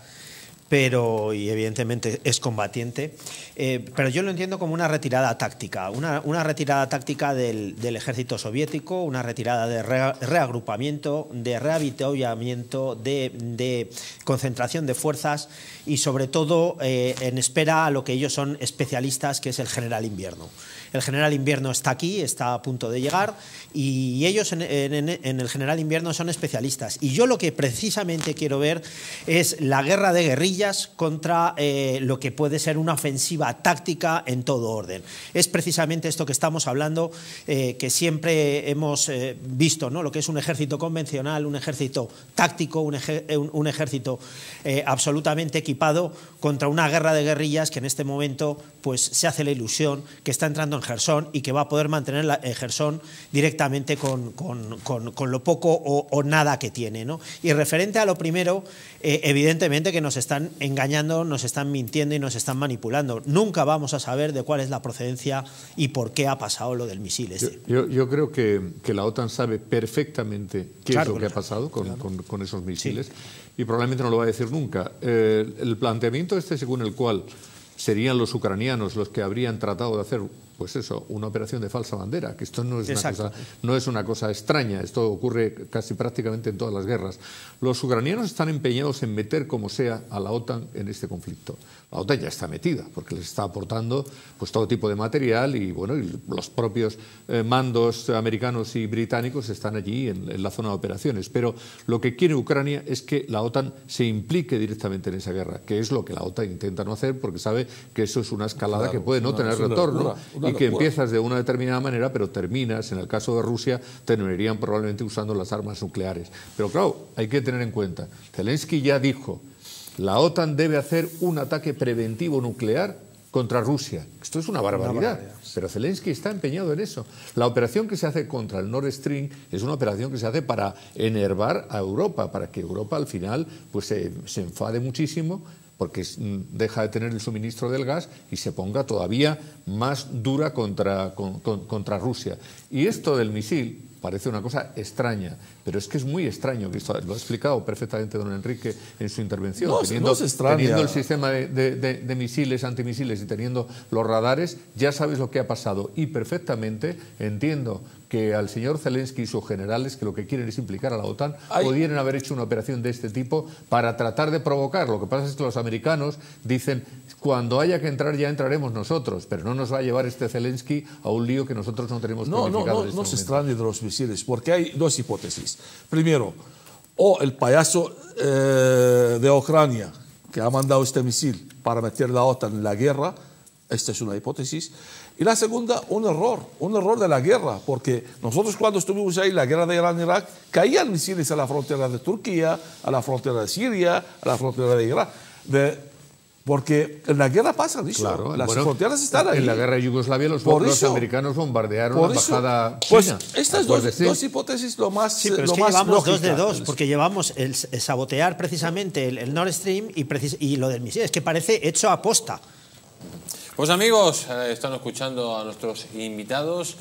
G: pero y evidentemente es combatiente, eh, pero yo lo entiendo como una retirada táctica, una, retirada táctica del, ejército soviético, una retirada de reagrupamiento, de rehabilitamiento, de, concentración de fuerzas y sobre todo eh, en espera a lo que ellos son especialistas, que es el general invierno. El general invierno está aquí, está a punto de llegar y ellos en, el general invierno son especialistas. Y yo lo que precisamente quiero ver es la guerra de guerrillas contra eh, lo que puede ser una ofensiva táctica en todo orden. Es precisamente esto que estamos hablando, eh, que siempre hemos eh, visto, ¿no? lo que es un ejército convencional, un ejército táctico, un ejército absolutamente equipado contra una guerra de guerrillas que en este momento pues, se hace la ilusión que está entrando en Gerson y que va a poder mantener la, eh, Gerson directamente con, lo poco o, nada que tiene. ¿no? Y referente a lo primero, eh, evidentemente que nos están engañando, nos están mintiendo y nos están manipulando. Nunca vamos a saber de cuál es la procedencia y por qué ha pasado lo del misil.
E: Yo, este. creo que, la OTAN sabe perfectamente qué es lo que ha pasado con, esos misiles y probablemente no lo va a decir nunca. Eh, el planteamiento este según el cual serían los ucranianos los que habrían tratado de hacer pues eso, una operación de falsa bandera, que esto no es, una cosa, extraña, esto ocurre casi prácticamente en todas las guerras. Los ucranianos están empeñados en meter como sea a la OTAN en este conflicto la OTAN ya está metida, porque les está aportando pues, todo tipo de material y, bueno, los propios eh, mandos americanos y británicos están allí en, la zona de operaciones. Pero lo que quiere Ucrania es que la OTAN se implique directamente en esa guerra, que es lo que la OTAN intenta no hacer porque sabe que eso es una escalada que puede no tener retorno y que empiezas de una determinada manera, pero terminas, en el caso de Rusia, terminarían probablemente usando las armas nucleares. Pero claro, hay que tener en cuenta, Zelensky ya dijo la OTAN debe hacer un ataque preventivo nuclear contra Rusia. Esto es una barbaridad, pero Zelensky está empeñado en eso. La operación que se hace contra el Nord Stream es una operación que se hace para enervar a Europa, para que Europa al final pues, se, enfade muchísimo porque mm, deja de tener el suministro del gas y se ponga todavía más dura contra, contra Rusia. Y esto del misil, Parece una cosa extraña, pero es que es muy extraño que lo ha explicado perfectamente don Enrique en su intervención. teniendo, teniendo, el sistema de, misiles, antimisiles y teniendo los radares, ya sabes lo que ha pasado. Y perfectamente entiendo que al señor Zelensky y sus generales, que lo que quieren es implicar a la OTAN, pudieran haber hecho una operación de este tipo para tratar de provocar. Lo que pasa es que los americanos dicen, cuando haya que entrar ya entraremos nosotros, pero no nos va a llevar este Zelensky a un lío que nosotros no tenemos No, no, no, no este se extrañe de los misiles, porque
H: hay dos hipótesis. Primero, o el payaso eh, de Ucrania que ha mandado este misil para meter la OTAN en la guerra, esta es una hipótesis, y la segunda, un error, un error de la guerra, porque nosotros cuando estuvimos ahí, la guerra de Irán-Irak, e caían misiles a la frontera de Turquía, a la frontera de Siria, a la frontera de Irak. De, porque en la guerra pasa, dicho, las fronteras están ahí. En la guerra de Yugoslavia los, por americanos
E: bombardearon
H: la embajada pues Estas dos, dos, hipótesis lo más Sí, pero lo llevamos dos de dos,
G: porque llevamos el, sabotear precisamente el, Nord Stream y, y lo del misil. Es que parece hecho a posta.
B: Pues amigos, eh, están escuchando a nuestros invitados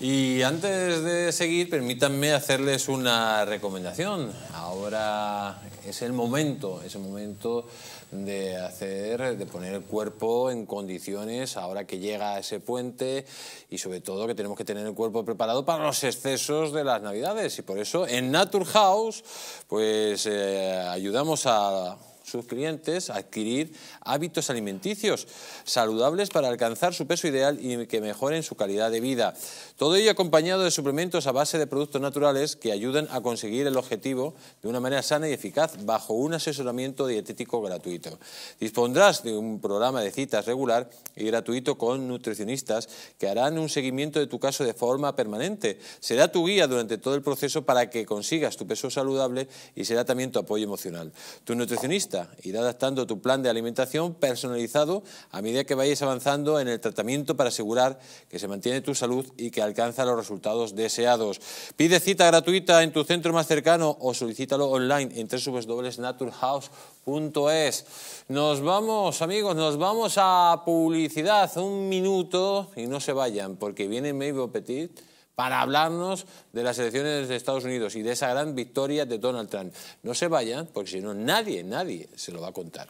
B: y antes de seguir, permítanme hacerles una recomendación. Ahora es el momento, es el momento de hacer, de poner el cuerpo en condiciones ahora que llega ese puente y sobre todo que tenemos que tener el cuerpo preparado para los excesos de las navidades y por eso en Naturhaus, pues eh, ayudamos a sus clientes adquirir hábitos alimenticios saludables para alcanzar su peso ideal y que mejoren su calidad de vida. Todo ello acompañado de suplementos a base de productos naturales que ayudan a conseguir el objetivo de una manera sana y eficaz bajo un asesoramiento dietético gratuito. Dispondrás de un programa de citas regular y gratuito con nutricionistas que harán un seguimiento de tu caso de forma permanente. Será tu guía durante todo el proceso para que consigas tu peso saludable y será también tu apoyo emocional. Tu nutricionista irá adaptando tu plan de alimentación personalizado a medida que vayas avanzando en el tratamiento para asegurar que se mantiene tu salud y que alcanza los resultados deseados. Pide cita gratuita en tu centro más cercano o solicítalo online en www.naturhouse.es. Nos vamos, amigos, nos vamos a publicidad. Un minuto y no se vayan, porque viene Mabel Petit para hablarnos de las elecciones de Estados Unidos y de esa gran victoria de Donald Trump. No se vayan, porque si no, nadie, nadie se lo va a contar.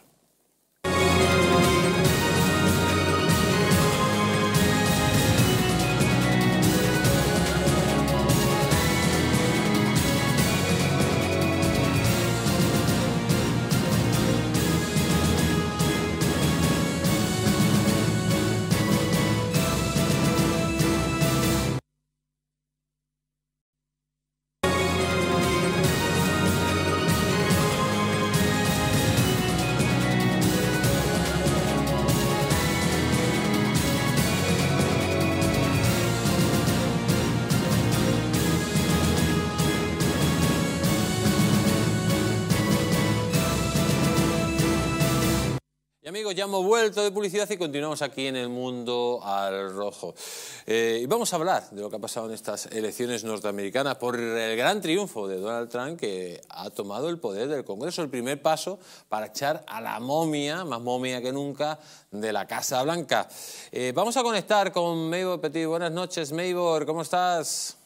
B: llamo ya hemos vuelto de publicidad y continuamos aquí en el mundo al rojo. Eh, y vamos a hablar de lo que ha pasado en estas elecciones norteamericanas por el gran triunfo de Donald Trump que ha tomado el poder del Congreso, el primer paso para echar a la momia, más momia que nunca, de la Casa Blanca. Eh, vamos a conectar con Maybor Petit. Buenas noches, Maybor, ¿cómo estás?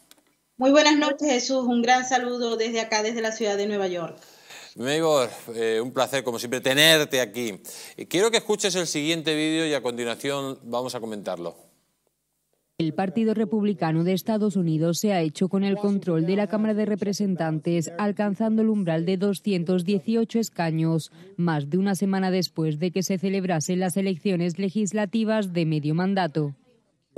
M: Muy buenas noches, Jesús. Un gran saludo desde acá, desde la ciudad de Nueva York.
B: Mejor, eh, un placer como siempre tenerte aquí. Eh, quiero que escuches el siguiente vídeo y a continuación vamos a comentarlo.
K: El Partido Republicano de Estados Unidos se ha hecho con el control de la Cámara de Representantes, alcanzando el umbral de 218 escaños, más de una semana después de que se celebrasen las elecciones legislativas de medio mandato.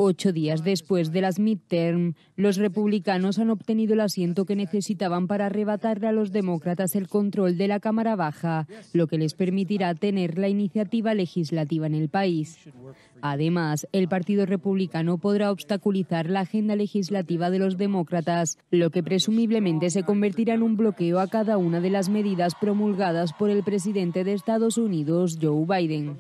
K: Ocho días después de las midterm, los republicanos han obtenido el asiento que necesitaban para arrebatarle a los demócratas el control de la Cámara Baja, lo que les permitirá tener la iniciativa legislativa en el país. Además, el Partido Republicano podrá obstaculizar la agenda legislativa de los demócratas, lo que presumiblemente se convertirá en un bloqueo a cada una de las medidas promulgadas por el presidente de Estados Unidos, Joe Biden.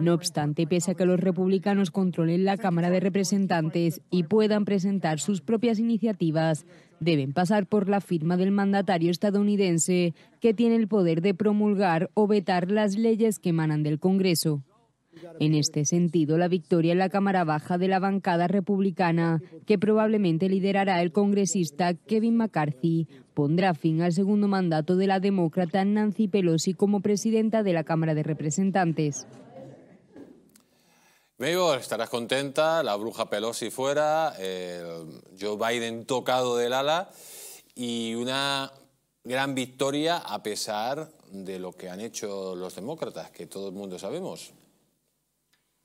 K: No obstante, pese a que los republicanos controlen la Cámara de Representantes y puedan presentar sus propias iniciativas, deben pasar por la firma del mandatario estadounidense, que tiene el poder de promulgar o vetar las leyes que emanan del Congreso. En este sentido, la victoria en la Cámara Baja de la bancada republicana, que probablemente liderará el congresista Kevin McCarthy, pondrá fin al segundo mandato de la demócrata Nancy Pelosi como presidenta de la Cámara de Representantes.
B: digo, estarás contenta, la bruja Pelosi fuera, Joe Biden tocado del ala y una gran victoria a pesar de lo que han hecho los demócratas, que todo el mundo sabemos.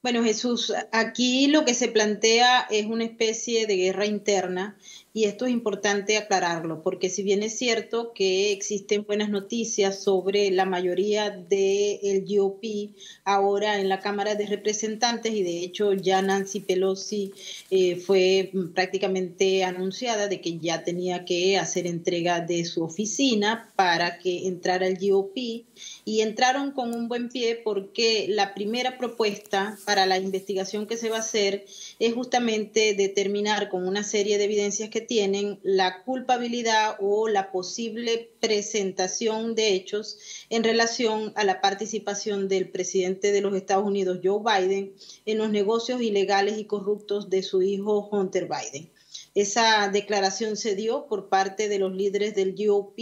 M: Bueno, Jesús, aquí lo que se plantea es una especie de guerra interna y esto es importante aclararlo, porque si bien es cierto que existen buenas noticias sobre la mayoría del GOP ahora en la Cámara de Representantes, y de hecho ya Nancy Pelosi eh, fue prácticamente anunciada de que ya tenía que hacer entrega de su oficina para que entrara el GOP, y entraron con un buen pie porque la primera propuesta para la investigación que se va a hacer es justamente determinar con una serie de evidencias que tienen la culpabilidad o la posible presentación de hechos en relación a la participación del presidente de los Estados Unidos, Joe Biden, en los negocios ilegales y corruptos de su hijo Hunter Biden. Esa declaración se dio por parte de los líderes del GOP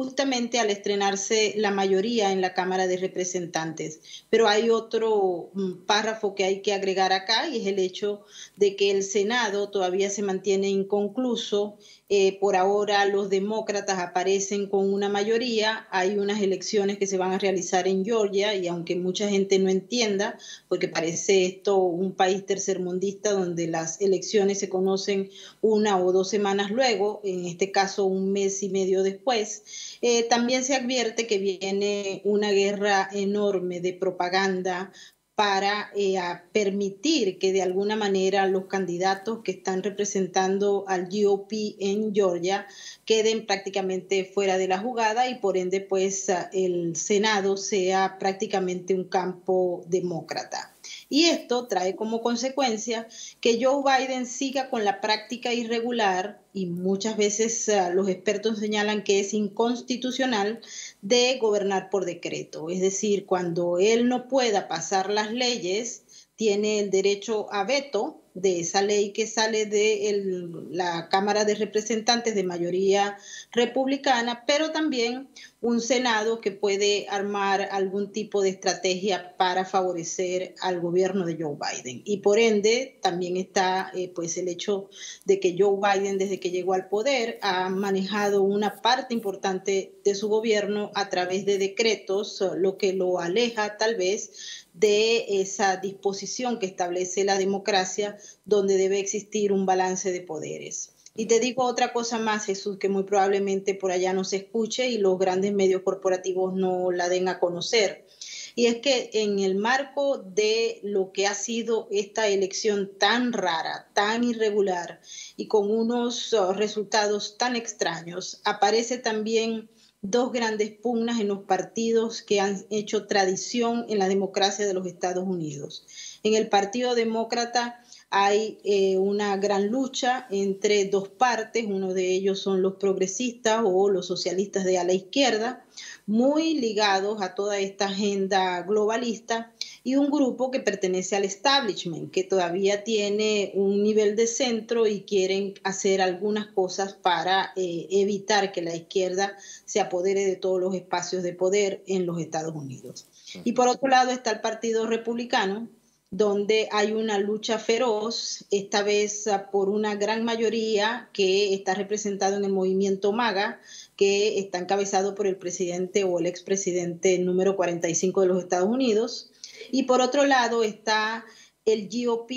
M: justamente al estrenarse la mayoría en la Cámara de Representantes. Pero hay otro mm, párrafo que hay que agregar acá y es el hecho de que el Senado todavía se mantiene inconcluso eh, por ahora los demócratas aparecen con una mayoría. Hay unas elecciones que se van a realizar en Georgia y aunque mucha gente no entienda, porque parece esto un país tercermundista donde las elecciones se conocen una o dos semanas luego, en este caso un mes y medio después, eh, también se advierte que viene una guerra enorme de propaganda para eh, permitir que de alguna manera los candidatos que están representando al GOP en Georgia queden prácticamente fuera de la jugada y por ende pues el Senado sea prácticamente un campo demócrata. Y esto trae como consecuencia que Joe Biden siga con la práctica irregular, y muchas veces eh, los expertos señalan que es inconstitucional, de gobernar por decreto. Es decir, cuando él no pueda pasar las leyes, tiene el derecho a veto de esa ley que sale de la Cámara de Representantes de mayoría republicana, pero también un Senado que puede armar algún tipo de estrategia para favorecer al gobierno de Joe Biden. Y por ende también está eh, pues el hecho de que Joe Biden desde que llegó al poder ha manejado una parte importante de su gobierno a través de decretos, lo que lo aleja tal vez de esa disposición que establece la democracia donde debe existir un balance de poderes. Y te digo otra cosa más, Jesús, que muy probablemente por allá no se escuche y los grandes medios corporativos no la den a conocer. Y es que en el marco de lo que ha sido esta elección tan rara, tan irregular y con unos oh, resultados tan extraños, aparece también dos grandes pugnas en los partidos que han hecho tradición en la democracia de los Estados Unidos. En el Partido Demócrata, hay eh, una gran lucha entre dos partes, uno de ellos son los progresistas o los socialistas de a la izquierda, muy ligados a toda esta agenda globalista, y un grupo que pertenece al establishment, que todavía tiene un nivel de centro y quieren hacer algunas cosas para eh, evitar que la izquierda se apodere de todos los espacios de poder en los Estados Unidos. Y por otro lado está el Partido Republicano, donde hay una lucha feroz, esta vez ah, por una gran mayoría que está representado en el movimiento MAGA, que está encabezado por el presidente o el expresidente número 45 de los Estados Unidos. Y por otro lado está el GOP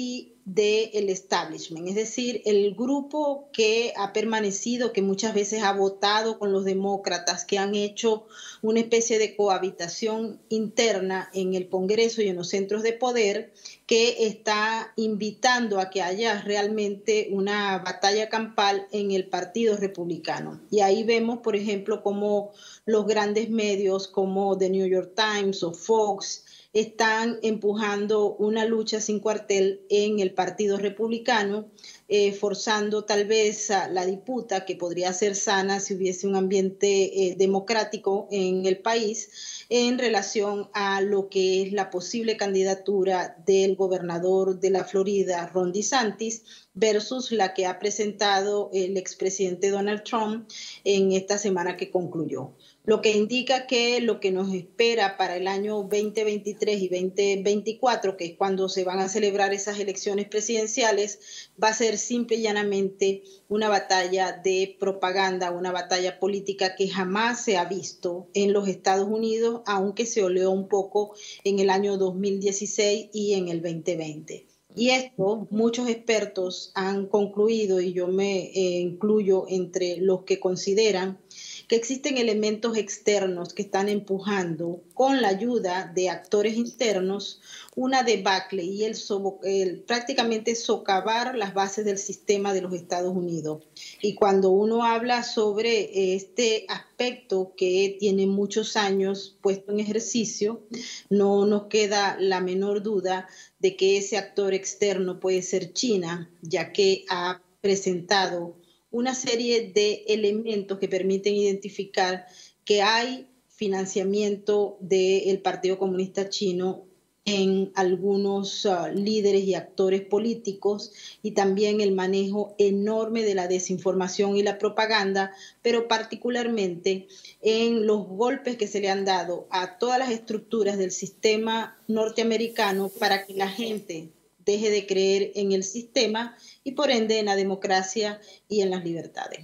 M: del establishment, es decir, el grupo que ha permanecido, que muchas veces ha votado con los demócratas, que han hecho una especie de cohabitación interna en el Congreso y en los centros de poder, que está invitando a que haya realmente una batalla campal en el Partido Republicano. Y ahí vemos, por ejemplo, cómo los grandes medios como The New York Times o Fox, están empujando una lucha sin cuartel en el Partido Republicano, eh, forzando tal vez a la disputa que podría ser sana si hubiese un ambiente eh, democrático en el país en relación a lo que es la posible candidatura del gobernador de la Florida, Ron DeSantis, versus la que ha presentado el expresidente Donald Trump en esta semana que concluyó lo que indica que lo que nos espera para el año 2023 y 2024, que es cuando se van a celebrar esas elecciones presidenciales, va a ser simple y llanamente una batalla de propaganda, una batalla política que jamás se ha visto en los Estados Unidos, aunque se oleó un poco en el año 2016 y en el 2020. Y esto muchos expertos han concluido, y yo me eh, incluyo entre los que consideran que existen elementos externos que están empujando, con la ayuda de actores internos, una debacle y el, prácticamente socavar las bases del sistema de los Estados Unidos. Y cuando uno habla sobre eh, este aspecto que tiene muchos años puesto en ejercicio, no nos queda la menor duda de que ese actor externo puede ser China, ya que ha presentado una serie de elementos que permiten identificar que hay financiamiento del Partido Comunista Chino en algunos ah, líderes y actores políticos y también el manejo enorme de la desinformación y la propaganda, pero particularmente en los golpes que se le han dado a todas las estructuras del sistema norteamericano para que la gente deje de creer en el sistema y por ende en la democracia y en las libertades.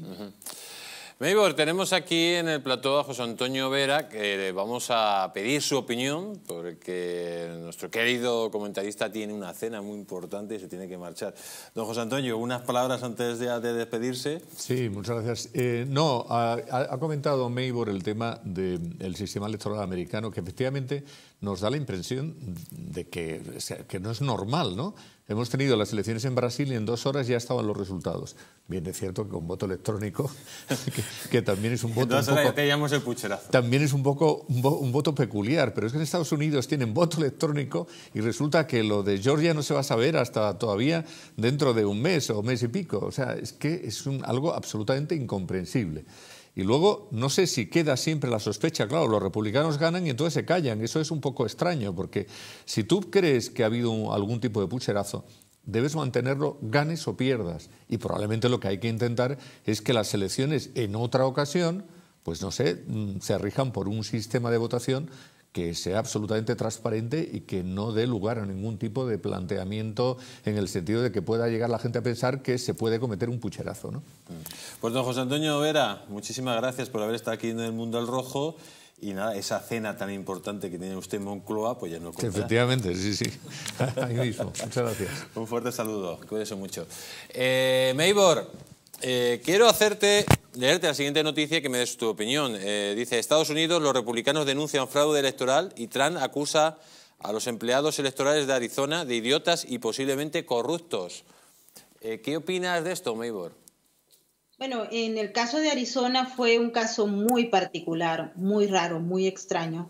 B: Meibor, tenemos aquí en el plató a José Antonio Vera, que le vamos a pedir su opinión, porque nuestro querido comentarista tiene una cena muy importante y se tiene que marchar. Don José Antonio, unas palabras antes de, despedirse.
E: Sí, muchas gracias. Eh, no, ha, comentado Meibor el tema del sistema electoral americano, que efectivamente nos da la impresión de que no es normal, ¿no? Hemos tenido las elecciones en Brasil y en dos horas ya estaban los resultados. Bien, es cierto que con voto electrónico, <laughs> que, también es un voto...
B: el
E: También es un poco un, voto peculiar, pero es que en Estados Unidos tienen voto electrónico y resulta que lo de Georgia no se va a saber hasta todavía dentro de un mes o mes y pico. O sea, es que es un, algo absolutamente incomprensible. Y luego, no sé si queda siempre la sospecha, claro, los republicanos ganan y entonces se callan. Eso es un poco extraño, porque si tú crees que ha habido algún tipo de pucherazo, debes mantenerlo ganes o pierdas. Y probablemente lo que hay que intentar es que las elecciones en otra ocasión, pues no sé, mm, se arrijan por un sistema de votación que sea absolutamente transparente y que no dé lugar a ningún tipo de planteamiento en el sentido de que pueda llegar la gente a pensar que se puede cometer un pucherazo. ¿no?
B: Pues don José Antonio Vera, muchísimas gracias por haber estado aquí en el Mundo al Rojo. Y nada, esa cena tan importante que tiene usted en Moncloa, pues ya no cuenta. Efectivamente,
E: sí, sí. <laughs> Ahí mismo. Muchas gracias.
B: Un fuerte saludo. Cuídese mucho. Eh, Maybor, eh, quiero hacerte leerte la siguiente noticia que me des tu opinión. Eh, dice, Estados Unidos, los republicanos denuncian fraude electoral y Trump acusa a los empleados electorales de Arizona de idiotas y posiblemente corruptos. Eh, ¿Qué opinas de esto, Maybor?
M: Bueno, en el caso de Arizona fue un caso muy particular, muy raro, muy extraño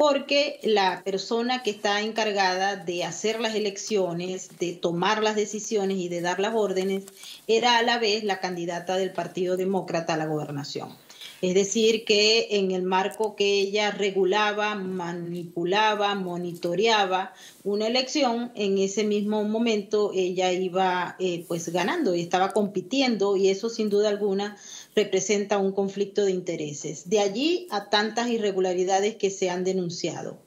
M: porque la persona que está encargada de hacer las elecciones, de tomar las decisiones y de dar las órdenes, era a la vez la candidata del Partido Demócrata a la gobernación. Es decir, que en el marco que ella regulaba, manipulaba, monitoreaba una elección, en ese mismo momento ella iba eh, pues ganando y estaba compitiendo y eso sin duda alguna representa un conflicto de intereses. De allí a tantas irregularidades que se han denunciado.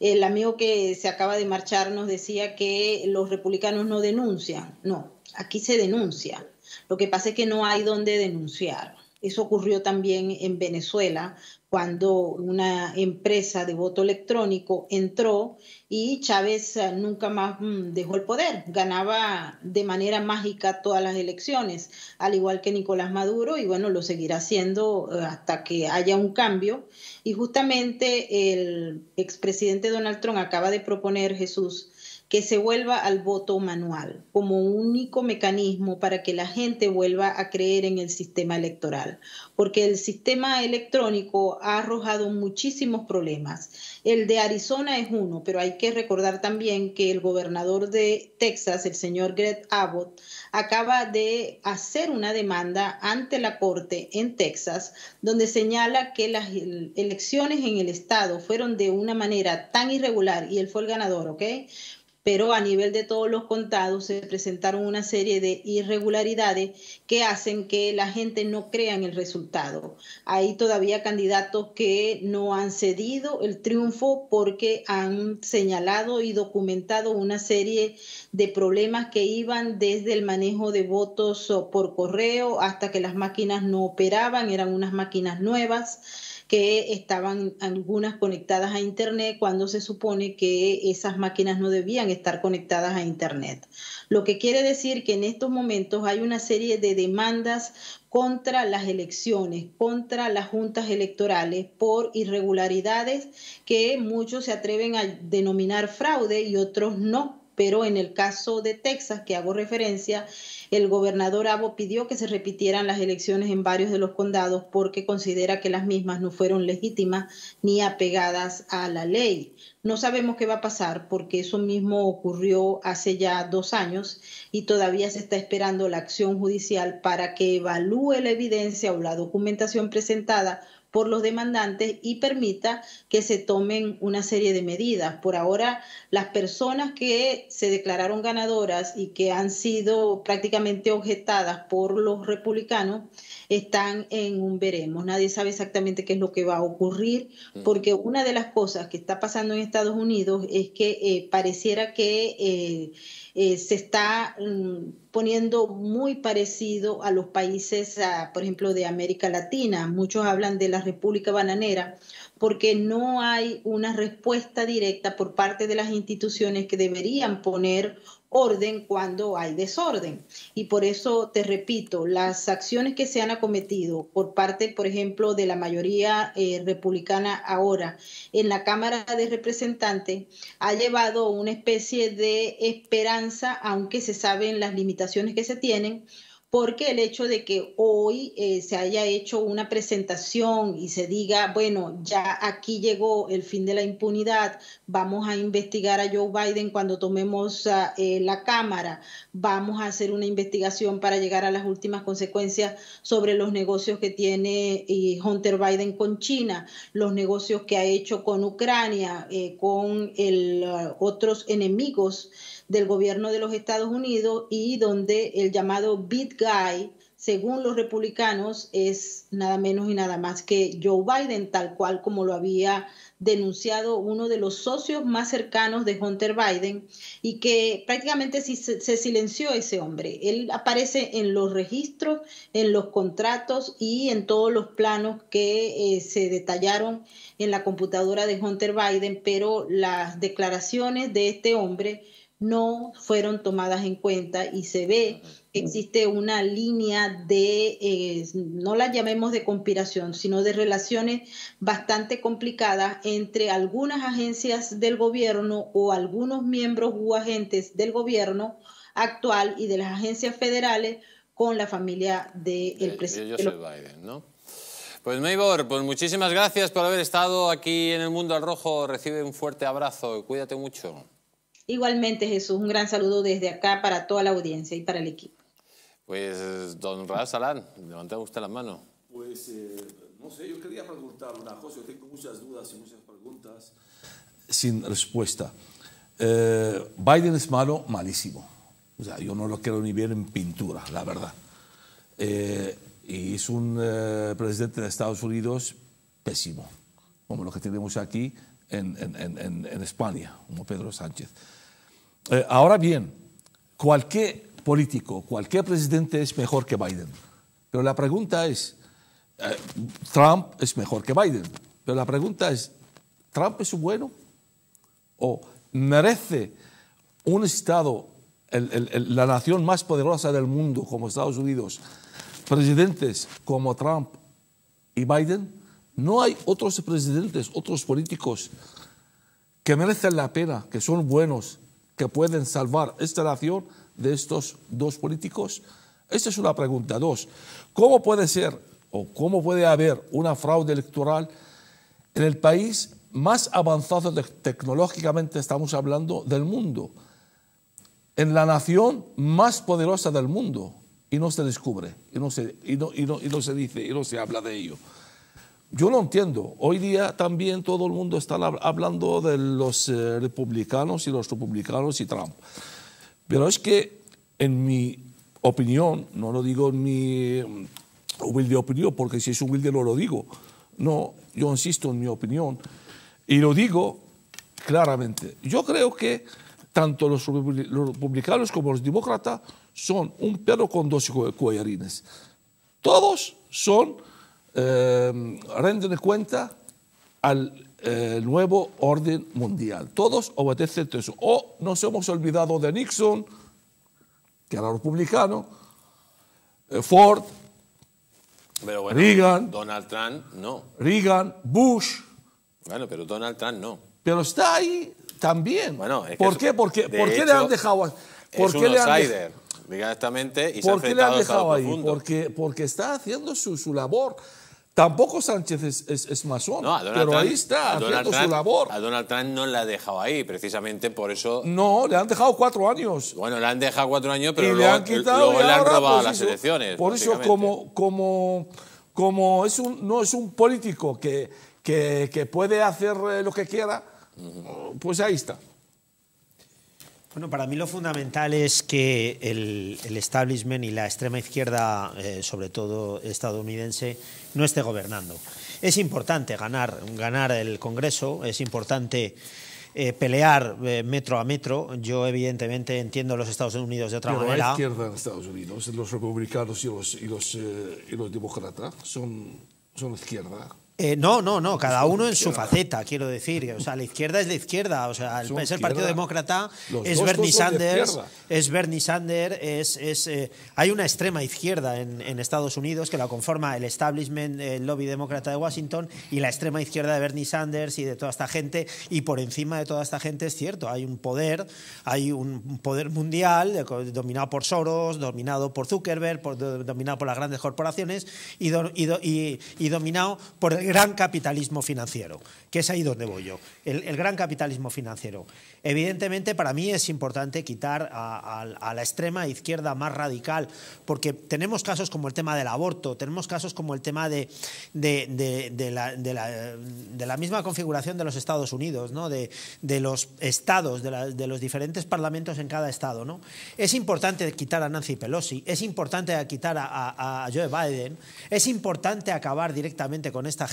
M: El amigo que se acaba de marchar nos decía que los republicanos no denuncian. No, aquí se denuncia. Lo que pasa es que no hay dónde denunciar. Eso ocurrió también en Venezuela cuando una empresa de voto electrónico entró y Chávez eh, nunca más mm, dejó el poder, ganaba de manera mágica todas las elecciones, al igual que Nicolás Maduro, y bueno, lo seguirá haciendo eh, hasta que haya un cambio. Y justamente el expresidente Donald Trump acaba de proponer, Jesús, que se vuelva al voto manual como único mecanismo para que la gente vuelva a creer en el sistema electoral, porque el sistema electrónico ha arrojado muchísimos problemas. El de Arizona es uno, pero hay que recordar también que el gobernador de Texas, el señor Greg Abbott, acaba de hacer una demanda ante la Corte en Texas, donde señala que las elecciones en el Estado fueron de una manera tan irregular, y él fue el ganador, ¿ok? pero a nivel de todos los contados se presentaron una serie de irregularidades que hacen que la gente no crea en el resultado. Hay todavía candidatos que no han cedido el triunfo porque han señalado y documentado una serie de problemas que iban desde el manejo de votos por correo hasta que las máquinas no operaban, eran unas máquinas nuevas que estaban algunas conectadas a Internet cuando se supone que esas máquinas no debían estar conectadas a Internet. Lo que quiere decir que en estos momentos hay una serie de demandas contra las elecciones, contra las juntas electorales por irregularidades que muchos se atreven a denominar fraude y otros no pero en el caso de Texas, que hago referencia, el gobernador Abo pidió que se repitieran las elecciones en varios de los condados porque considera que las mismas no fueron legítimas ni apegadas a la ley. No sabemos qué va a pasar porque eso mismo ocurrió hace ya dos años y todavía se está esperando la acción judicial para que evalúe la evidencia o la documentación presentada por los demandantes y permita que se tomen una serie de medidas. Por ahora, las personas que se declararon ganadoras y que han sido prácticamente objetadas por los republicanos, están en un veremos. Nadie sabe exactamente qué es lo que va a ocurrir, mm. porque una de las cosas que está pasando en Estados Unidos es que eh, pareciera que eh, eh, se está mm, poniendo muy parecido a los países, por ejemplo, de América Latina. Muchos hablan de la República Bananera porque no hay una respuesta directa por parte de las instituciones que deberían poner orden cuando hay desorden. Y por eso, te repito, las acciones que se han acometido por parte, por ejemplo, de la mayoría eh, republicana ahora en la Cámara de Representantes, ha llevado una especie de esperanza, aunque se saben las limitaciones que se tienen, porque el hecho de que hoy eh, se haya hecho una presentación y se diga, bueno, ya aquí llegó el fin de la impunidad, vamos a investigar a Joe Biden cuando tomemos ah, eh, la Cámara, vamos a hacer una investigación para llegar a las últimas consecuencias sobre los negocios que tiene eh, Hunter Biden con China, los negocios que ha hecho con Ucrania, con ah, otros enemigos del gobierno de los Estados Unidos y donde el llamado Big Guy, según los republicanos, es nada menos y nada más que Joe Biden, tal cual como lo había denunciado uno de los socios más cercanos de Hunter Biden y que prácticamente se, silenció ese hombre. Él aparece en los registros, en los contratos y en todos los planos que eh, se detallaron en la computadora de Hunter Biden, pero las declaraciones de este hombre no fueron tomadas en cuenta y se ve que existe una línea de, eh, no la llamemos de conspiración, sino de relaciones bastante complicadas entre algunas agencias del gobierno o algunos miembros u agentes del gobierno actual y de las agencias federales con la familia del de presidente. Biden, ¿no?
B: Pues Maybor, pues muchísimas gracias por haber estado aquí en el Mundo al Rojo. Recibe un fuerte abrazo y cuídate mucho.
M: Igualmente, Jesús, un gran saludo desde acá para toda la audiencia y para el equipo.
B: Pues, don Raúl Salán, levanta usted la mano.
H: Pues, eh, no sé, yo quería preguntar una cosa. tengo muchas dudas y muchas preguntas sin respuesta. Eh, Biden es malo, malísimo. O sea, yo no lo quiero ni ver en pintura, la verdad. Eh, y es un presidente de Estados Unidos pésimo, como lo que tenemos aquí en, en España, como Pedro Sánchez. Eh, ahora bien, cualquier político, cualquier presidente es mejor que Biden. Pero la pregunta es, eh, Trump es mejor que Biden. Pero la pregunta es, ¿Trump es bueno? ¿O merece un Estado, la nación más poderosa del mundo como Estados Unidos, presidentes como Trump y Biden? No hay otros presidentes, otros políticos que merecen la pena, que son buenos, que pueden salvar esta nación de estos dos políticos? Esta es una pregunta. Dos, ¿cómo puede ser o cómo puede haber una fraude electoral en el país más avanzado tecnológicamente, estamos hablando, del mundo? En la nación más poderosa del mundo. Y no se descubre, y no se, y no, y no, y no se dice, y no se habla de ello yo no entiendo. Hoy día también todo el mundo está hablando de los eh, republicanos y los republicanos y Trump. Pero es que, en mi opinión, no lo digo en mi mm, humilde opinión, porque si es humilde no lo digo. No, yo insisto en mi opinión. Y lo digo claramente. Yo creo que tanto los republicanos como los demócratas son un perro con dos cuellarines. Todos son eh, em, rendir cuenta al eh, nuevo orden mundial. Todos obedecen eso. O nos hemos olvidado de Nixon, que era republicano, eh, Ford, Reagan,
B: Donald Trump no.
H: Reagan, Bush.
B: Bueno, pero Donald Trump no.
H: Pero está ahí también. Bueno, ¿Por, qué? ¿Por qué? le han dejado? ¿Por qué le han
B: ¿Por qué le han dejado ahí?
H: Porque, porque está haciendo su, su labor Tampoco Sánchez es, es, pero ahí está, su labor.
B: A Donald Trump no le ha dejado ahí, precisamente por eso...
H: No, le han dejado cuatro años.
B: Bueno, le han dejado cuatro años, pero le han, quitado robado las elecciones. Por eso,
H: como, como, como es un, no es un político que, que, puede hacer eh, lo que quiera, pues ahí está. Bueno, para mí
G: lo fundamental es que el, establishment y la extrema izquierda, eh, sobre todo estadounidense, no esté gobernando. Es importante ganar, ganar el Congreso, es importante eh, pelear eh, metro a metro. Yo evidentemente entiendo los Estados Unidos de otra manera. La izquierda
H: en Estados Unidos, los republicanos y los, y los, y los demócratas son, son izquierda.
G: Eh, no, no, no, cada uno en su faceta, quiero decir. O sea, la izquierda es la izquierda, o sea, el, es el Partido Demócrata, es Bernie, Sanders, es Bernie Sanders, es es. Eh, hay una extrema izquierda en, Estados Unidos que la conforma el establishment, el lobby demócrata de Washington y la extrema izquierda de Bernie Sanders y de toda esta gente. Y por encima de toda esta gente es cierto, hay un poder, hay un poder mundial dominado por Soros, dominado por Zuckerberg, dominado por las grandes corporaciones y, y, dominado por gran capitalismo financiero, que es ahí donde voy yo, el, gran capitalismo financiero. Evidentemente, para mí es importante quitar a, la extrema izquierda más radical, porque tenemos casos como el tema del aborto, tenemos casos como el tema de, la, misma configuración de los Estados Unidos, ¿no? de, los estados, de, los diferentes parlamentos en cada estado. ¿no? Es importante quitar a Nancy Pelosi, es importante quitar a Joe Biden, es importante acabar directamente
H: con esta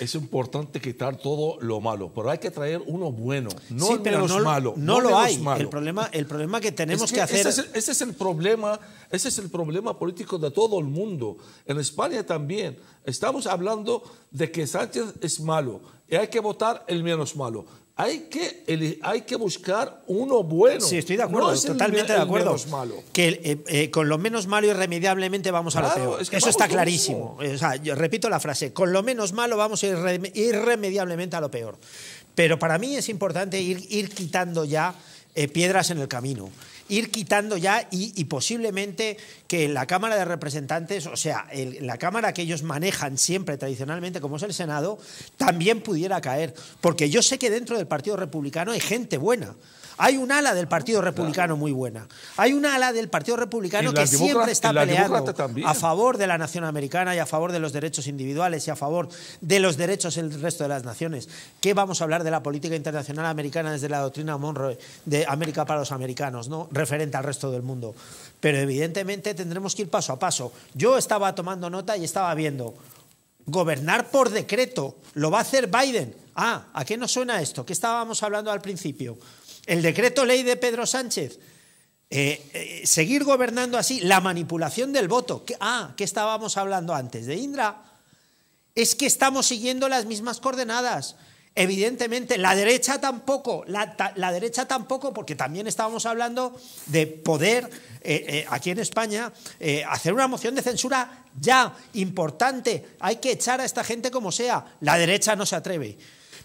H: es importante quitar todo lo malo, pero hay que traer uno bueno, no malo. No, lo hay. El, problema, el problema que tenemos que, hacer. es, ese problema, ese es el problema político de todo el mundo. En España también. Estamos hablando de que Sánchez es malo y hay que votar el menos malo hay que, hay que buscar uno bueno. Sí, estoy de acuerdo, totalmente de acuerdo.
G: Que con lo menos malo irremediablemente vamos a lo peor. Eso está clarísimo. O sea, repito la frase, con lo menos malo vamos irremediablemente a lo peor. Pero para mí es importante ir, quitando ya eh, piedras en el camino ir quitando ya y, posiblemente que en la Cámara de Representantes, o sea, la Cámara que ellos manejan siempre tradicionalmente, como es el Senado, también pudiera caer. Porque yo sé que dentro del Partido Republicano hay gente buena. Hay un ala del ah, Partido Republicano muy buena. Hay un ala del Partido Republicano que siempre está peleando a favor de la nación americana y a favor de los derechos individuales y a favor de los derechos del resto de las naciones. ¿Qué vamos a hablar de la política internacional americana desde la doctrina Monroe de América para los americanos, ¿no? referente al resto del mundo? Pero evidentemente tendremos que ir paso a paso. Yo estaba tomando nota y estaba viendo gobernar por decreto. Lo va a hacer Biden. Ah, ¿a qué nos suena esto? ¿Qué estábamos hablando al principio? El decreto ley de Pedro Sánchez. Eh, eh, seguir gobernando así, la manipulación del voto. ah, ¿qué estábamos hablando antes de Indra? Es que estamos siguiendo las mismas coordenadas. Evidentemente, la derecha tampoco, la, derecha tampoco, porque también estábamos hablando de poder eh, aquí en España hacer una moción de censura ya, importante. Hay que echar a esta gente como sea. La derecha no se atreve.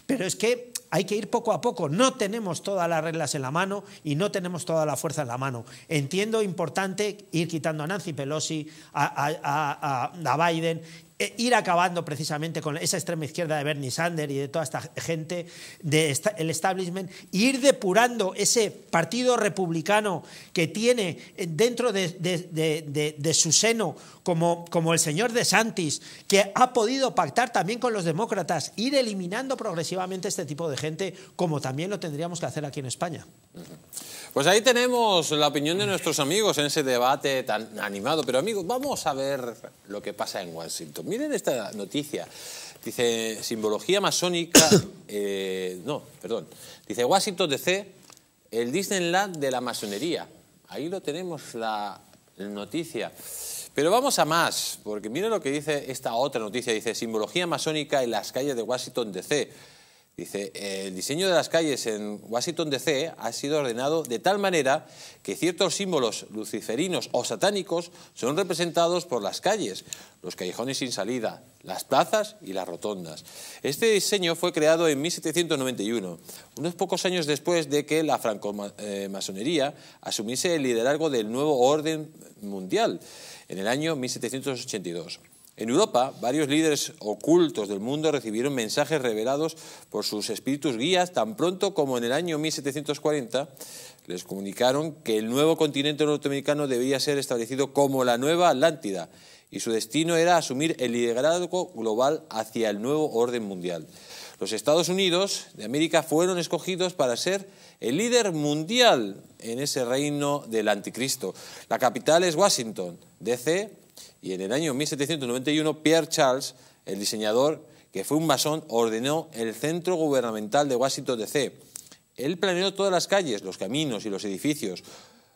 G: Pero es que hay que ir poco a poco. No tenemos todas las reglas en la mano y no tenemos toda la fuerza en la mano. Entiendo importante ir quitando a Nancy Pelosi, a, Biden, eh, ir acabando precisamente con esa extrema izquierda de Bernie Sanders y de toda esta gente del establishment, ir depurando ese partido republicano que tiene eh, dentro de, su seno, como, como el señor De Santis, que ha podido pactar también con los demócratas, ir eliminando progresivamente este tipo de gente, como también lo tendríamos que hacer aquí en España.
B: Pues ahí tenemos la opinión de nuestros amigos en ese debate tan animado. Pero amigos, vamos a ver lo que pasa en Washington. Miren esta noticia. Dice, simbología masónica... <coughs> Eh, no, perdón. Dice, Washington DC, el Disneyland de la masonería. Ahí lo tenemos la noticia. Pero vamos a más, porque miren lo que dice esta otra noticia. Dice, simbología masónica en las calles de Washington DC. Dice, el diseño de las calles en Washington DC ha sido ordenado de tal manera que ciertos símbolos luciferinos o satánicos son representados por las calles, los callejones sin salida, las plazas y las rotondas. Este diseño fue creado en 1791, unos pocos años después de que la francomasonería eh, asumiese el liderazgo del nuevo orden mundial, en el año 1782. En Europa, varios líderes ocultos del mundo recibieron mensajes revelados por sus espíritus guías tan pronto como en el año 1740 les comunicaron que el nuevo continente norteamericano debía ser establecido como la nueva Atlántida y su destino era asumir el liderazgo global hacia el nuevo orden mundial. Los Estados Unidos de América fueron escogidos para ser el líder mundial en ese reino del anticristo. La capital es Washington, D.C., y en el año 1791, Pierre Charles, el diseñador, que fue un masón, ordenó el centro gubernamental de Washington, D.C. Él planeó todas las calles, los caminos y los edificios.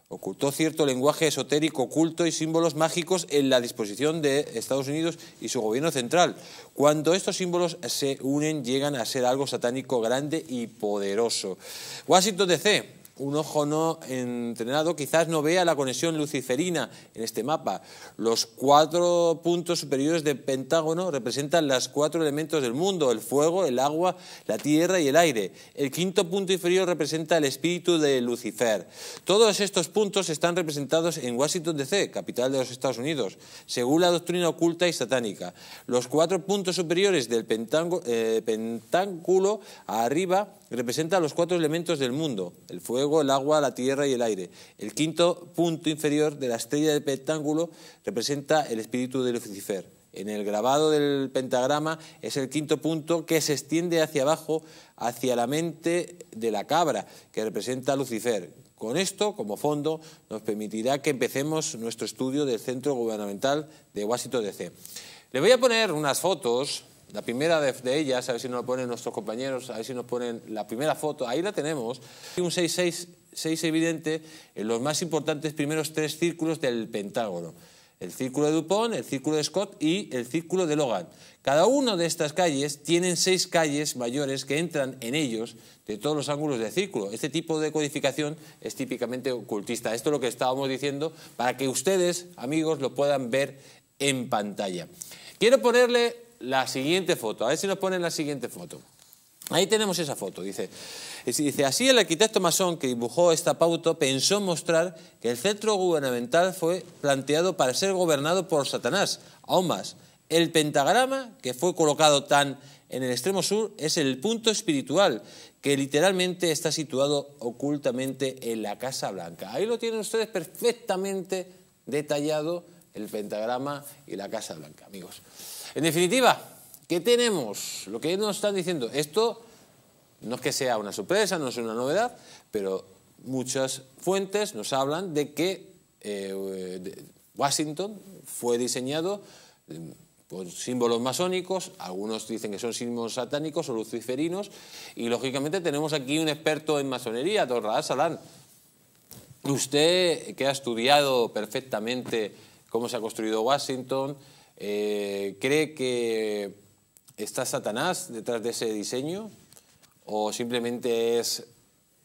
B: Ocultó cierto lenguaje esotérico, oculto y símbolos mágicos en la disposición de Estados Unidos y su gobierno central. Cuando estos símbolos se unen, llegan a ser algo satánico grande y poderoso. Washington, D.C un ojo no entrenado quizás no vea la conexión luciferina en este mapa. Los cuatro puntos superiores del pentágono representan los cuatro elementos del mundo, el fuego, el agua, la tierra y el aire. El quinto punto inferior representa el espíritu de Lucifer. Todos estos puntos están representados en Washington, D.C., capital de los Estados Unidos, según la doctrina oculta y satánica. Los cuatro puntos superiores del eh, pentágono, arriba representa los cuatro elementos del mundo, el fuego, el agua, la tierra y el aire. El quinto punto inferior de la estrella del pentángulo representa el espíritu de Lucifer. En el grabado del pentagrama es el quinto punto que se extiende hacia abajo, hacia la mente de la cabra, que representa a Lucifer. Con esto, como fondo, nos permitirá que empecemos nuestro estudio del Centro Gubernamental de Washington DC. Le voy a poner unas fotos la primera de, ellas, a ver si nos la ponen nuestros compañeros, a ver si nos ponen la primera foto, ahí la tenemos. Un 6-6 evidente en los más importantes primeros tres círculos del Pentágono. El círculo de Dupont, el círculo de Scott y el círculo de Logan. Cada una de estas calles tienen seis calles mayores que entran en ellos de todos los ángulos del círculo. Este tipo de codificación es típicamente ocultista. Esto es lo que estábamos diciendo para que ustedes, amigos, lo puedan ver en pantalla. Quiero ponerle la siguiente foto. A ver si nos ponen la siguiente foto. Ahí tenemos esa foto. Dice, dice así el arquitecto masón que dibujó esta pauta pensó mostrar que el centro gubernamental fue planteado para ser gobernado por Satanás. Aún más, el pentagrama que fue colocado tan en el extremo sur es el punto espiritual que literalmente está situado ocultamente en la Casa Blanca. Ahí lo tienen ustedes perfectamente detallado el pentagrama y la Casa Blanca, amigos. En definitiva, ¿qué tenemos? Lo que nos están diciendo. Esto no es que sea una sorpresa, no es una novedad, pero muchas fuentes nos hablan de que eh, Washington fue diseñado mm, por símbolos masónicos, algunos dicen que son símbolos satánicos o luciferinos, y lógicamente tenemos aquí un experto en masonería, Torra Salán. Usted que ha estudiado perfectamente cómo se ha construido Washington, eh, ¿Cree que está Satanás detrás de ese diseño o simplemente es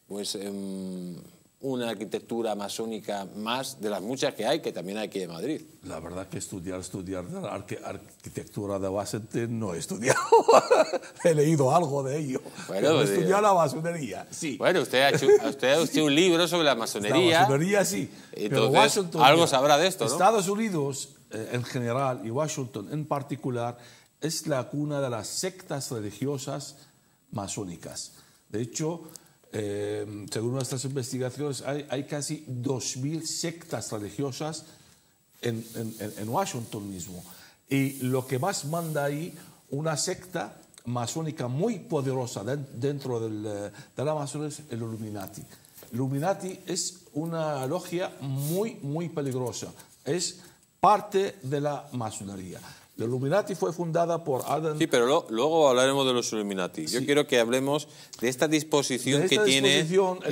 B: pues, em, una arquitectura masónica más de las muchas que hay, que también
H: hay aquí en Madrid? La verdad que estudiar, estudiar arquitectura de base no he estudiado. <laughs> he leído algo de ello. pero he pues, estudiado eh, la masonería, sí. Bueno, <laughs> usted
B: ha hecho, un libro sobre la masonería. La masonería, sí. Entonces, algo sabrá de esto, ¿no?
H: Estados Unidos eh, en general y Washington en particular es la cuna de las sectas religiosas masónicas. De hecho, eh, según nuestras investigaciones, hay, casi 2.000 sectas religiosas en, Washington mismo. Y lo que más manda ahí, una secta masónica muy poderosa dentro eh, de la masonería es el Illuminati. Illuminati es una logia muy, muy peligrosa. Es parte de la masonería. La Illuminati fue fundada por Adam... Sí,
B: pero luego hablaremos de los Illuminati. Yo quiero que hablemos de esta disposición que tiene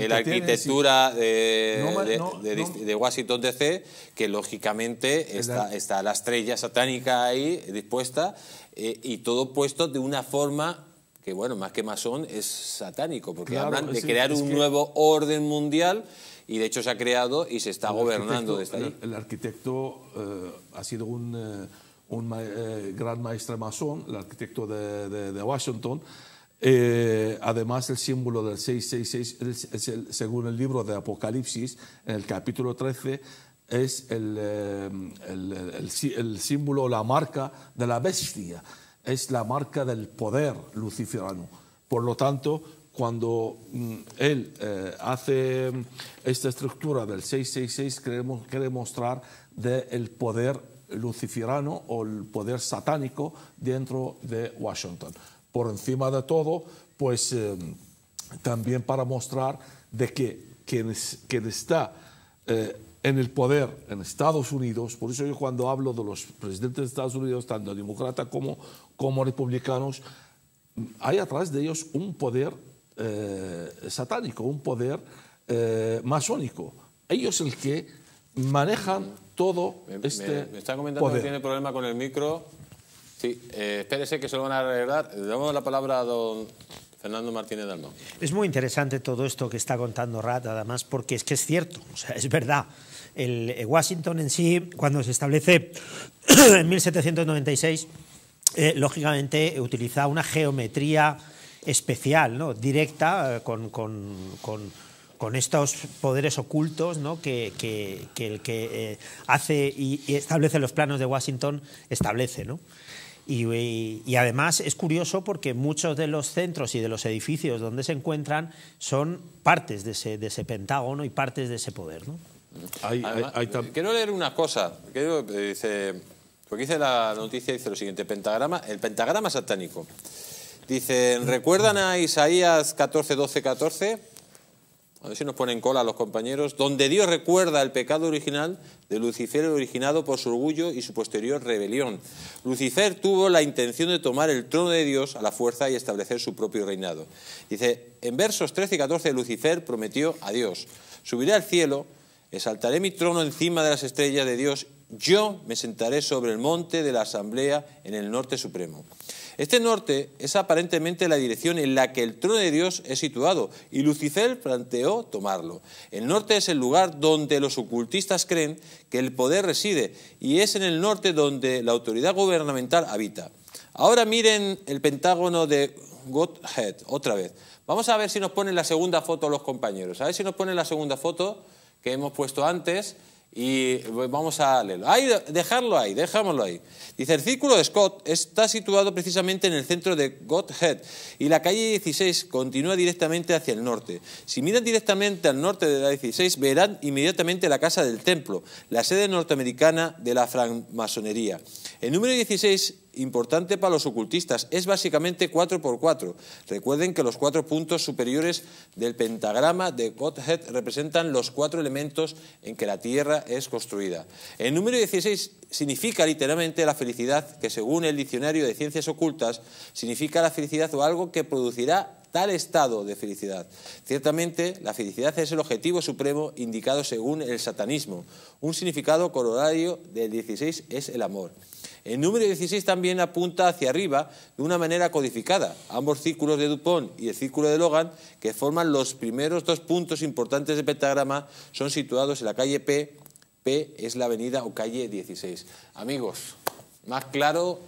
B: la arquitectura de, Washington DC, que lógicamente está, está, la estrella satánica ahí dispuesta eh, y todo puesto de una forma que, bueno, más que masón, es satánico, porque hablan de crear un nuevo orden mundial y de hecho se ha creado y se está gobernando desde ahí.
H: El, arquitecto eh, ha sido un, eh, un eh, gran maestro masón, el arquitecto de, de, Washington. además, el símbolo del 666, es el, según el libro de Apocalipsis, en el capítulo 13, es el, el, el símbolo, la marca de la bestia, es la marca del poder luciferano. Por lo tanto, cuando mm, él eh, hace mm, esta estructura del 666, queremos, quiere mostrar del poder luciferano o el poder satánico dentro de Washington. Por encima de todo, pues eh, también para mostrar de que quien, que está eh, en el poder en Estados Unidos, por eso yo cuando hablo de los presidentes de Estados Unidos, tanto demócratas como, como republicanos, mm, hay atrás de ellos un poder eh, satánico, un poder eh, masónico. Ellos el que manejan todo este está comentando que tiene
B: problema con el micro. Sí, eh, espérese que se lo van a arreglar. Le damos la palabra a don Fernando Martínez Dalmón.
G: Es muy interesante todo esto que está contando Rat, además, porque es que es cierto, es verdad. Washington en sí, cuando se establece <clears throat> en 1796, lógicamente utiliza una geometría especial, ¿no? directa, eh, con, estos poderes ocultos ¿no? que, el que eh, hace y, establece los planos de Washington establece. ¿no? Y, además es curioso porque muchos de los centros y de los edificios donde se encuentran son partes de ese, de ese Pentágono y partes de ese poder. ¿no?
B: quiero leer una cosa. Eh, dice, porque dice la noticia, dice lo siguiente, pentagrama, el pentagrama satánico. Dicen, ¿recuerdan a Isaías 14, 12, 14? A ver si nos ponen cola los compañeros. Donde Dios recuerda el pecado original de Lucifer originado por su orgullo y su posterior rebelión. Lucifer tuvo la intención de tomar el trono de Dios a la fuerza y establecer su propio reinado. Dice, en versos 13 y 14 Lucifer prometió a Dios, subiré al cielo, exaltaré mi trono encima de las estrellas de Dios, yo me sentaré sobre el monte de la asamblea en el norte supremo. Este norte es aparentemente la dirección en la que el trono de Dios es situado y Lucifer planteó tomarlo. El norte es el lugar donde los ocultistas creen que el poder reside y es en el norte donde la autoridad gubernamental habita. Ahora miren el pentágono de Godhead otra vez. Vamos a ver si nos ponen la segunda foto los compañeros. A ver si nos ponen la segunda foto que hemos puesto antes y pues, vamos a leerlo. Ahí, dejarlo ahí, dejámoslo ahí. Dice, el círculo de Scott está situado precisamente en el centro de Godhead y la calle 16 continúa directamente hacia el norte. Si miran directamente al norte de la 16, verán inmediatamente la casa del templo, la sede norteamericana de la francmasonería. El número 16 importante para los ocultistas. Es básicamente 4x4. Recuerden que los cuatro puntos superiores del pentagrama de Godhead representan los cuatro elementos en que la Tierra es construida. El número 16 significa literalmente la felicidad, que según el diccionario de ciencias ocultas, significa la felicidad o algo que producirá tal estado de felicidad. Ciertamente, la felicidad es el objetivo supremo indicado según el satanismo. Un significado corolario del 16 es el amor. El número 16 también apunta hacia arriba de una manera codificada. Ambos círculos de Dupont y el círculo de Logan, que forman los primeros dos puntos importantes del pentagrama, son situados en la calle P. P es la avenida o calle 16. Amigos, más claro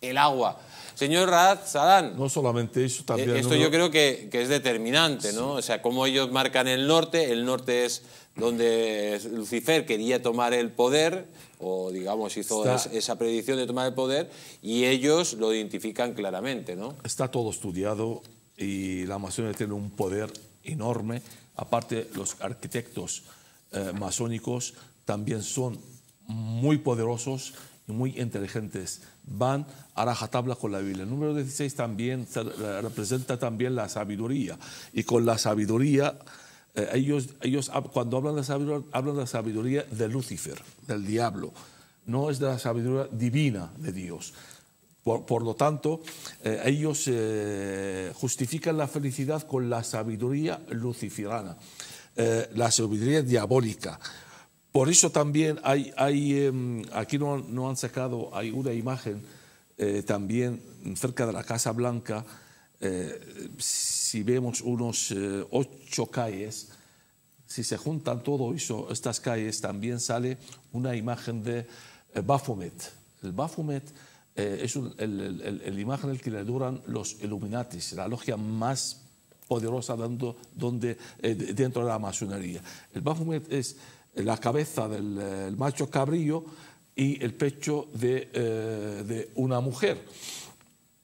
B: el agua. Señor Raad
H: Sadán. No solamente eso, también. Esto yo
B: creo que, es determinante, ¿no? O sea, cómo ellos marcan el norte. El norte es donde Lucifer quería tomar el poder, o digamos, hizo esa predicción de tomar el poder, y ellos lo identifican claramente, ¿no?
H: Está todo estudiado y la masonería tiene un poder enorme. Aparte, los arquitectos eh, masónicos también son muy poderosos y muy inteligentes van a rajatabla con la Biblia. El número 16 también representa también la sabiduría. Y con la sabiduría, eh, ellos, ellos cuando hablan de sabiduría, hablan de la sabiduría de Lucifer, del diablo. No es de la sabiduría divina de Dios. Por, lo tanto, eh, ellos eh, justifican la felicidad con la sabiduría luciferana, la sabiduría diabólica. Por eso también hay, em, aquí no, han sacado, hay una imagen eh, también cerca de la Casa Blanca, eh, si vemos unos eh, ocho calles, si se juntan todo eso, estas calles, también sale una imagen de Baphomet. El Baphomet es la el, en imagen el que le duran los Illuminatis, la logia más poderosa dando, donde, dentro de la masonería. El Baphomet es la cabeza del eh, macho cabrillo y el pecho de, eh, una mujer.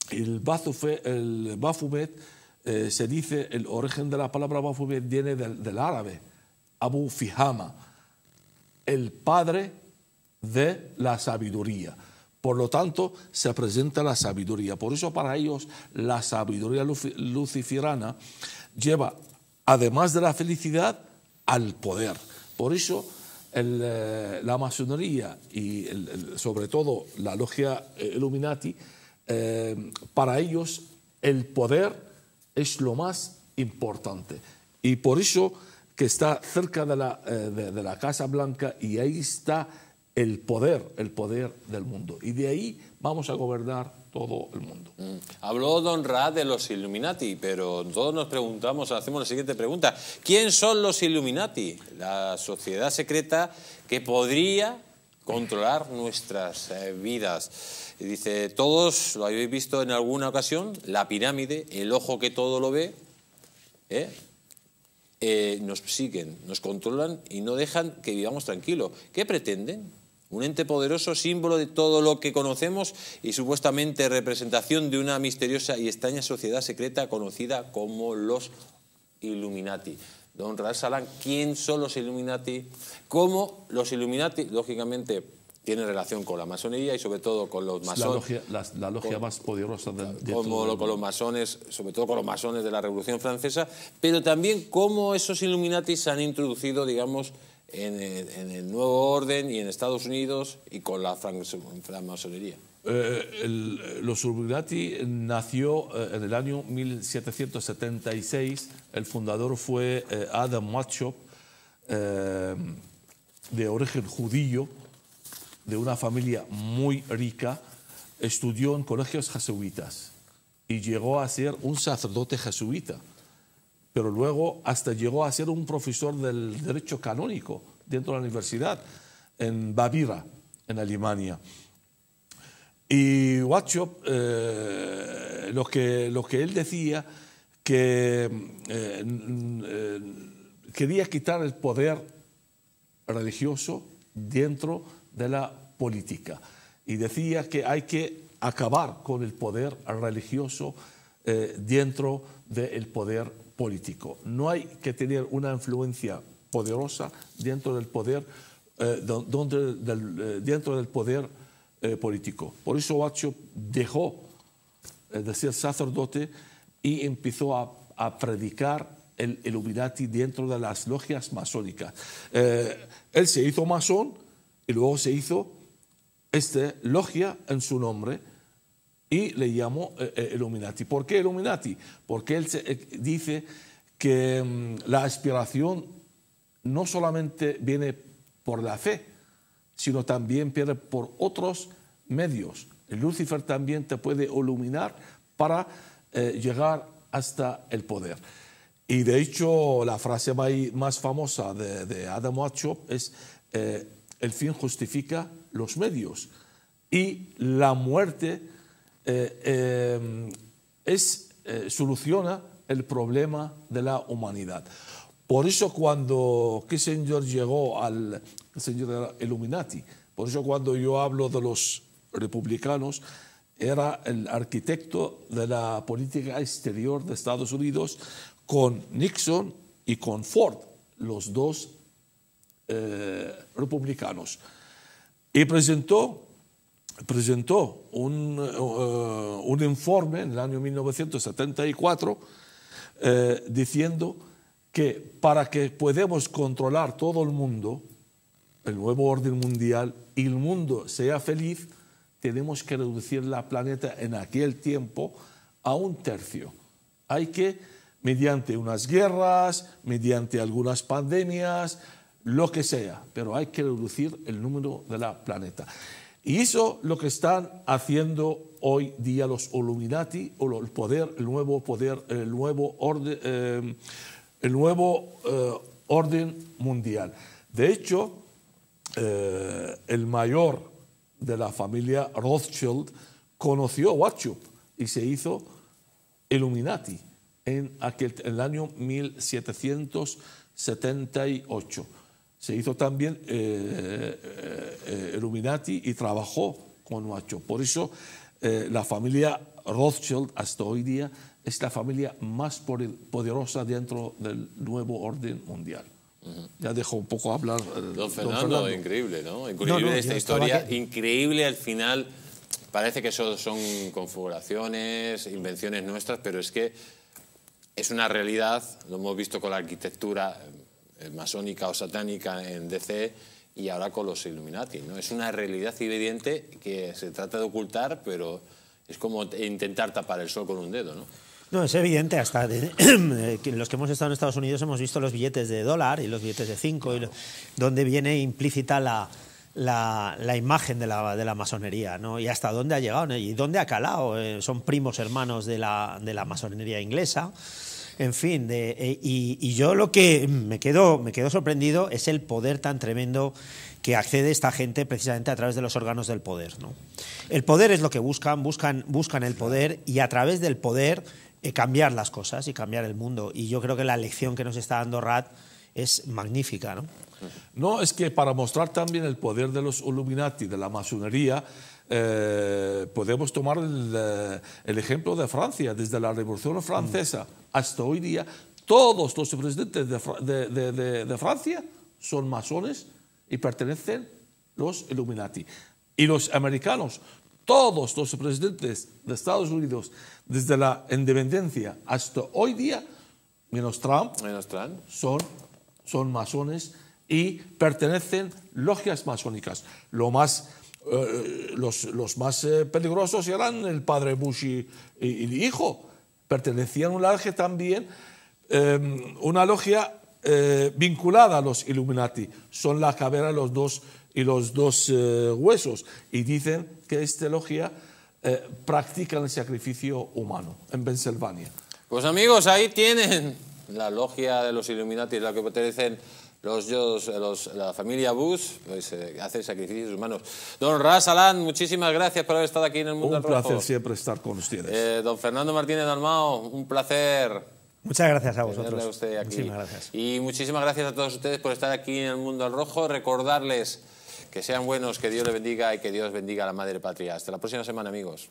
H: El, bazufe, eh, se dice, el origen de la palabra Bafumet viene del, árabe, Abu Fihama, el padre de la sabiduría. Por lo tanto, se presenta la sabiduría. Por eso para ellos la sabiduría luciferana lleva, además de la felicidad, al poder. Por eso eh, la masonería y sobre todo la logia eh, Illuminati, eh, para ellos el poder es lo más importante. Y por eso que está cerca de la, de la Casa Blanca y ahí está el poder, el poder del mundo. Y de ahí vamos a gobernar todo el mundo. Mm.
B: Habló Don Ra de los Illuminati, pero todos nos preguntamos, hacemos la siguiente pregunta. ¿Quién son los Illuminati? La sociedad secreta que podría controlar nuestras eh, vidas. dice, todos lo habéis visto en alguna ocasión, la pirámide, el ojo que todo lo ve, ¿eh? Eh, nos siguen, nos controlan y no dejan que vivamos tranquilos. ¿Qué pretenden? Un ente poderoso, símbolo de todo lo que conocemos y supuestamente representación de una misteriosa y extraña sociedad secreta conocida como los Illuminati. Don Raúl Salán, ¿quién son los Illuminati? ¿Cómo los Illuminati, lógicamente, tienen relación con la masonería y sobre todo con los masones.
H: La, logia, más poderosa de, como con los
B: masones, sobre todo con los masones de la Revolución Francesa, pero también cómo esos Illuminati se han introducido, digamos, en el, nuevo orden y en Estados Unidos y con la francmasonería.
H: Eh, los Urbilati nació eh, en el año 1776. El fundador fue eh, Adam Matchop, de origen judío, de una familia muy rica. Estudió en colegios jesuitas y llegó a ser un sacerdote jesuita pero luego hasta llegó a ser un profesor del derecho canónico dentro de la universidad en Baviera, en Alemania. Y Wachop, eh, lo, que, que él decía, que eh, eh, quería quitar el poder religioso dentro de la política. Y decía que hay que acabar con el poder religioso dentro del poder político. No hay que tener una influencia poderosa dentro del poder, eh, donde, eh, dentro del poder eh, político. Por eso Bacho dejó de ser sacerdote y empezó a, predicar el Illuminati dentro de las logias masónicas. él se hizo masón y luego se hizo esta logia en su nombre y le llamó eh, eh, Illuminati. ¿Por qué Illuminati? Porque él eh, dice que mm, la aspiración no solamente viene por la fe, sino también viene por otros medios. El Lucifer también te puede iluminar para llegar hasta el poder. Y de hecho, la frase más famosa de, de Adam Watchop es: el fin justifica los medios y la muerte eh, eh, es, eh, soluciona el problema de la humanidad. Por eso cuando Kissinger llegó al señor Illuminati, por eso cuando yo hablo de los republicanos, era el arquitecto de la política exterior de Estados Unidos con Nixon y con Ford, los dos republicanos. Y presentó presentó eh, un, informe en el año 1974 eh, diciendo que para que podamos controlar todo el mundo, el nuevo orden mundial y el mundo sea feliz, tenemos que reducir la planeta en aquel tiempo a un tercio. Hay que, mediante unas guerras, mediante algunas pandemias, lo que sea, pero hay que reducir el número de la planeta. Y hizo lo que están haciendo hoy día los Illuminati, o el nuevo poder, el nuevo eh, eh, orden, mundial. De hecho, eh, el mayor de la familia Rothschild conoció a Watchup y se hizo Illuminati en el año 1778 se hizo también eh, eh, eh, Illuminati y trabajó con Macho. Por eso la familia Rothschild hasta hoy día es la familia más poderosa dentro del nuevo orden mundial. Ya dejo un poco hablar. Don, Fernando, increíble, ¿no? Increíble esta historia,
B: increíble al final. Parece que eso son configuraciones, invenciones nuestras, pero es que es una realidad, lo hemos visto con la arquitectura eh, masónica o satánica en DC y ahora con los Illuminati. ¿no? Es una realidad evidente que se trata de ocultar, pero es como intentar tapar el sol con un dedo.
G: ¿no? es evidente, hasta <clears throat> los que hemos estado en Estados Unidos hemos visto los billetes de dólar y los billetes de 5, y donde viene implícita la, imagen de la, de la masonería, ¿no? Y hasta dónde ha llegado y dónde ha calado. Eh, son primos hermanos de la, de la masonería inglesa. En fin, de, eh, y, yo lo que me quedo, me quedo sorprendido es el poder tan tremendo que accede esta gente precisamente a través de los órganos del poder. ¿no? El poder es lo que buscan, buscan, buscan el poder y a través del poder eh, cambiar las cosas y cambiar el mundo. Y yo creo que la lección que nos está dando Rad
H: es magnífica. ¿no? No, es que para mostrar también el poder de los Illuminati, de la masonería, eh, podemos tomar eh, el, ejemplo de Francia, desde la Revolución Francesa hasta hoy día, todos los presidentes de, Francia son masones y pertenecen los Illuminati. Y los americanos, todos los presidentes de Estados Unidos, desde la independencia hasta hoy día, menos Trump, son, son masones y pertenecen logias masónicas. Lo más eh, los, los, más eh, peligrosos eran el padre Bush y, el hijo. Pertenecían a un large también, em, una logia eh, vinculada a los Illuminati. Son la cabeza los dos, y los dos huesos. Y dicen que esta logia practica el sacrificio humano en Pensilvania.
B: Pues amigos, ahí tienen la logia de los Illuminati, la que pertenecen los, la familia Bus pues, eh, hace sacrificios humanos. Don Ras Alán, muchísimas gracias por haber estado aquí en el Mundo Rojo. Un placer
H: siempre estar con ustedes.
B: Eh, don Fernando Martínez almao un placer.
H: Muchas gracias a vosotros.
B: Muchísimas gracias. Y muchísimas gracias a todos ustedes por estar aquí en el Mundo al Rojo. Recordarles que sean buenos, que Dios les bendiga y que Dios bendiga a la Madre Patria. Hasta la próxima semana, amigos.